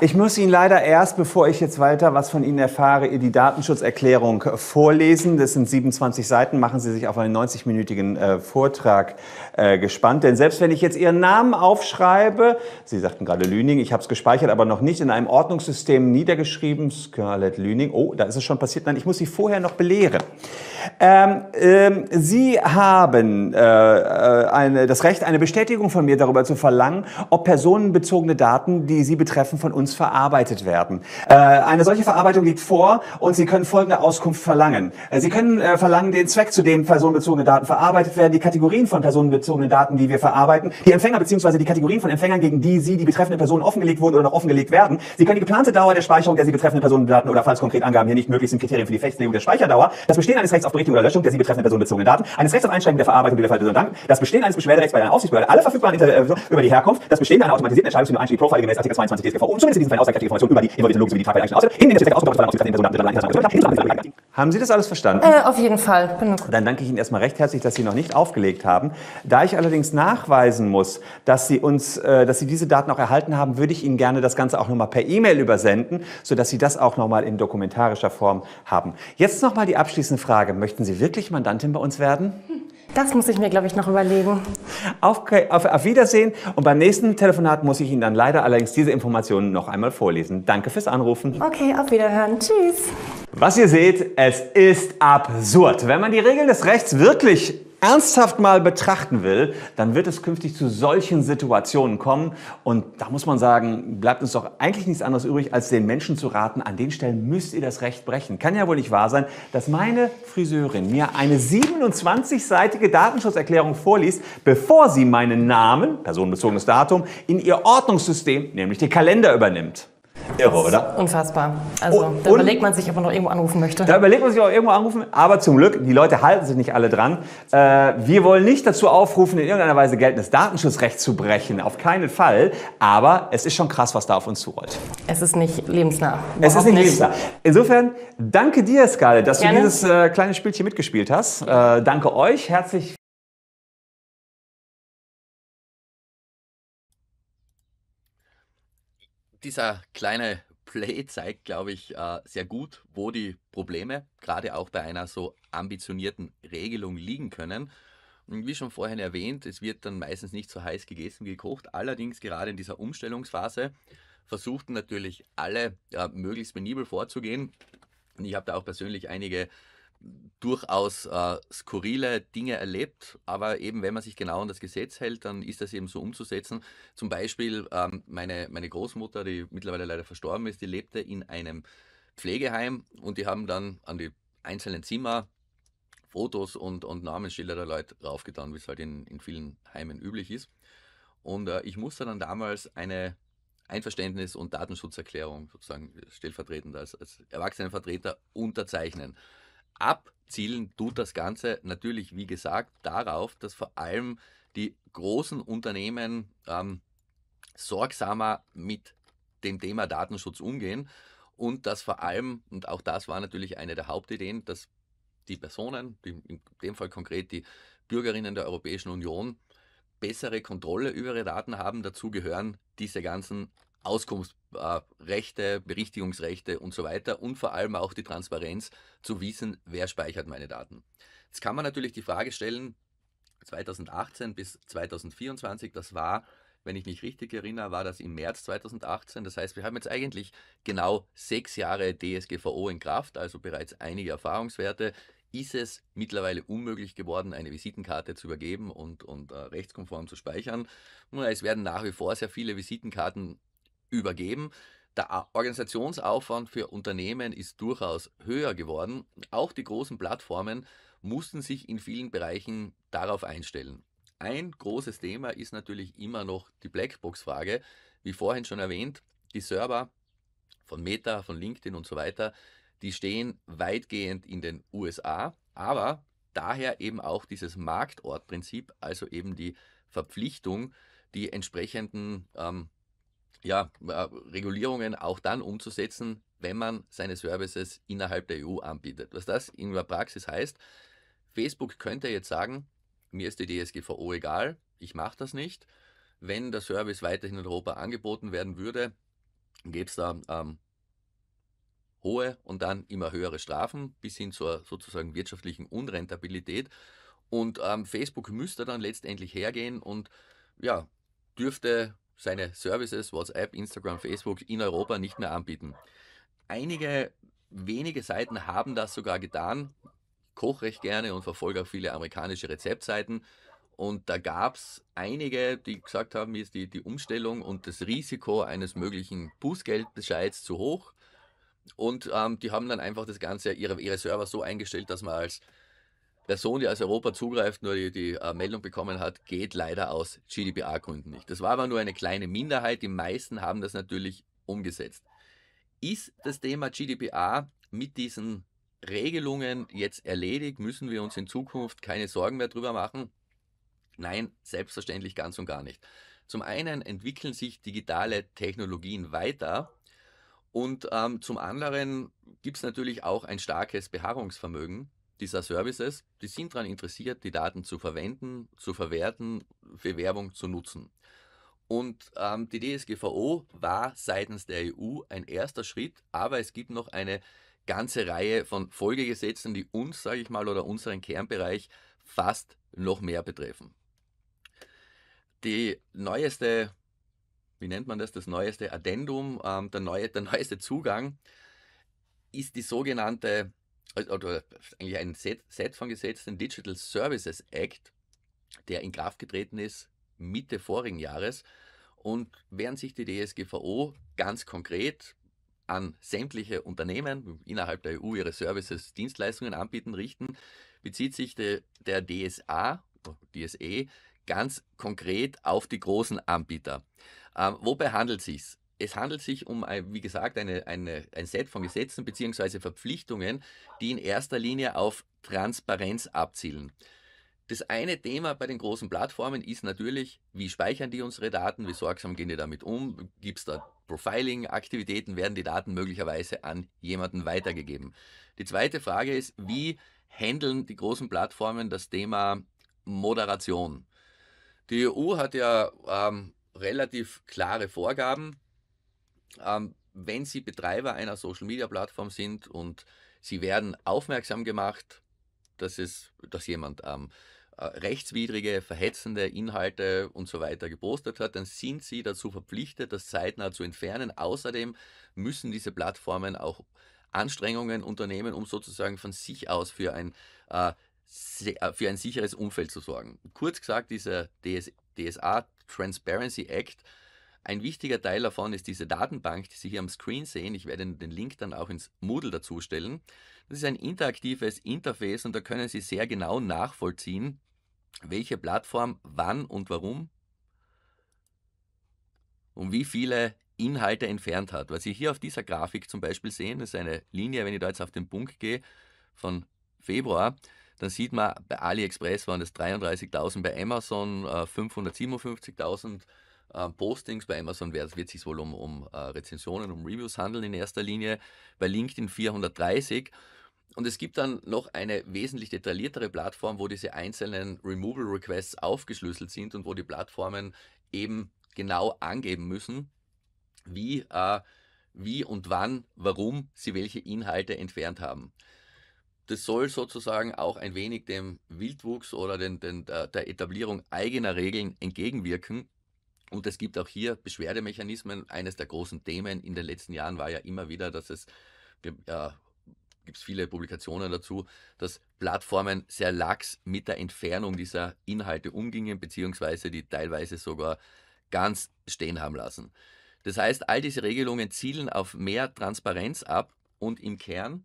Ich muss Ihnen leider erst, bevor ich jetzt weiter was von Ihnen erfahre, die Datenschutzerklärung vorlesen. Das sind 27 Seiten. Machen Sie sich auf einen 90-minütigen äh, Vortrag äh, gespannt. Denn selbst wenn ich jetzt Ihren Namen aufschreibe, Sie sagten gerade Lüning, ich habe es gespeichert, aber noch nicht in einem Ordnungssystem niedergeschrieben, Scarlett Lüning. Oh, da ist es schon passiert. Nein, ich muss Sie vorher noch belehren. Ähm, ähm, Sie haben äh, äh, eine, das Recht, eine Bestätigung von mir darüber zu verlangen, ob personenbezogene Daten, die Sie betreffen, von uns verarbeitet werden. Äh, eine solche Verarbeitung liegt vor und Sie können folgende Auskunft verlangen. Äh, Sie können äh, verlangen den Zweck, zu dem personenbezogene Daten verarbeitet werden, die Kategorien von personenbezogenen Daten, die wir verarbeiten, die Empfänger bzw. die Kategorien von Empfängern, gegen die Sie, die betreffenden Personen, offengelegt wurden oder noch offengelegt werden. Sie können die geplante Dauer der Speicherung der Sie betreffenden Personendaten oder falls konkret Angaben hier nicht möglich sind, Kriterien für die Festlegung der Speicherdauer, das Bestehen eines Rechts auf Berichtigung oder Löschung der sie betreffenden personenbezogenen Daten, eines Rechts auf Einschränkung der Verarbeitung der Fallbezogenen Daten, das Bestehen eines Beschwerderechts bei einer Aufsichtsbehörde, alle verfügbaren äh, Informationen über die Herkunft, das Bestehen einer automatisierten Entscheidung über einschließlich Profile gemäß Artikel 22 DSGVO und zumindest in diesem Fall ausreichende Informationen über die Logik sowie die Tragweite einzelner in dem der Aspekt der Ausbildung von Personen, der Personen haben Sie das alles verstanden? Äh, auf jeden Fall. Dann danke ich Ihnen erstmal recht herzlich, dass Sie noch nicht aufgelegt haben. Da ich allerdings nachweisen muss, dass Sie uns, äh, dass Sie diese Daten auch erhalten haben, würde ich Ihnen gerne das Ganze auch nochmal per E-Mail übersenden, sodass Sie das auch nochmal in dokumentarischer Form haben. Jetzt nochmal die abschließende Frage. Möchten Sie wirklich Mandantin bei uns werden? Hm. *laughs* Das muss ich mir, glaube ich, noch überlegen. Auf, auf, auf Wiedersehen und beim nächsten Telefonat muss ich Ihnen dann leider allerdings diese Informationen noch einmal vorlesen. Danke fürs Anrufen. Okay, auf Wiederhören. Tschüss. Was ihr seht, es ist absurd. Wenn man die Regeln des Rechts wirklich ernsthaft mal betrachten will, dann wird es künftig zu solchen Situationen kommen. Und da muss man sagen, bleibt uns doch eigentlich nichts anderes übrig, als den Menschen zu raten, an den Stellen müsst ihr das Recht brechen. Kann ja wohl nicht wahr sein, dass meine Friseurin mir eine 27-seitige Datenschutzerklärung vorliest, bevor sie meinen Namen, personenbezogenes Datum, in ihr Ordnungssystem, nämlich den Kalender übernimmt. Irre, oder? Unfassbar. Also und, da überlegt man sich, ob man noch irgendwo anrufen möchte. Da überlegt man sich auch irgendwo anrufen, aber zum Glück, die Leute halten sich nicht alle dran. Äh, wir wollen nicht dazu aufrufen, in irgendeiner Weise geltendes Datenschutzrecht zu brechen. Auf keinen Fall. Aber es ist schon krass, was da auf uns zurollt. Es ist nicht lebensnah. Es ist nicht, nicht, lebensnah. Insofern, danke dir, Skale, dass Gerne. du dieses äh, kleine Spielchen mitgespielt hast. Äh, danke euch. Herzlich dieser kleine Play zeigt, glaube ich, äh, sehr gut, wo die Probleme gerade auch bei einer so ambitionierten Regelung liegen können. Und wie schon vorhin erwähnt, es wird dann meistens nicht so heiß gegessen wie gekocht. Allerdings gerade in dieser Umstellungsphase versuchten natürlich alle ja, möglichst penibel vorzugehen. Und ich habe da auch persönlich einige durchaus äh, skurrile Dinge erlebt, aber eben wenn man sich genau an das Gesetz hält, dann ist das eben so umzusetzen. Zum Beispiel ähm, meine, meine Großmutter, die mittlerweile leider verstorben ist, die lebte in einem Pflegeheim und die haben dann an die einzelnen Zimmer Fotos und, und Namensschilder der Leute raufgetan, wie es halt in, in vielen Heimen üblich ist. Und äh, ich musste dann damals eine Einverständnis- und Datenschutzerklärung sozusagen stellvertretend als, als Erwachsenenvertreter unterzeichnen. Abzielen tut das Ganze natürlich, wie gesagt, darauf, dass vor allem die großen Unternehmen ähm, sorgsamer mit dem Thema Datenschutz umgehen und dass vor allem, und auch das war natürlich eine der Hauptideen, dass die Personen, die in dem Fall konkret die Bürgerinnen der Europäischen Union, bessere Kontrolle über ihre Daten haben. Dazu gehören diese ganzen Auskunftsrechte, äh, Berichtigungsrechte und so weiter und vor allem auch die Transparenz zu wissen, wer speichert meine Daten. Jetzt kann man natürlich die Frage stellen, 2018 bis 2024, das war, wenn ich mich richtig erinnere, war das im März 2018. Das heißt, wir haben jetzt eigentlich genau sechs Jahre DSGVO in Kraft, also bereits einige Erfahrungswerte. Ist es mittlerweile unmöglich geworden, eine Visitenkarte zu übergeben und, und äh, rechtskonform zu speichern? Nun, es werden nach wie vor sehr viele Visitenkarten übergeben. Der Organisationsaufwand für Unternehmen ist durchaus höher geworden. Auch die großen Plattformen mussten sich in vielen Bereichen darauf einstellen. Ein großes Thema ist natürlich immer noch die Blackbox-Frage. Wie vorhin schon erwähnt, die Server von Meta, von LinkedIn und so weiter, die stehen weitgehend in den USA, aber daher eben auch dieses Marktortprinzip, also eben die Verpflichtung, die entsprechenden ähm, ja, äh, Regulierungen auch dann umzusetzen, wenn man seine Services innerhalb der EU anbietet. Was das in der Praxis heißt, Facebook könnte jetzt sagen, mir ist die DSGVO egal, ich mache das nicht. Wenn der Service weiterhin in Europa angeboten werden würde, gäbe es da ähm, hohe und dann immer höhere Strafen bis hin zur sozusagen wirtschaftlichen Unrentabilität. Und ähm, Facebook müsste dann letztendlich hergehen und ja, dürfte seine Services, WhatsApp, Instagram, Facebook in Europa nicht mehr anbieten. Einige wenige Seiten haben das sogar getan. Ich koche recht gerne und verfolge auch viele amerikanische Rezeptseiten. Und da gab es einige, die gesagt haben, mir ist die, die Umstellung und das Risiko eines möglichen Bußgeldbescheids zu hoch. Und ähm, die haben dann einfach das Ganze, ihre, ihre Server so eingestellt, dass man als Person, die aus Europa zugreift, nur die, die äh, Meldung bekommen hat, geht leider aus GDPR-Gründen nicht. Das war aber nur eine kleine Minderheit. Die meisten haben das natürlich umgesetzt. Ist das Thema GDPR mit diesen Regelungen jetzt erledigt? Müssen wir uns in Zukunft keine Sorgen mehr drüber machen? Nein, selbstverständlich ganz und gar nicht. Zum einen entwickeln sich digitale Technologien weiter und ähm, zum anderen gibt es natürlich auch ein starkes Beharrungsvermögen dieser Services, die sind daran interessiert, die Daten zu verwenden, zu verwerten, für Werbung zu nutzen. Und ähm, die DSGVO war seitens der EU ein erster Schritt, aber es gibt noch eine ganze Reihe von Folgegesetzen, die uns, sage ich mal, oder unseren Kernbereich fast noch mehr betreffen. Die neueste, wie nennt man das, das neueste Addendum, ähm, der, neue, der *laughs* neueste Zugang ist die sogenannte oder eigentlich ein Set, Set von Gesetzen, Digital Services Act, der in Kraft getreten ist Mitte vorigen Jahres. Und während sich die DSGVO ganz konkret an sämtliche Unternehmen innerhalb der EU ihre Services, Dienstleistungen anbieten, richten, bezieht sich de, der DSA, oh, DSE, ganz konkret auf die großen Anbieter. Ähm, wobei handelt es sich? es handelt sich um, wie gesagt, eine, eine, ein Set von Gesetzen bzw. Verpflichtungen, die in erster Linie auf Transparenz abzielen. Das eine Thema bei den großen Plattformen ist natürlich, wie speichern die unsere Daten, wie sorgsam gehen die damit um, gibt es da Profiling-Aktivitäten, werden die Daten möglicherweise an jemanden weitergegeben. Die zweite Frage ist, wie handeln die großen Plattformen das Thema Moderation? Die EU hat ja ähm, relativ klare Vorgaben, ähm, wenn Sie Betreiber einer Social-Media-Plattform sind und Sie werden aufmerksam gemacht, dass, es, dass jemand ähm, äh, rechtswidrige, verhetzende Inhalte und so weiter gepostet hat, dann sind sie dazu verpflichtet, das zeitnah zu entfernen. Außerdem müssen diese Plattformen auch Anstrengungen unternehmen, um sozusagen von sich aus für ein, äh, äh für ein sicheres Umfeld zu sorgen. Kurz gesagt, dieser DSA Transparency Act ein wichtiger Teil davon ist diese Datenbank, die Sie hier am Screen sehen. Ich werde den Link dann auch ins Moodle dazu stellen. Das ist ein interaktives Interface und da können Sie sehr genau nachvollziehen, welche Plattform wann und warum und wie viele Inhalte entfernt hat. Was Sie hier auf dieser Grafik zum Beispiel sehen, ist eine Linie, wenn ich da jetzt auf den Punkt gehe, von Februar, dann sieht man, bei AliExpress waren das 33.000, bei Amazon äh, 557.000 ähm, Postings. Bei Amazon wird, wird sich wohl um, um äh, Rezensionen, um Reviews handeln in erster Linie. Bei LinkedIn 430. Und es gibt dann noch eine wesentlich detailliertere Plattform, wo diese einzelnen Removal Requests aufgeschlüsselt sind und wo die Plattformen eben genau angeben müssen, wie, äh, wie und wann, warum sie welche Inhalte entfernt haben. Das soll sozusagen auch ein wenig dem Wildwuchs oder den, den, der, der Etablierung eigener Regeln entgegenwirken und es gibt auch hier Beschwerdemechanismen. Eines der großen Themen in den letzten Jahren war ja immer wieder, dass es, äh, gibt es viele Publikationen dazu, dass Plattformen sehr lax mit der Entfernung dieser Inhalte umgingen, beziehungsweise die teilweise sogar ganz stehen haben lassen. Das heißt, all diese Regelungen zielen auf mehr Transparenz ab und im Kern,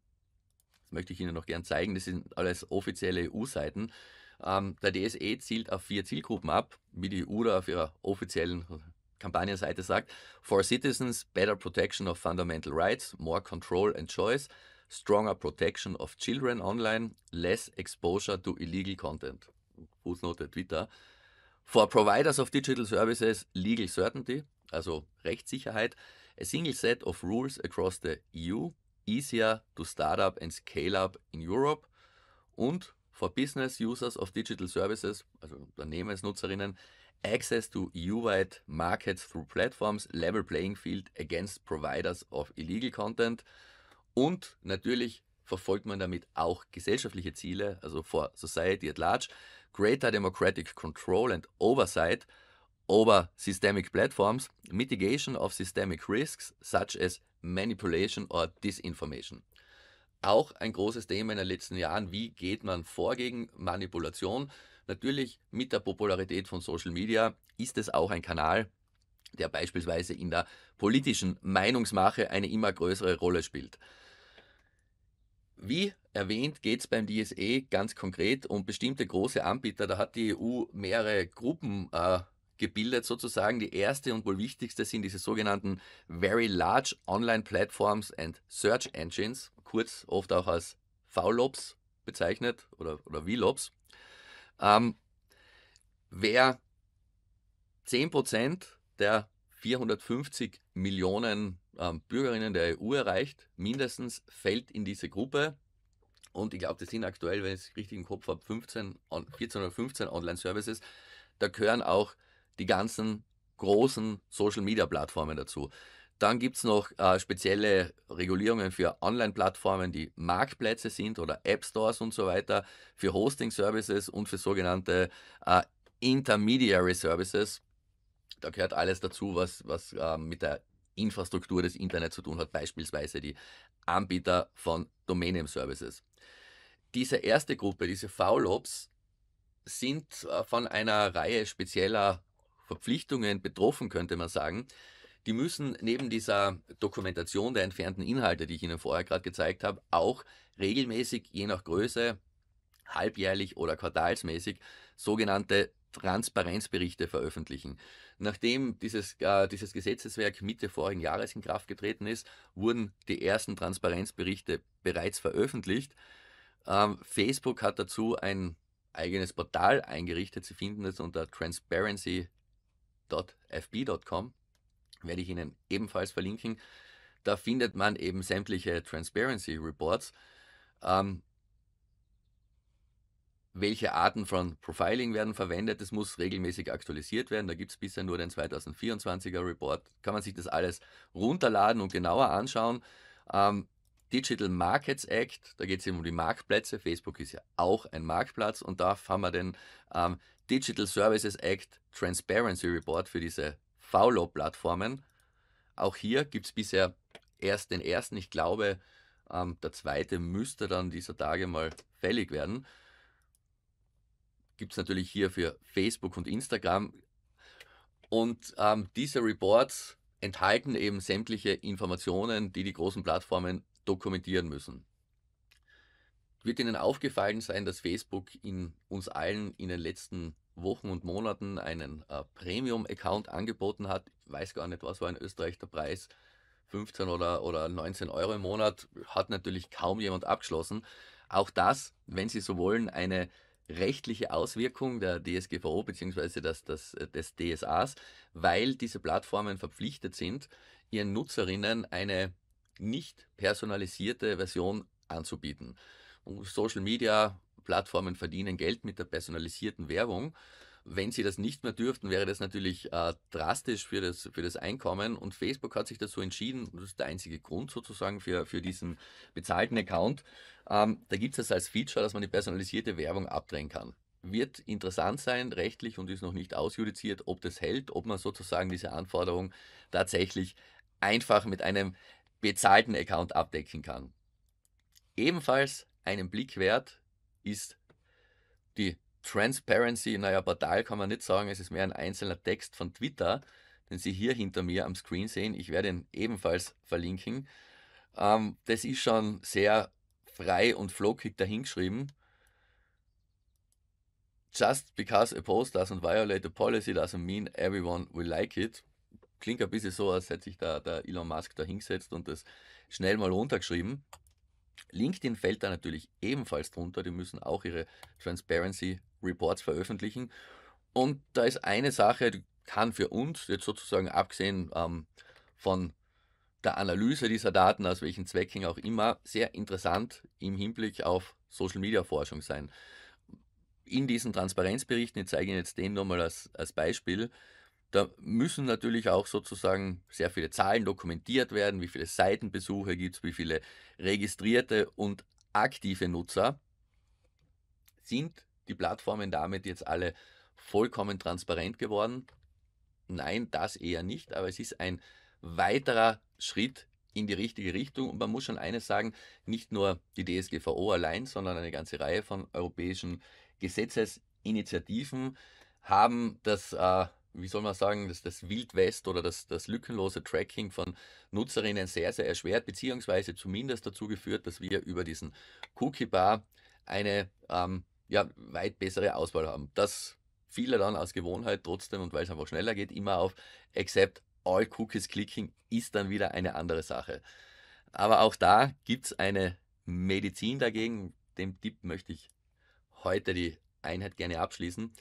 das möchte ich Ihnen noch gern zeigen, das sind alles offizielle EU-Seiten, ähm, der DSE zielt auf vier Zielgruppen ab, wie die URA auf ihrer offiziellen Kampagnenseite sagt. For citizens, better protection of fundamental rights, more control and choice, stronger protection of children online, less exposure to illegal content. Fußnote Twitter. For providers of digital services, legal certainty, also Rechtssicherheit, a single set of rules across the EU, easier to start up and scale up in Europe und for Business Users of Digital Services, also Unternehmensnutzerinnen, access to EU-wide markets through platforms, level playing field against providers of illegal content. Und natürlich verfolgt man damit auch gesellschaftliche Ziele, also for society at large, greater democratic control and oversight over systemic platforms, mitigation of systemic risks such as manipulation or disinformation auch ein großes Thema in den letzten Jahren. Wie geht man vor gegen Manipulation? Natürlich mit der Popularität von Social Media ist es auch ein Kanal, der beispielsweise in der politischen Meinungsmache eine immer größere Rolle spielt. Wie erwähnt, geht es beim DSE ganz konkret um bestimmte große Anbieter. Da hat die EU mehrere Gruppen äh, gebildet, sozusagen. Die erste und wohl wichtigste sind diese sogenannten Very Large Online Platforms and Search Engines kurz oft auch als V-Lobs bezeichnet oder, oder V-Lobs. Ähm, wer 10% der 450 Millionen ähm, Bürgerinnen der EU erreicht, mindestens fällt in diese Gruppe. Und ich glaube, das sind aktuell, wenn ich es richtig im Kopf habe, 14 oder 15 Online-Services. Da gehören auch die ganzen großen Social-Media-Plattformen dazu. Dann gibt es noch äh, spezielle Regulierungen für Online-Plattformen, die Marktplätze sind oder App-Stores und so weiter, für Hosting-Services und für sogenannte äh, Intermediary-Services. Da gehört alles dazu, was, was äh, mit der Infrastruktur des Internets zu tun hat, beispielsweise die Anbieter von Domain-Services. Diese erste Gruppe, diese VLOBs, sind äh, von einer Reihe spezieller Verpflichtungen betroffen, könnte man sagen die müssen neben dieser Dokumentation der entfernten Inhalte, die ich Ihnen vorher gerade gezeigt habe, auch regelmäßig, je nach Größe, halbjährlich oder quartalsmäßig, sogenannte Transparenzberichte veröffentlichen. Nachdem dieses, äh, dieses Gesetzeswerk Mitte vorigen Jahres in Kraft getreten ist, wurden die ersten Transparenzberichte bereits veröffentlicht. Ähm, Facebook hat dazu ein eigenes Portal eingerichtet. Sie finden es unter transparency.fb.com werde ich Ihnen ebenfalls verlinken. Da findet man eben sämtliche Transparency Reports, ähm, welche Arten von Profiling werden verwendet. Das muss regelmäßig aktualisiert werden. Da gibt es bisher nur den 2024er Report. Kann man sich das alles runterladen und genauer anschauen. Ähm, Digital Markets Act, da geht es eben um die Marktplätze. Facebook ist ja auch ein Marktplatz und da haben wir den ähm, Digital Services Act Transparency Report für diese VLO-Plattformen. Auch hier gibt es bisher erst den ersten, ich glaube, ähm, der zweite müsste dann dieser Tage mal fällig werden. Gibt es natürlich hier für Facebook und Instagram. Und ähm, diese Reports enthalten eben sämtliche Informationen, die die großen Plattformen dokumentieren müssen. Wird Ihnen aufgefallen sein, dass Facebook in uns allen in den letzten Wochen und Monaten einen äh, Premium-Account angeboten hat. Ich weiß gar nicht, was war in Österreich der Preis. 15 oder, oder 19 Euro im Monat hat natürlich kaum jemand abgeschlossen. Auch das, wenn Sie so wollen, eine rechtliche Auswirkung der DSGVO bzw. Das, das, äh, des DSAs, weil diese Plattformen verpflichtet sind, ihren Nutzerinnen eine nicht personalisierte Version anzubieten. Und Social Media Plattformen verdienen Geld mit der personalisierten Werbung. Wenn sie das nicht mehr dürften, wäre das natürlich äh, drastisch für das, für das Einkommen. Und Facebook hat sich dazu entschieden, das ist der einzige Grund sozusagen für, für diesen bezahlten Account. Ähm, da gibt es das als Feature, dass man die personalisierte Werbung abdrehen kann. Wird interessant sein, rechtlich und ist noch nicht ausjudiziert, ob das hält, ob man sozusagen diese Anforderung tatsächlich einfach mit einem bezahlten Account abdecken kann. Ebenfalls einen Blick wert ist die Transparency, naja, Portal kann man nicht sagen, es ist mehr ein einzelner Text von Twitter, den Sie hier hinter mir am Screen sehen. Ich werde ihn ebenfalls verlinken. Ähm, das ist schon sehr frei und flockig dahingeschrieben. Just because a post doesn't violate a policy doesn't mean everyone will like it. Klingt ein bisschen so, als hätte sich da, der Elon Musk da hingesetzt und das schnell mal runtergeschrieben. LinkedIn fällt da natürlich ebenfalls drunter. Die müssen auch ihre Transparency Reports veröffentlichen. Und da ist eine Sache, die kann für uns jetzt sozusagen abgesehen ähm, von der Analyse dieser Daten, aus welchen Zwecken auch immer, sehr interessant im Hinblick auf Social Media Forschung sein. In diesen Transparenzberichten, ich zeige Ihnen jetzt den nochmal als, als Beispiel, da müssen natürlich auch sozusagen sehr viele Zahlen dokumentiert werden, wie viele Seitenbesuche gibt es, wie viele registrierte und aktive Nutzer. Sind die Plattformen damit jetzt alle vollkommen transparent geworden? Nein, das eher nicht, aber es ist ein weiterer Schritt in die richtige Richtung. Und man muss schon eines sagen, nicht nur die DSGVO allein, sondern eine ganze Reihe von europäischen Gesetzesinitiativen haben das äh, wie soll man sagen, das, das Wildwest oder das, das lückenlose Tracking von Nutzerinnen sehr, sehr erschwert, beziehungsweise zumindest dazu geführt, dass wir über diesen Cookie-Bar eine ähm, ja, weit bessere Auswahl haben. Das viele dann aus Gewohnheit trotzdem und weil es einfach schneller geht, immer auf Except All Cookies Clicking ist dann wieder eine andere Sache. Aber auch da gibt es eine Medizin dagegen. Dem Tipp möchte ich heute die Einheit gerne abschließen.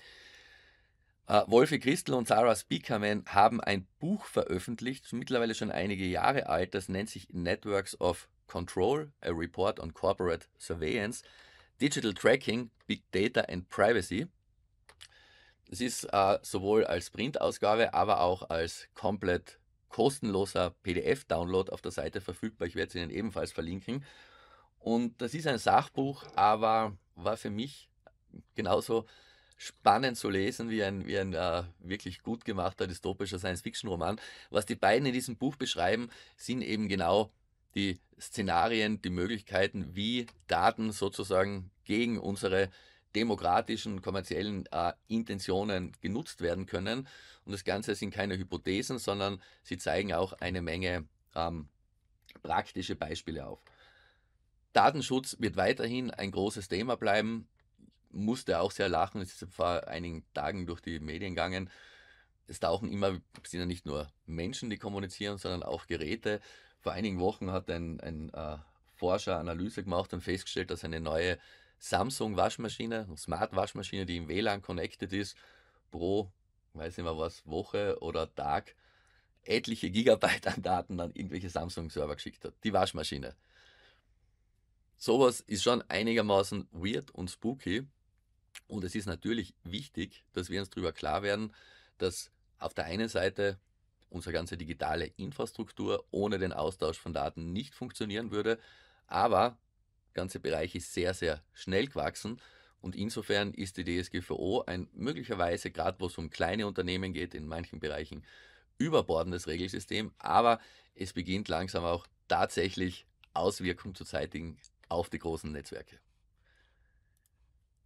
Äh, Wolfi Christel und Sarah Speakerman haben ein Buch veröffentlicht, mittlerweile schon einige Jahre alt, das nennt sich Networks of Control, a Report on Corporate Surveillance, Digital Tracking, Big Data and Privacy. Es ist äh, sowohl als Printausgabe, aber auch als komplett kostenloser PDF-Download auf der Seite verfügbar. Ich werde es Ihnen ebenfalls verlinken. Und das ist ein Sachbuch, aber war für mich genauso spannend zu lesen, wie ein, wie ein äh, wirklich gut gemachter dystopischer Science-Fiction-Roman. Was die beiden in diesem Buch beschreiben, sind eben genau die Szenarien, die Möglichkeiten, wie Daten sozusagen gegen unsere demokratischen, kommerziellen äh, Intentionen genutzt werden können. Und das Ganze sind keine Hypothesen, sondern sie zeigen auch eine Menge ähm, praktische Beispiele auf. Datenschutz wird weiterhin ein großes Thema bleiben musste auch sehr lachen, es ist vor einigen Tagen durch die Medien gegangen. Es tauchen immer, sind ja nicht nur Menschen, die kommunizieren, sondern auch Geräte. Vor einigen Wochen hat ein, ein äh, Forscher Analyse gemacht und festgestellt, dass eine neue Samsung-Waschmaschine, Smart-Waschmaschine, die im WLAN connected ist, pro, weiß nicht mehr was, Woche oder Tag etliche Gigabyte an Daten an irgendwelche Samsung-Server geschickt hat. Die Waschmaschine. Sowas ist schon einigermaßen weird und spooky. Und es ist natürlich wichtig, dass wir uns darüber klar werden, dass auf der einen Seite unsere ganze digitale Infrastruktur ohne den Austausch von Daten nicht funktionieren würde, aber der ganze Bereich ist sehr, sehr schnell gewachsen und insofern ist die DSGVO ein möglicherweise, gerade wo es um kleine Unternehmen geht, in manchen Bereichen überbordendes Regelsystem, aber es beginnt langsam auch tatsächlich Auswirkungen zu zeitigen auf die großen Netzwerke.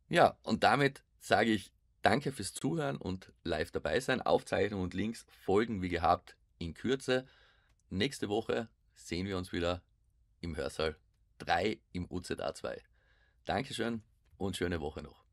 Ja, und damit sage ich danke fürs Zuhören und live dabei sein. Aufzeichnung und Links folgen wie gehabt in Kürze. Nächste Woche sehen wir uns wieder im Hörsaal 3 im UZA 2. Dankeschön und schöne Woche noch.